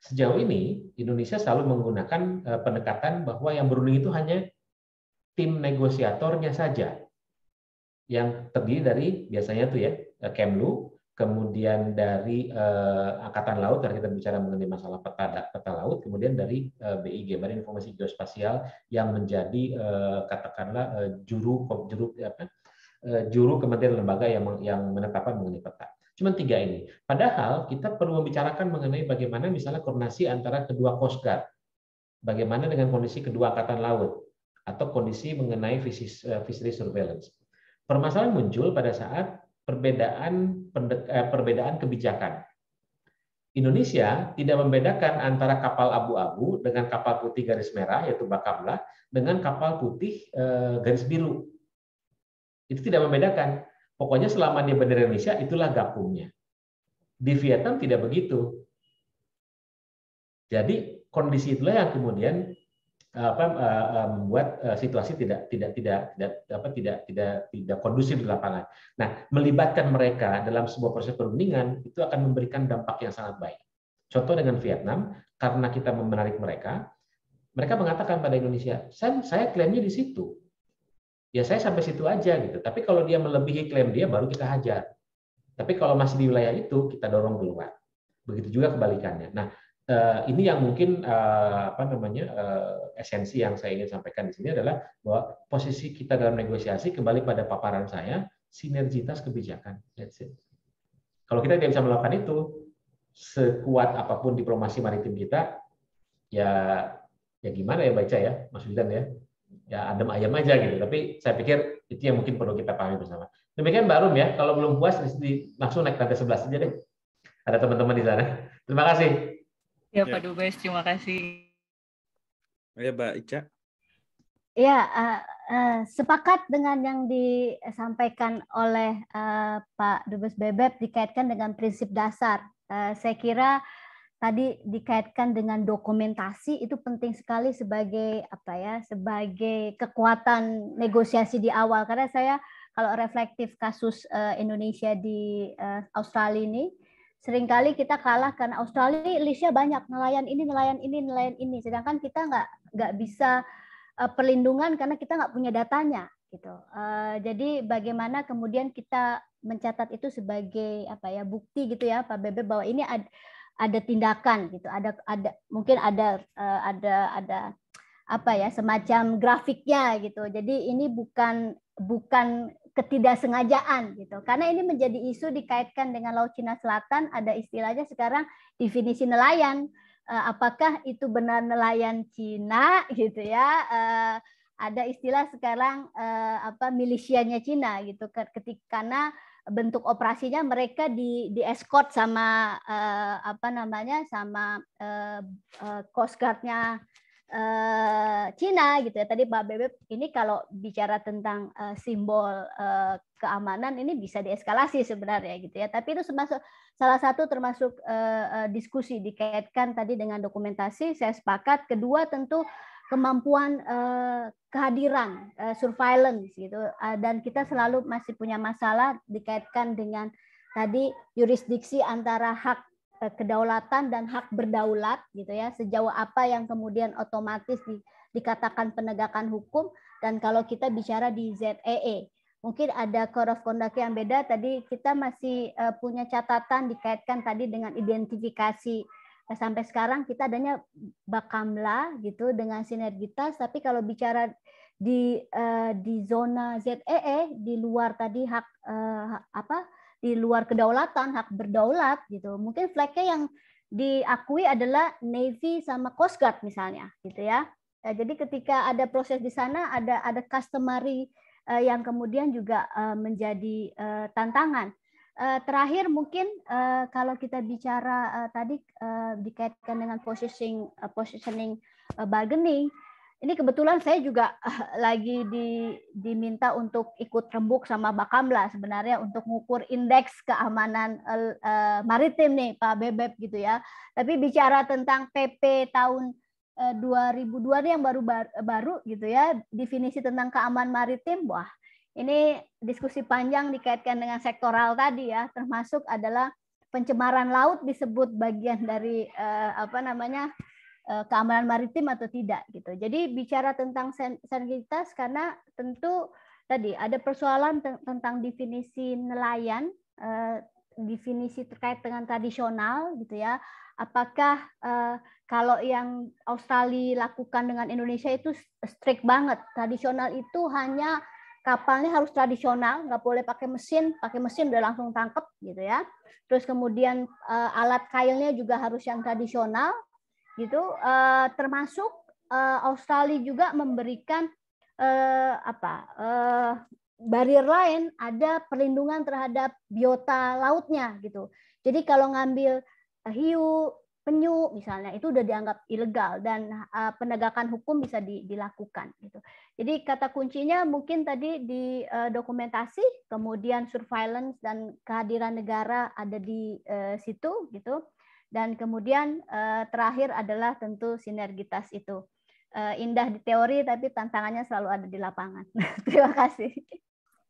Sejauh ini, Indonesia selalu menggunakan eh, pendekatan bahwa yang berunding itu hanya tim negosiatornya saja, yang terdiri dari biasanya tuh ya, eh, Kemlu, kemudian dari uh, Angkatan Laut, karena kita bicara mengenai masalah peta, peta laut, kemudian dari uh, eh, BIG, Badan Informasi Geospasial, yang menjadi uh, katakanlah uh, juru juru apa, uh, juru kementerian lembaga yang yang menetapkan mengenai peta. Cuma tiga ini. Padahal kita perlu membicarakan mengenai bagaimana misalnya koordinasi antara kedua Coast Guard, bagaimana dengan kondisi kedua Angkatan Laut, atau kondisi mengenai visi surveillance. Permasalahan muncul pada saat perbedaan eh, perbedaan kebijakan. Indonesia tidak membedakan antara kapal abu-abu dengan kapal putih garis merah yaitu Bakamla dengan kapal putih eh, garis biru. Itu tidak membedakan. Pokoknya selama dia bendera Indonesia itulah gapungnya. Di Vietnam tidak begitu. Jadi kondisi itulah yang kemudian apa eh, eh, membuat eh, situasi tidak tidak tidak tidak apa tidak tidak tidak kondusif di lapangan. Nah, melibatkan mereka dalam sebuah proses perundingan itu akan memberikan dampak yang sangat baik. Contoh dengan Vietnam, karena kita menarik mereka, mereka mengatakan pada Indonesia, saya, saya klaimnya di situ. Ya saya sampai situ aja gitu. Tapi kalau dia melebihi klaim dia, baru kita hajar. Tapi kalau masih di wilayah itu, kita dorong keluar. Begitu juga kebalikannya. Nah, Eh, ini yang mungkin eh, apa namanya eh, esensi yang saya ingin sampaikan di sini adalah bahwa posisi kita dalam negosiasi kembali pada paparan saya sinergitas kebijakan. That's it. Kalau kita tidak bisa melakukan itu, sekuat apapun diplomasi maritim kita, ya ya gimana ya baca ya, Mas Wildan ya, ya adem ayam aja gitu. Tapi saya pikir itu yang mungkin perlu kita pahami bersama. Demikian Mbak Arum ya, kalau belum puas langsung naik lantai sebelah saja deh. Ada teman-teman di sana. Terima kasih. Iya, ya, Pak Dubes, terima kasih. Ya, Mbak Ica. Ya, uh, uh, sepakat dengan yang disampaikan oleh uh, Pak Dubes Bebep dikaitkan dengan prinsip dasar. Uh, saya kira tadi dikaitkan dengan dokumentasi itu penting sekali sebagai apa ya sebagai kekuatan negosiasi di awal karena saya kalau reflektif kasus Indonesia di Australia ini seringkali kita kalah karena Australia listnya banyak nelayan ini nelayan ini nelayan ini sedangkan kita nggak nggak bisa uh, perlindungan karena kita nggak punya datanya gitu uh, jadi bagaimana kemudian kita mencatat itu sebagai apa ya bukti gitu ya Pak Bebe bahwa ini ada, ada tindakan gitu ada ada mungkin ada uh, ada ada apa ya semacam grafiknya gitu jadi ini bukan bukan ketidaksengajaan gitu. Karena ini menjadi isu dikaitkan dengan Laut Cina Selatan, ada istilahnya sekarang definisi nelayan. Eh, apakah itu benar nelayan Cina gitu ya? Eh, ada istilah sekarang eh, apa milisianya Cina gitu ketika karena bentuk operasinya mereka di di escort sama apa namanya sama coast guardnya Eh, Cina gitu ya. Tadi Pak Bebe ini kalau bicara tentang uh, simbol uh, keamanan ini bisa dieskalasi sebenarnya gitu ya. Tapi itu termasuk salah satu termasuk uh, diskusi dikaitkan tadi dengan dokumentasi. Saya sepakat. Kedua tentu kemampuan uh, kehadiran uh, surveillance gitu uh, dan kita selalu masih punya masalah dikaitkan dengan tadi yurisdiksi antara hak Eh, kedaulatan dan hak berdaulat gitu ya sejauh apa yang kemudian otomatis di, dikatakan penegakan hukum dan kalau kita bicara di ZEE e. mungkin ada code of yang beda tadi kita masih uh, punya catatan dikaitkan tadi dengan identifikasi nah, sampai sekarang kita adanya bakamla gitu dengan sinergitas tapi kalau bicara di uh, di zona ZEE e, di luar tadi hak uh, apa di luar kedaulatan, hak berdaulat gitu. Mungkin flagnya yang diakui adalah Navy sama Coast Guard misalnya gitu ya. ya jadi ketika ada proses di sana ada ada customary eh, yang kemudian juga eh, menjadi eh, tantangan. Terakhir mungkin kalau kita bicara tadi dikaitkan dengan positioning positioning bargaining ini kebetulan saya juga eh, lagi di, diminta untuk ikut rembuk sama Bakamla sebenarnya untuk mengukur indeks keamanan uh, maritim nih Pak Bebep gitu ya. Tapi bicara tentang PP tahun uh, 2002 yang baru baru gitu ya, definisi tentang keamanan maritim, wah ini diskusi panjang dikaitkan dengan sektoral tadi ya, termasuk adalah pencemaran laut disebut bagian dari uh, apa namanya Eh, keamanan maritim atau tidak gitu. Jadi bicara tentang sensitivitas karena tentu tadi ada persoalan tentang definisi nelayan, eh, definisi terkait dengan tradisional gitu ya. Apakah eh, kalau yang Australia lakukan dengan Indonesia itu strict banget. Tradisional itu hanya kapalnya harus tradisional, nggak boleh pakai mesin, pakai mesin udah langsung tangkep gitu ya. Terus kemudian alat kailnya juga harus yang tradisional gitu uh, termasuk uh, Australia juga memberikan uh, apa uh, barrier lain ada perlindungan terhadap biota lautnya gitu jadi kalau ngambil hiu penyu misalnya itu sudah dianggap ilegal dan uh, penegakan hukum bisa di, dilakukan gitu. Jadi kata kuncinya mungkin tadi di uh, dokumentasi, kemudian surveillance dan kehadiran negara ada di uh, situ gitu. Dan kemudian eh, terakhir adalah tentu sinergitas itu. Eh, indah di teori tapi tantangannya selalu ada di lapangan. Terima kasih.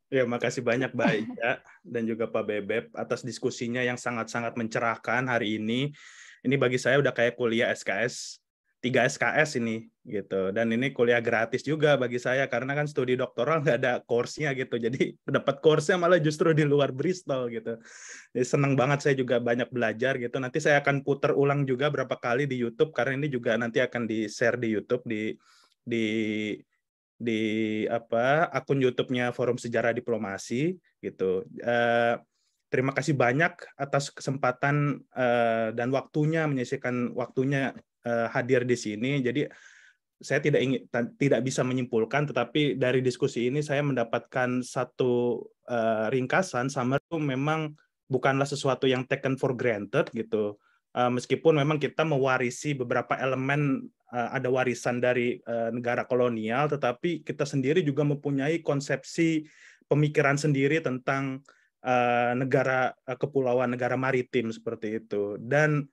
Ya, makasih banyak Mbak ya dan juga Pak Bebep atas diskusinya yang sangat-sangat mencerahkan hari ini. Ini bagi saya udah kayak kuliah SKS tiga SKS ini gitu dan ini kuliah gratis juga bagi saya karena kan studi doktoral nggak ada kursnya gitu jadi dapat kursnya malah justru di luar Bristol gitu jadi seneng banget saya juga banyak belajar gitu nanti saya akan putar ulang juga berapa kali di YouTube karena ini juga nanti akan di share di YouTube di di di apa akun YouTube-nya Forum Sejarah Diplomasi gitu uh, terima kasih banyak atas kesempatan uh, dan waktunya menyisihkan waktunya Eh, hadir di sini. Jadi saya tidak ingin tidak bisa menyimpulkan tetapi dari diskusi ini saya mendapatkan satu uh, ringkasan summer itu memang bukanlah sesuatu yang taken for granted gitu uh, meskipun memang kita mewarisi beberapa elemen uh, ada warisan dari uh, negara kolonial tetapi kita sendiri juga mempunyai konsepsi pemikiran sendiri tentang uh, negara uh, kepulauan negara maritim seperti itu dan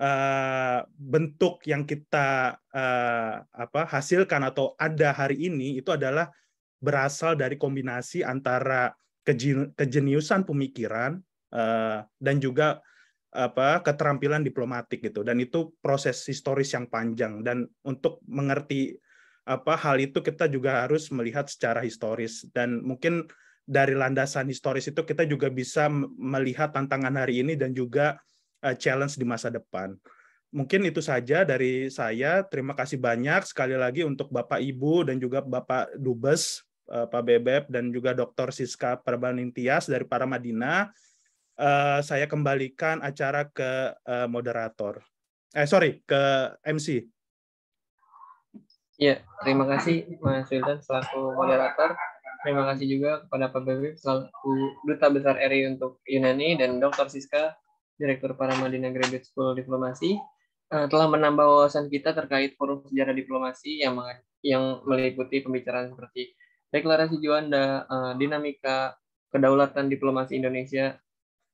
uh, bentuk yang kita uh, apa hasilkan atau ada hari ini itu adalah berasal dari kombinasi antara kejeniusan pemikiran uh, dan juga apa keterampilan diplomatik gitu dan itu proses historis yang panjang dan untuk mengerti apa hal itu kita juga harus melihat secara historis dan mungkin dari landasan historis itu kita juga bisa melihat tantangan hari ini dan juga uh, challenge di masa depan. Mungkin itu saja dari saya. Terima kasih banyak sekali lagi untuk Bapak Ibu dan juga Bapak Dubes, uh, Pak Bebep dan juga Dr. Siska Perbanintias dari Paramadina. Uh, saya kembalikan acara ke uh, moderator. Eh sorry, ke MC. Ya, terima kasih Mas Wildan selaku moderator terima kasih juga kepada Pak Bebe selaku Duta Besar RI untuk Yunani dan Dr. Siska Direktur Paramadina Graduate School Diplomasi, uh, eh, telah menambah wawasan kita terkait forum sejarah diplomasi yang yang meliputi pembicaraan seperti Deklarasi Juanda, uh, dinamika kedaulatan diplomasi Indonesia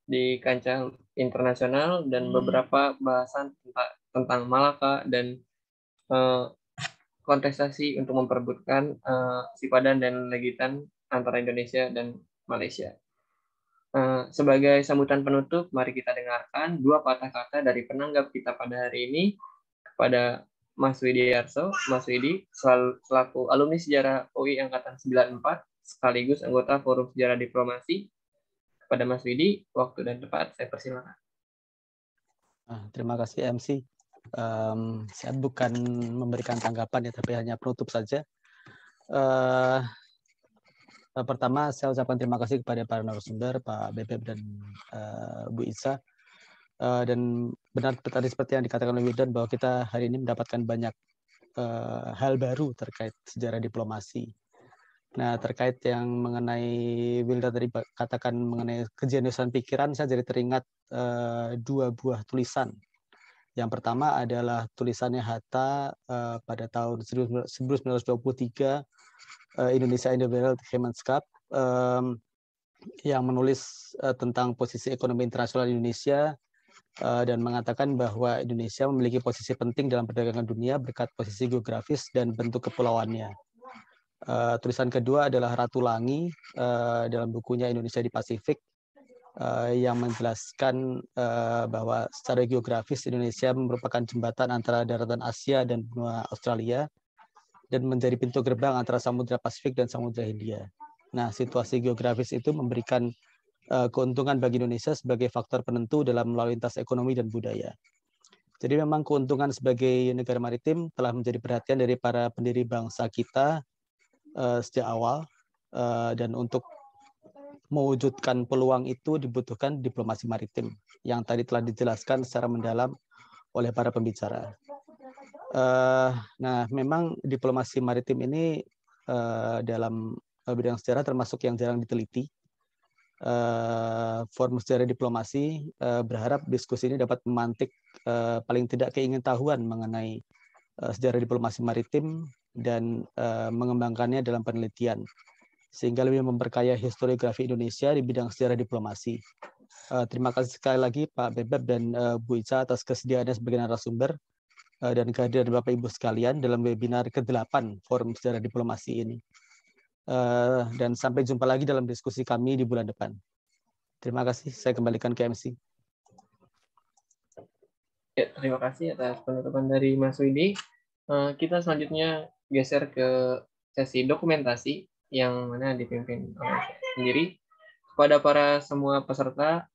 di kancah internasional dan hmm. beberapa bahasan tentang, tentang Malaka dan uh, kontestasi untuk memperbutkan uh, Sipadan dan Legitan antara Indonesia dan Malaysia. Eh, sebagai sambutan penutup, mari kita dengarkan dua patah kata dari penanggap kita pada hari ini kepada Mas Widi Yarso. Mas Widi selaku alumni sejarah UI Angkatan 94 sekaligus anggota Forum Sejarah Diplomasi. Kepada Mas Widi, waktu dan tempat saya persilakan. Ah, terima kasih MC. Um, saya bukan memberikan tanggapan ya, tapi hanya penutup saja. Uh, Eh, pertama saya ucapkan terima kasih kepada para narasumber, Pak BPM dan uh, Bu Isa. Uh, eh, dan benar tadi seperti yang dikatakan oleh Wildan bahwa kita hari ini mendapatkan banyak uh, hal baru terkait sejarah diplomasi. Nah, terkait yang mengenai Wilda tadi katakan mengenai kejeniusan pikiran, saya jadi teringat uh, dua buah tulisan. Yang pertama adalah tulisannya Hatta uh, pada tahun 1923 uh, Indonesia Individual Human Cup um, yang menulis uh, tentang posisi ekonomi internasional Indonesia uh, dan mengatakan bahwa Indonesia memiliki posisi penting dalam perdagangan dunia berkat posisi geografis dan bentuk kepulauannya. Uh, tulisan kedua adalah Ratu Langi uh, dalam bukunya Indonesia di Pasifik uh, yang menjelaskan uh, bahwa secara geografis Indonesia merupakan jembatan antara daratan Asia dan benua Australia dan menjadi pintu gerbang antara Samudra Pasifik dan Samudra Hindia. Nah, situasi geografis itu memberikan uh, keuntungan bagi Indonesia sebagai faktor penentu dalam lalu lintas ekonomi dan budaya. Jadi memang keuntungan sebagai negara maritim telah menjadi perhatian dari para pendiri bangsa kita uh, sejak awal uh, dan untuk mewujudkan peluang itu dibutuhkan diplomasi maritim yang tadi telah dijelaskan secara mendalam oleh para pembicara. Uh, nah, memang diplomasi maritim ini uh, dalam eh, bidang sejarah termasuk yang jarang diteliti. Uh, forum sejarah diplomasi uh, berharap diskusi ini dapat memantik uh, paling tidak keingintahuan mengenai uh, sejarah diplomasi maritim dan uh, mengembangkannya dalam penelitian sehingga lebih memperkaya historiografi Indonesia di bidang sejarah diplomasi. Uh, terima kasih sekali lagi Pak Bebep dan uh, Bu Ica atas kesediaannya sebagai narasumber. Eh, dan kehadiran Bapak Ibu sekalian dalam webinar ke-8 Forum Sejarah Diplomasi ini. Eh, dan sampai jumpa lagi dalam diskusi kami di bulan depan. Terima kasih, saya kembalikan ke MC. Ya, terima kasih atas penutupan dari Mas Widi. Eh, kita selanjutnya geser ke sesi dokumentasi yang mana dipimpin oleh sendiri. Kepada para semua peserta,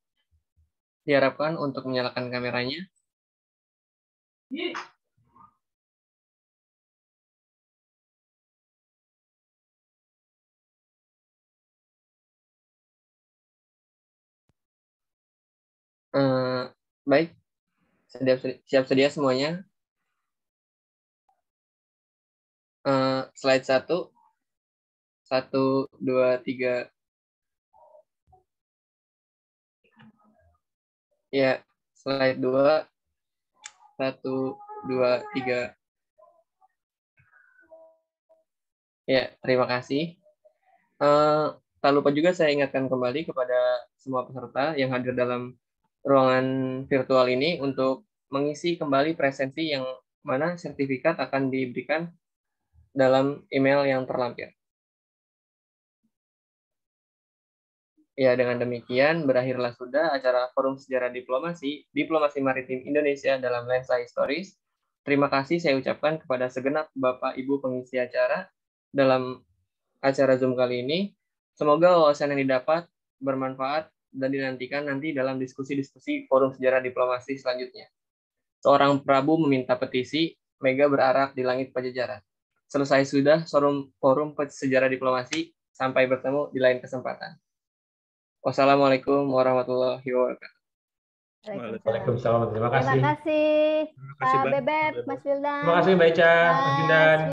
diharapkan untuk menyalakan kameranya. Yeah. Eh, baik, siap, siap sedia semuanya. Uh, slide satu satu dua tiga Ya, slide dua satu dua tiga Ya, terima kasih. Uh, tak lupa juga saya ingatkan kembali kepada semua peserta yang hadir dalam ruangan virtual ini untuk mengisi kembali presensi yang mana sertifikat akan diberikan dalam email yang terlampir. Ya, dengan demikian berakhirlah sudah acara Forum Sejarah Diplomasi, Diplomasi Maritim Indonesia dalam Lensa Historis. Terima kasih saya ucapkan kepada segenap Bapak Ibu pengisi acara dalam acara Zoom kali ini. Semoga wawasan yang didapat bermanfaat dan dinantikan nanti dalam diskusi-diskusi forum sejarah diplomasi selanjutnya. Seorang Prabu meminta petisi, Mega berarak di langit pajajaran. Selesai sudah forum, forum sejarah diplomasi, sampai bertemu di lain kesempatan. Wassalamualaikum warahmatullahi wabarakatuh. Waalaikumsalam. Terima kasih. Terima kasih, Terima Pak Bebep, Mas Wildan. Terima kasih Mbak Ica, Mas Wildan.